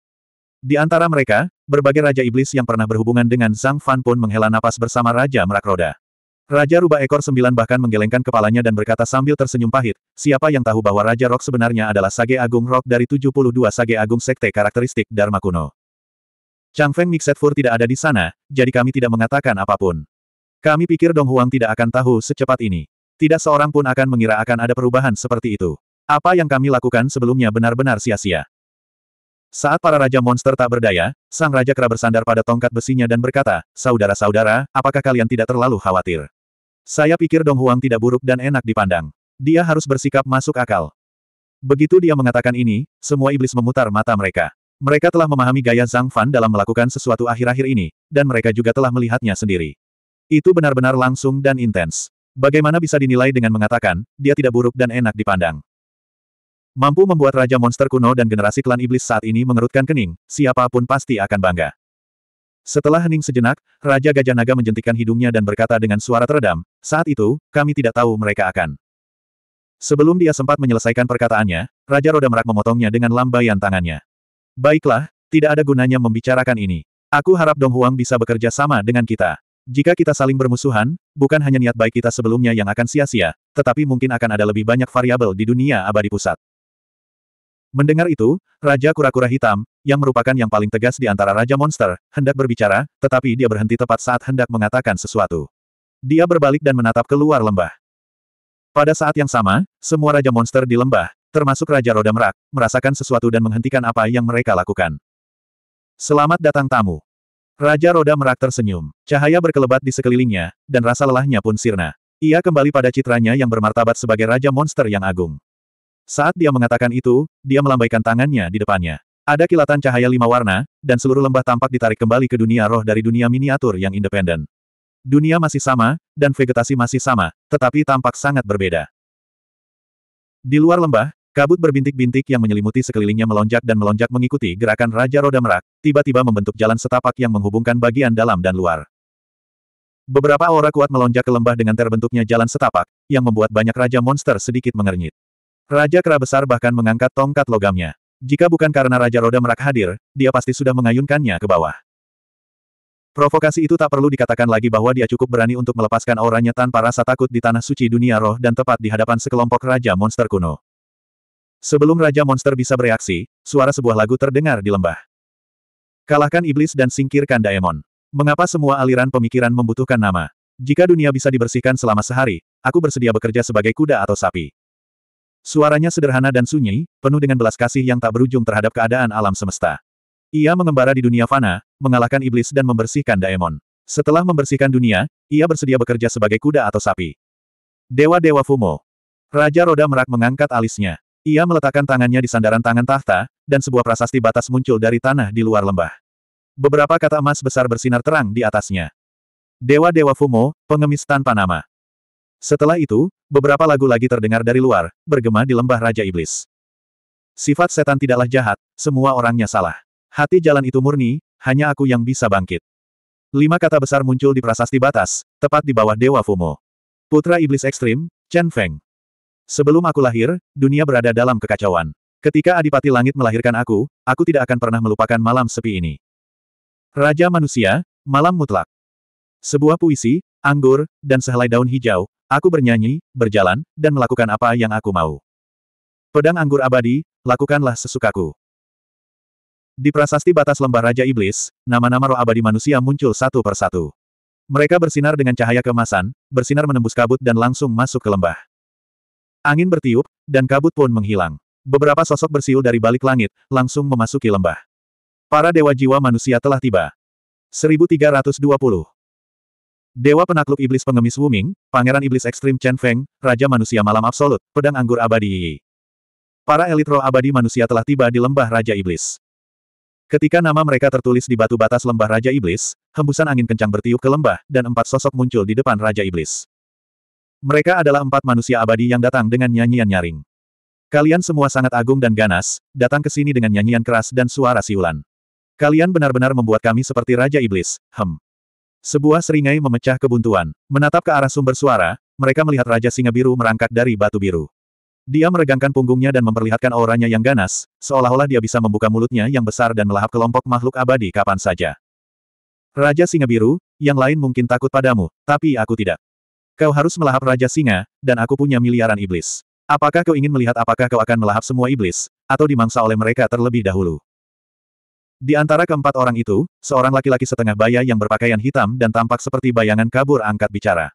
Di antara mereka, berbagai raja iblis yang pernah berhubungan dengan Zhang Fan pun menghela napas bersama Raja Merak Roda. Raja Rubah Ekor Sembilan bahkan menggelengkan kepalanya dan berkata sambil tersenyum pahit, siapa yang tahu bahwa Raja Rock sebenarnya adalah Sage Agung Rock dari 72 Sage Agung Sekte karakteristik Dharma kuno. Chang Feng Four tidak ada di sana, jadi kami tidak mengatakan apapun. Kami pikir Dong Huang tidak akan tahu secepat ini. Tidak seorang pun akan mengira akan ada perubahan seperti itu. Apa yang kami lakukan sebelumnya benar-benar sia-sia. Saat para raja monster tak berdaya, sang raja kera bersandar pada tongkat besinya dan berkata, Saudara-saudara, apakah kalian tidak terlalu khawatir? Saya pikir Dong Huang tidak buruk dan enak dipandang. Dia harus bersikap masuk akal. Begitu dia mengatakan ini, semua iblis memutar mata mereka. Mereka telah memahami gaya Zhang Fan dalam melakukan sesuatu akhir-akhir ini, dan mereka juga telah melihatnya sendiri. Itu benar-benar langsung dan intens. Bagaimana bisa dinilai dengan mengatakan, dia tidak buruk dan enak dipandang. Mampu membuat Raja Monster kuno dan generasi klan iblis saat ini mengerutkan kening, siapapun pasti akan bangga. Setelah hening sejenak, Raja Gajah Naga menjentikan hidungnya dan berkata dengan suara teredam, saat itu, kami tidak tahu mereka akan. Sebelum dia sempat menyelesaikan perkataannya, Raja Roda Merak memotongnya dengan lambaian tangannya. Baiklah, tidak ada gunanya membicarakan ini. Aku harap Dong Huang bisa bekerja sama dengan kita. Jika kita saling bermusuhan, bukan hanya niat baik kita sebelumnya yang akan sia-sia, tetapi mungkin akan ada lebih banyak variabel di dunia abadi pusat. Mendengar itu, Raja Kura-Kura Hitam, yang merupakan yang paling tegas di antara Raja Monster, hendak berbicara, tetapi dia berhenti tepat saat hendak mengatakan sesuatu. Dia berbalik dan menatap keluar lembah. Pada saat yang sama, semua Raja Monster di lembah, termasuk Raja Roda Merak, merasakan sesuatu dan menghentikan apa yang mereka lakukan. Selamat datang tamu. Raja Roda Merak tersenyum. Cahaya berkelebat di sekelilingnya, dan rasa lelahnya pun sirna. Ia kembali pada citranya yang bermartabat sebagai Raja Monster yang agung. Saat dia mengatakan itu, dia melambaikan tangannya di depannya. Ada kilatan cahaya lima warna, dan seluruh lembah tampak ditarik kembali ke dunia roh dari dunia miniatur yang independen. Dunia masih sama, dan vegetasi masih sama, tetapi tampak sangat berbeda. Di luar lembah, kabut berbintik-bintik yang menyelimuti sekelilingnya melonjak dan melonjak mengikuti gerakan Raja Roda Merak, tiba-tiba membentuk jalan setapak yang menghubungkan bagian dalam dan luar. Beberapa aura kuat melonjak ke lembah dengan terbentuknya jalan setapak, yang membuat banyak raja monster sedikit mengernyit. Raja Kera besar bahkan mengangkat tongkat logamnya. Jika bukan karena Raja Roda Merak hadir, dia pasti sudah mengayunkannya ke bawah. Provokasi itu tak perlu dikatakan lagi bahwa dia cukup berani untuk melepaskan auranya tanpa rasa takut di tanah suci dunia roh dan tepat di hadapan sekelompok Raja Monster kuno. Sebelum Raja Monster bisa bereaksi, suara sebuah lagu terdengar di lembah. Kalahkan iblis dan singkirkan daemon. Mengapa semua aliran pemikiran membutuhkan nama? Jika dunia bisa dibersihkan selama sehari, aku bersedia bekerja sebagai kuda atau sapi. Suaranya sederhana dan sunyi, penuh dengan belas kasih yang tak berujung terhadap keadaan alam semesta. Ia mengembara di dunia fana, mengalahkan iblis dan membersihkan daemon. Setelah membersihkan dunia, ia bersedia bekerja sebagai kuda atau sapi. Dewa-dewa Fumo. Raja Roda Merak mengangkat alisnya. Ia meletakkan tangannya di sandaran tangan tahta, dan sebuah prasasti batas muncul dari tanah di luar lembah. Beberapa kata emas besar bersinar terang di atasnya. Dewa-dewa Fumo, pengemis tanpa nama. Setelah itu, beberapa lagu lagi terdengar dari luar, bergema di lembah Raja Iblis. Sifat setan tidaklah jahat, semua orangnya salah. Hati jalan itu murni, hanya aku yang bisa bangkit. Lima kata besar muncul di prasasti batas, tepat di bawah Dewa Fumo. Putra Iblis Ekstrim, Chen Feng. Sebelum aku lahir, dunia berada dalam kekacauan. Ketika Adipati Langit melahirkan aku, aku tidak akan pernah melupakan malam sepi ini. Raja Manusia, Malam Mutlak. Sebuah puisi, anggur, dan sehelai daun hijau, aku bernyanyi, berjalan, dan melakukan apa yang aku mau. Pedang anggur abadi, lakukanlah sesukaku. Di prasasti batas lembah Raja Iblis, nama-nama roh abadi manusia muncul satu persatu. Mereka bersinar dengan cahaya kemasan, bersinar menembus kabut dan langsung masuk ke lembah. Angin bertiup, dan kabut pun menghilang. Beberapa sosok bersiul dari balik langit, langsung memasuki lembah. Para dewa jiwa manusia telah tiba. 1320 Dewa penakluk iblis pengemis Wuming, pangeran iblis ekstrim Chen Feng, raja manusia malam absolut, pedang anggur abadi. Para elit roh abadi manusia telah tiba di lembah raja iblis. Ketika nama mereka tertulis di batu batas lembah raja iblis, hembusan angin kencang bertiup ke lembah, dan empat sosok muncul di depan raja iblis. Mereka adalah empat manusia abadi yang datang dengan nyanyian nyaring. Kalian semua sangat agung dan ganas, datang ke sini dengan nyanyian keras dan suara siulan. Kalian benar-benar membuat kami seperti Raja Iblis, hem. Sebuah seringai memecah kebuntuan. Menatap ke arah sumber suara, mereka melihat Raja Singa Biru merangkak dari batu biru. Dia meregangkan punggungnya dan memperlihatkan auranya yang ganas, seolah-olah dia bisa membuka mulutnya yang besar dan melahap kelompok makhluk abadi kapan saja. Raja Singa Biru, yang lain mungkin takut padamu, tapi aku tidak. Kau harus melahap Raja Singa, dan aku punya miliaran iblis. Apakah kau ingin melihat apakah kau akan melahap semua iblis, atau dimangsa oleh mereka terlebih dahulu? Di antara keempat orang itu, seorang laki-laki setengah baya yang berpakaian hitam dan tampak seperti bayangan kabur angkat bicara.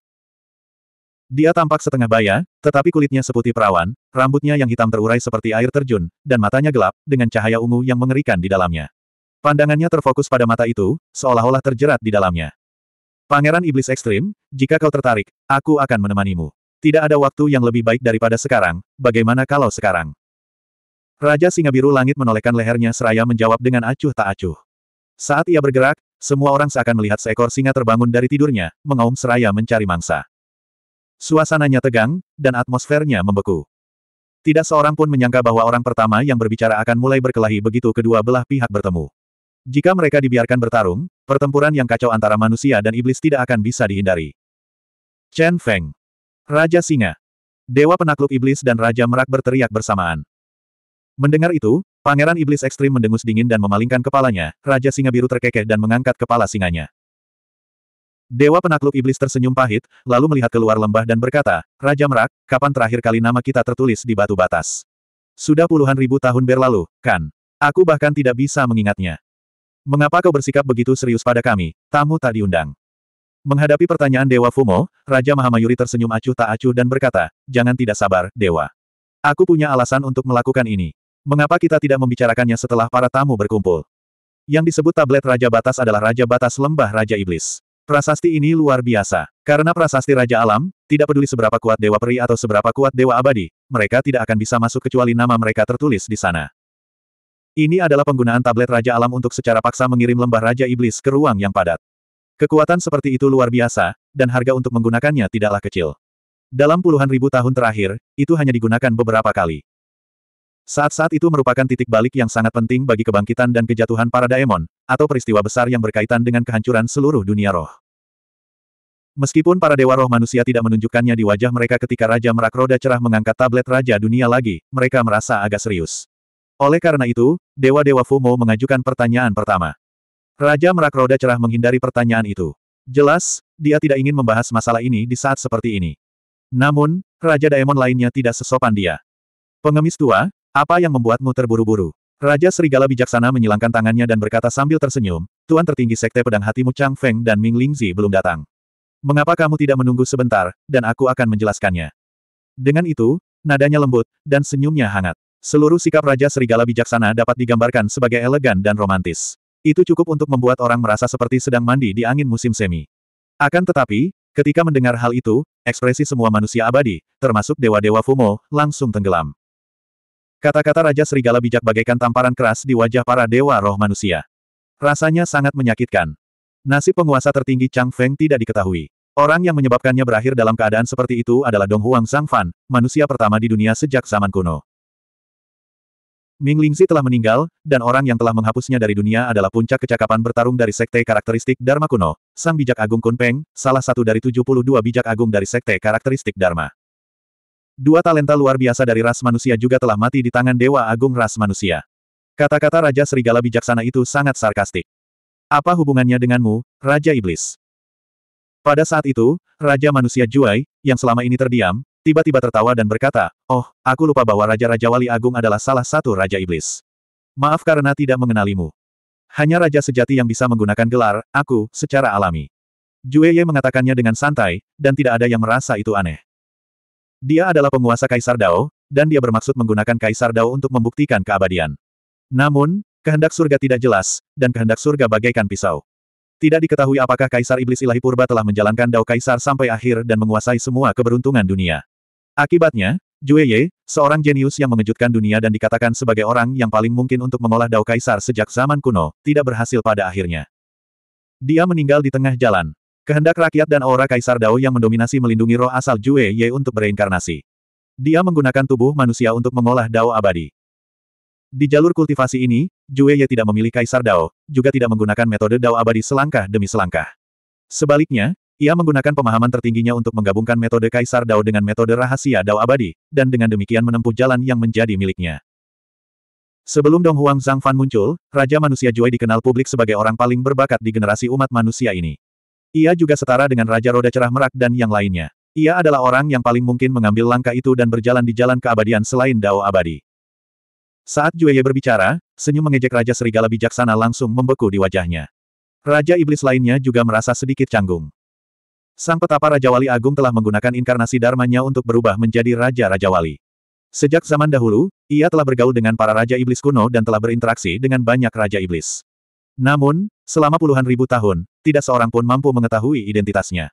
Dia tampak setengah baya, tetapi kulitnya seputih perawan, rambutnya yang hitam terurai seperti air terjun, dan matanya gelap, dengan cahaya ungu yang mengerikan di dalamnya. Pandangannya terfokus pada mata itu, seolah-olah terjerat di dalamnya. Pangeran Iblis Ekstrim, jika kau tertarik, aku akan menemanimu. Tidak ada waktu yang lebih baik daripada sekarang, bagaimana kalau sekarang? Raja Singa Biru Langit menolehkan lehernya seraya menjawab dengan acuh tak acuh. Saat ia bergerak, semua orang seakan melihat seekor singa terbangun dari tidurnya, mengaum seraya mencari mangsa. Suasananya tegang, dan atmosfernya membeku. Tidak seorang pun menyangka bahwa orang pertama yang berbicara akan mulai berkelahi begitu kedua belah pihak bertemu. Jika mereka dibiarkan bertarung, pertempuran yang kacau antara manusia dan iblis tidak akan bisa dihindari. Chen Feng. Raja Singa. Dewa Penakluk Iblis dan Raja Merak berteriak bersamaan. Mendengar itu, Pangeran Iblis Ekstrim mendengus dingin dan memalingkan kepalanya, Raja Singa Biru terkekeh dan mengangkat kepala singanya. Dewa penakluk Iblis tersenyum pahit, lalu melihat keluar lembah dan berkata, Raja Merak, kapan terakhir kali nama kita tertulis di batu batas? Sudah puluhan ribu tahun berlalu, kan? Aku bahkan tidak bisa mengingatnya. Mengapa kau bersikap begitu serius pada kami, tamu tak diundang? Menghadapi pertanyaan Dewa Fumo, Raja Mahamayuri tersenyum acuh tak acuh dan berkata, Jangan tidak sabar, Dewa. Aku punya alasan untuk melakukan ini. Mengapa kita tidak membicarakannya setelah para tamu berkumpul? Yang disebut tablet Raja Batas adalah Raja Batas Lembah Raja Iblis. Prasasti ini luar biasa. Karena prasasti Raja Alam, tidak peduli seberapa kuat Dewa Peri atau seberapa kuat Dewa Abadi, mereka tidak akan bisa masuk kecuali nama mereka tertulis di sana. Ini adalah penggunaan tablet Raja Alam untuk secara paksa mengirim lembah Raja Iblis ke ruang yang padat. Kekuatan seperti itu luar biasa, dan harga untuk menggunakannya tidaklah kecil. Dalam puluhan ribu tahun terakhir, itu hanya digunakan beberapa kali. Saat-saat itu merupakan titik balik yang sangat penting bagi kebangkitan dan kejatuhan para daemon, atau peristiwa besar yang berkaitan dengan kehancuran seluruh dunia roh. Meskipun para dewa roh manusia tidak menunjukkannya di wajah mereka ketika Raja Merak Roda Cerah mengangkat tablet Raja Dunia lagi, mereka merasa agak serius. Oleh karena itu, dewa-dewa Fumo mengajukan pertanyaan pertama. Raja Merak Roda Cerah menghindari pertanyaan itu. Jelas, dia tidak ingin membahas masalah ini di saat seperti ini. Namun, Raja Daemon lainnya tidak sesopan dia. Pengemis tua, apa yang membuatmu terburu-buru? Raja Serigala bijaksana menyilangkan tangannya dan berkata sambil tersenyum, Tuan tertinggi Sekte Pedang Hatimu Chang Feng dan Ming Lingzi belum datang. Mengapa kamu tidak menunggu sebentar, dan aku akan menjelaskannya. Dengan itu, nadanya lembut, dan senyumnya hangat. Seluruh sikap Raja Serigala bijaksana dapat digambarkan sebagai elegan dan romantis. Itu cukup untuk membuat orang merasa seperti sedang mandi di angin musim semi. Akan tetapi, ketika mendengar hal itu, ekspresi semua manusia abadi, termasuk dewa-dewa Fumo, langsung tenggelam. Kata-kata Raja Serigala bijak bagaikan tamparan keras di wajah para dewa roh manusia. Rasanya sangat menyakitkan. Nasib penguasa tertinggi Chang Feng tidak diketahui. Orang yang menyebabkannya berakhir dalam keadaan seperti itu adalah Dong Huang Fan, manusia pertama di dunia sejak zaman kuno. Ming Lingzi telah meninggal, dan orang yang telah menghapusnya dari dunia adalah puncak kecakapan bertarung dari sekte karakteristik Dharma kuno, Sang Bijak Agung Kun Peng, salah satu dari 72 bijak agung dari sekte karakteristik Dharma. Dua talenta luar biasa dari ras manusia juga telah mati di tangan Dewa Agung ras manusia. Kata-kata Raja Serigala bijaksana itu sangat sarkastik. Apa hubungannya denganmu, Raja Iblis? Pada saat itu, Raja Manusia Juai, yang selama ini terdiam, tiba-tiba tertawa dan berkata, Oh, aku lupa bahwa Raja-Raja Wali Agung adalah salah satu Raja Iblis. Maaf karena tidak mengenalimu. Hanya Raja Sejati yang bisa menggunakan gelar, aku, secara alami. Jueye mengatakannya dengan santai, dan tidak ada yang merasa itu aneh. Dia adalah penguasa Kaisar Dao, dan dia bermaksud menggunakan Kaisar Dao untuk membuktikan keabadian. Namun, kehendak surga tidak jelas, dan kehendak surga bagaikan pisau. Tidak diketahui apakah Kaisar Iblis Ilahi Purba telah menjalankan Dao Kaisar sampai akhir dan menguasai semua keberuntungan dunia. Akibatnya, Jue Ye, seorang jenius yang mengejutkan dunia dan dikatakan sebagai orang yang paling mungkin untuk mengolah Dao Kaisar sejak zaman kuno, tidak berhasil pada akhirnya. Dia meninggal di tengah jalan. Kehendak rakyat dan aura Kaisar Dao yang mendominasi melindungi roh asal Jue Ye untuk bereinkarnasi. Dia menggunakan tubuh manusia untuk mengolah Dao abadi. Di jalur kultivasi ini, Jue Ye tidak memilih Kaisar Dao, juga tidak menggunakan metode Dao abadi selangkah demi selangkah. Sebaliknya, ia menggunakan pemahaman tertingginya untuk menggabungkan metode Kaisar Dao dengan metode rahasia Dao abadi, dan dengan demikian menempuh jalan yang menjadi miliknya. Sebelum Dong Huang Zhang Fan muncul, Raja Manusia Jue dikenal publik sebagai orang paling berbakat di generasi umat manusia ini. Ia juga setara dengan Raja Roda Cerah Merak dan yang lainnya. Ia adalah orang yang paling mungkin mengambil langkah itu dan berjalan di jalan keabadian selain Dao Abadi. Saat Jueye berbicara, senyum mengejek Raja Serigala Bijaksana langsung membeku di wajahnya. Raja Iblis lainnya juga merasa sedikit canggung. Sang petapa Raja Wali Agung telah menggunakan inkarnasi dharmanya untuk berubah menjadi Raja-Raja Wali. Sejak zaman dahulu, ia telah bergaul dengan para Raja Iblis kuno dan telah berinteraksi dengan banyak Raja Iblis. Namun, Selama puluhan ribu tahun, tidak seorang pun mampu mengetahui identitasnya.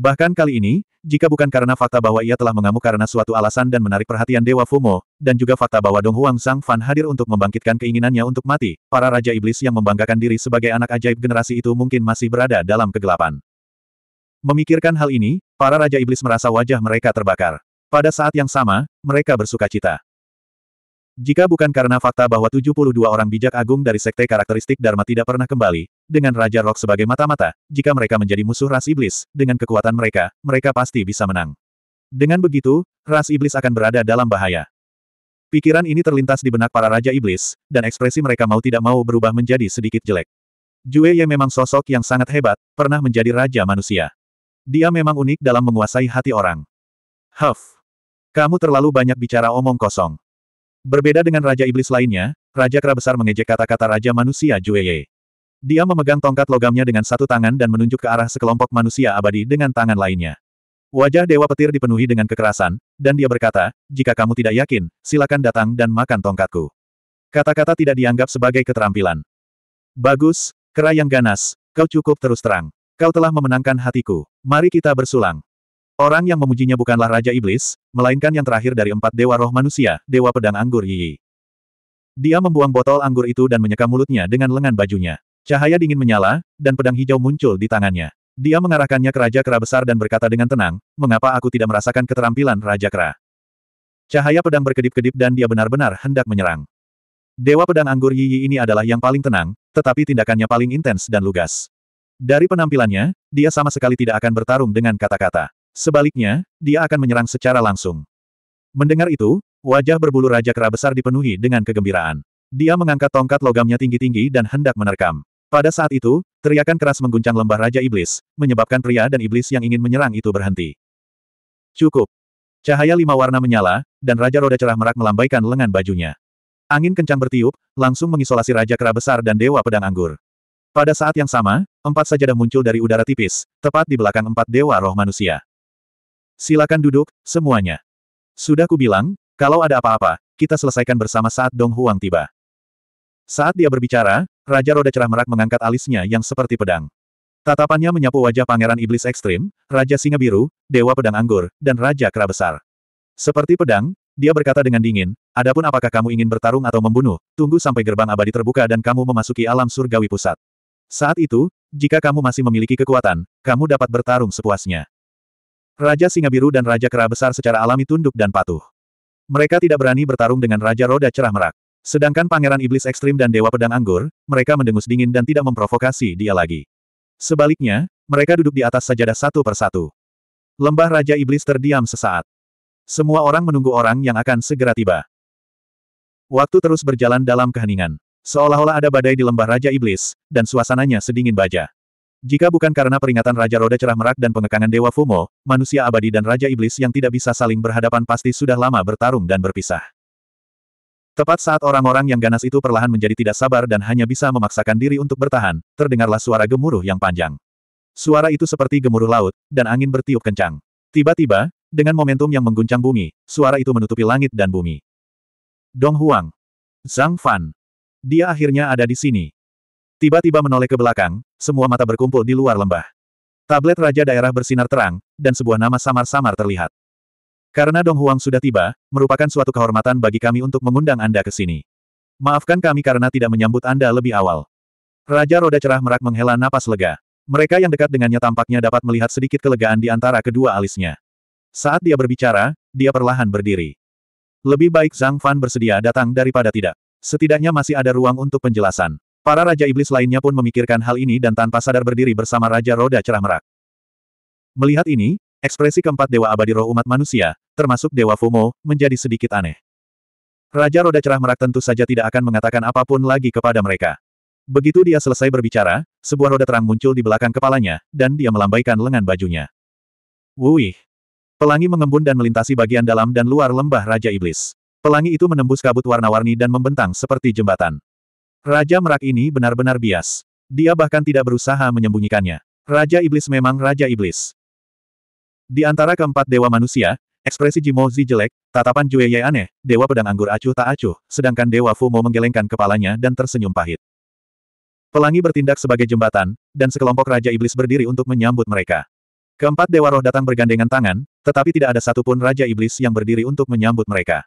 Bahkan kali ini, jika bukan karena fakta bahwa ia telah mengamuk karena suatu alasan dan menarik perhatian Dewa Fumo, dan juga fakta bahwa Dong Huang Sang Fan hadir untuk membangkitkan keinginannya untuk mati, para Raja Iblis yang membanggakan diri sebagai anak ajaib generasi itu mungkin masih berada dalam kegelapan. Memikirkan hal ini, para Raja Iblis merasa wajah mereka terbakar. Pada saat yang sama, mereka bersuka cita. Jika bukan karena fakta bahwa 72 orang bijak agung dari sekte karakteristik Dharma tidak pernah kembali, dengan Raja Rock sebagai mata-mata, jika mereka menjadi musuh ras iblis, dengan kekuatan mereka, mereka pasti bisa menang. Dengan begitu, ras iblis akan berada dalam bahaya. Pikiran ini terlintas di benak para Raja Iblis, dan ekspresi mereka mau tidak mau berubah menjadi sedikit jelek. Jue Ye memang sosok yang sangat hebat, pernah menjadi Raja Manusia. Dia memang unik dalam menguasai hati orang. Huff! Kamu terlalu banyak bicara omong kosong. Berbeda dengan Raja Iblis lainnya, Raja Kera Besar mengejek kata-kata Raja Manusia Jueye. Dia memegang tongkat logamnya dengan satu tangan dan menunjuk ke arah sekelompok manusia abadi dengan tangan lainnya. Wajah Dewa Petir dipenuhi dengan kekerasan, dan dia berkata, jika kamu tidak yakin, silakan datang dan makan tongkatku. Kata-kata tidak dianggap sebagai keterampilan. Bagus, kera yang ganas, kau cukup terus terang. Kau telah memenangkan hatiku. Mari kita bersulang. Orang yang memujinya bukanlah Raja Iblis, melainkan yang terakhir dari empat dewa roh manusia, Dewa Pedang Anggur Yi. Dia membuang botol anggur itu dan menyeka mulutnya dengan lengan bajunya. Cahaya dingin menyala, dan pedang hijau muncul di tangannya. Dia mengarahkannya ke Raja Kera besar dan berkata dengan tenang, mengapa aku tidak merasakan keterampilan Raja Kera? Cahaya pedang berkedip-kedip dan dia benar-benar hendak menyerang. Dewa pedang anggur Yi ini adalah yang paling tenang, tetapi tindakannya paling intens dan lugas. Dari penampilannya, dia sama sekali tidak akan bertarung dengan kata-kata. Sebaliknya, dia akan menyerang secara langsung. Mendengar itu, wajah berbulu Raja Kera Besar dipenuhi dengan kegembiraan. Dia mengangkat tongkat logamnya tinggi-tinggi dan hendak menerkam. Pada saat itu, teriakan keras mengguncang lembah Raja Iblis, menyebabkan pria dan iblis yang ingin menyerang itu berhenti. Cukup. Cahaya lima warna menyala, dan Raja Roda Cerah Merak melambaikan lengan bajunya. Angin kencang bertiup, langsung mengisolasi Raja Kera Besar dan Dewa Pedang Anggur. Pada saat yang sama, empat sajadah muncul dari udara tipis, tepat di belakang empat Dewa Roh Manusia. Silakan duduk, semuanya. Sudah kubilang, kalau ada apa-apa, kita selesaikan bersama saat Dong Huang tiba. Saat dia berbicara, Raja Roda Cerah Merak mengangkat alisnya yang seperti pedang. Tatapannya menyapu wajah Pangeran Iblis Ekstrim, Raja Singa Biru, Dewa Pedang Anggur, dan Raja Kera Besar. Seperti pedang, dia berkata dengan dingin, adapun apakah kamu ingin bertarung atau membunuh, tunggu sampai gerbang abadi terbuka dan kamu memasuki alam surgawi pusat. Saat itu, jika kamu masih memiliki kekuatan, kamu dapat bertarung sepuasnya. Raja Singa Biru dan Raja Kera Besar secara alami tunduk dan patuh. Mereka tidak berani bertarung dengan Raja Roda Cerah Merak. Sedangkan Pangeran Iblis Ekstrim dan Dewa Pedang Anggur, mereka mendengus dingin dan tidak memprovokasi dia lagi. Sebaliknya, mereka duduk di atas sajadah satu persatu. Lembah Raja Iblis terdiam sesaat. Semua orang menunggu orang yang akan segera tiba. Waktu terus berjalan dalam keheningan. Seolah-olah ada badai di lembah Raja Iblis, dan suasananya sedingin baja. Jika bukan karena peringatan Raja Roda Cerah Merak dan pengekangan Dewa Fumo, manusia abadi dan Raja Iblis yang tidak bisa saling berhadapan pasti sudah lama bertarung dan berpisah. Tepat saat orang-orang yang ganas itu perlahan menjadi tidak sabar dan hanya bisa memaksakan diri untuk bertahan, terdengarlah suara gemuruh yang panjang. Suara itu seperti gemuruh laut, dan angin bertiup kencang. Tiba-tiba, dengan momentum yang mengguncang bumi, suara itu menutupi langit dan bumi. Dong Huang. Zhang Fan. Dia akhirnya ada di sini. Tiba-tiba menoleh ke belakang, semua mata berkumpul di luar lembah. Tablet Raja Daerah bersinar terang, dan sebuah nama samar-samar terlihat. Karena Dong Huang sudah tiba, merupakan suatu kehormatan bagi kami untuk mengundang Anda ke sini. Maafkan kami karena tidak menyambut Anda lebih awal. Raja Roda Cerah Merak menghela napas lega. Mereka yang dekat dengannya tampaknya dapat melihat sedikit kelegaan di antara kedua alisnya. Saat dia berbicara, dia perlahan berdiri. Lebih baik Zhang Fan bersedia datang daripada tidak. Setidaknya masih ada ruang untuk penjelasan. Para Raja Iblis lainnya pun memikirkan hal ini dan tanpa sadar berdiri bersama Raja Roda Cerah Merak. Melihat ini, ekspresi keempat Dewa Abadi Roh Umat Manusia, termasuk Dewa Fumo, menjadi sedikit aneh. Raja Roda Cerah Merak tentu saja tidak akan mengatakan apapun lagi kepada mereka. Begitu dia selesai berbicara, sebuah roda terang muncul di belakang kepalanya, dan dia melambaikan lengan bajunya. Wuih! Pelangi mengembun dan melintasi bagian dalam dan luar lembah Raja Iblis. Pelangi itu menembus kabut warna-warni dan membentang seperti jembatan. Raja Merak ini benar-benar bias. Dia bahkan tidak berusaha menyembunyikannya. Raja Iblis memang Raja Iblis. Di antara keempat dewa manusia, ekspresi Jimozi jelek, tatapan Ye aneh, dewa pedang anggur acuh tak acuh, sedangkan dewa Fumo menggelengkan kepalanya dan tersenyum pahit. Pelangi bertindak sebagai jembatan, dan sekelompok Raja Iblis berdiri untuk menyambut mereka. Keempat dewa roh datang bergandengan tangan, tetapi tidak ada satupun Raja Iblis yang berdiri untuk menyambut mereka.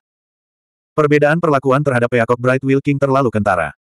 Perbedaan perlakuan terhadap Peacock Bright Will King terlalu kentara.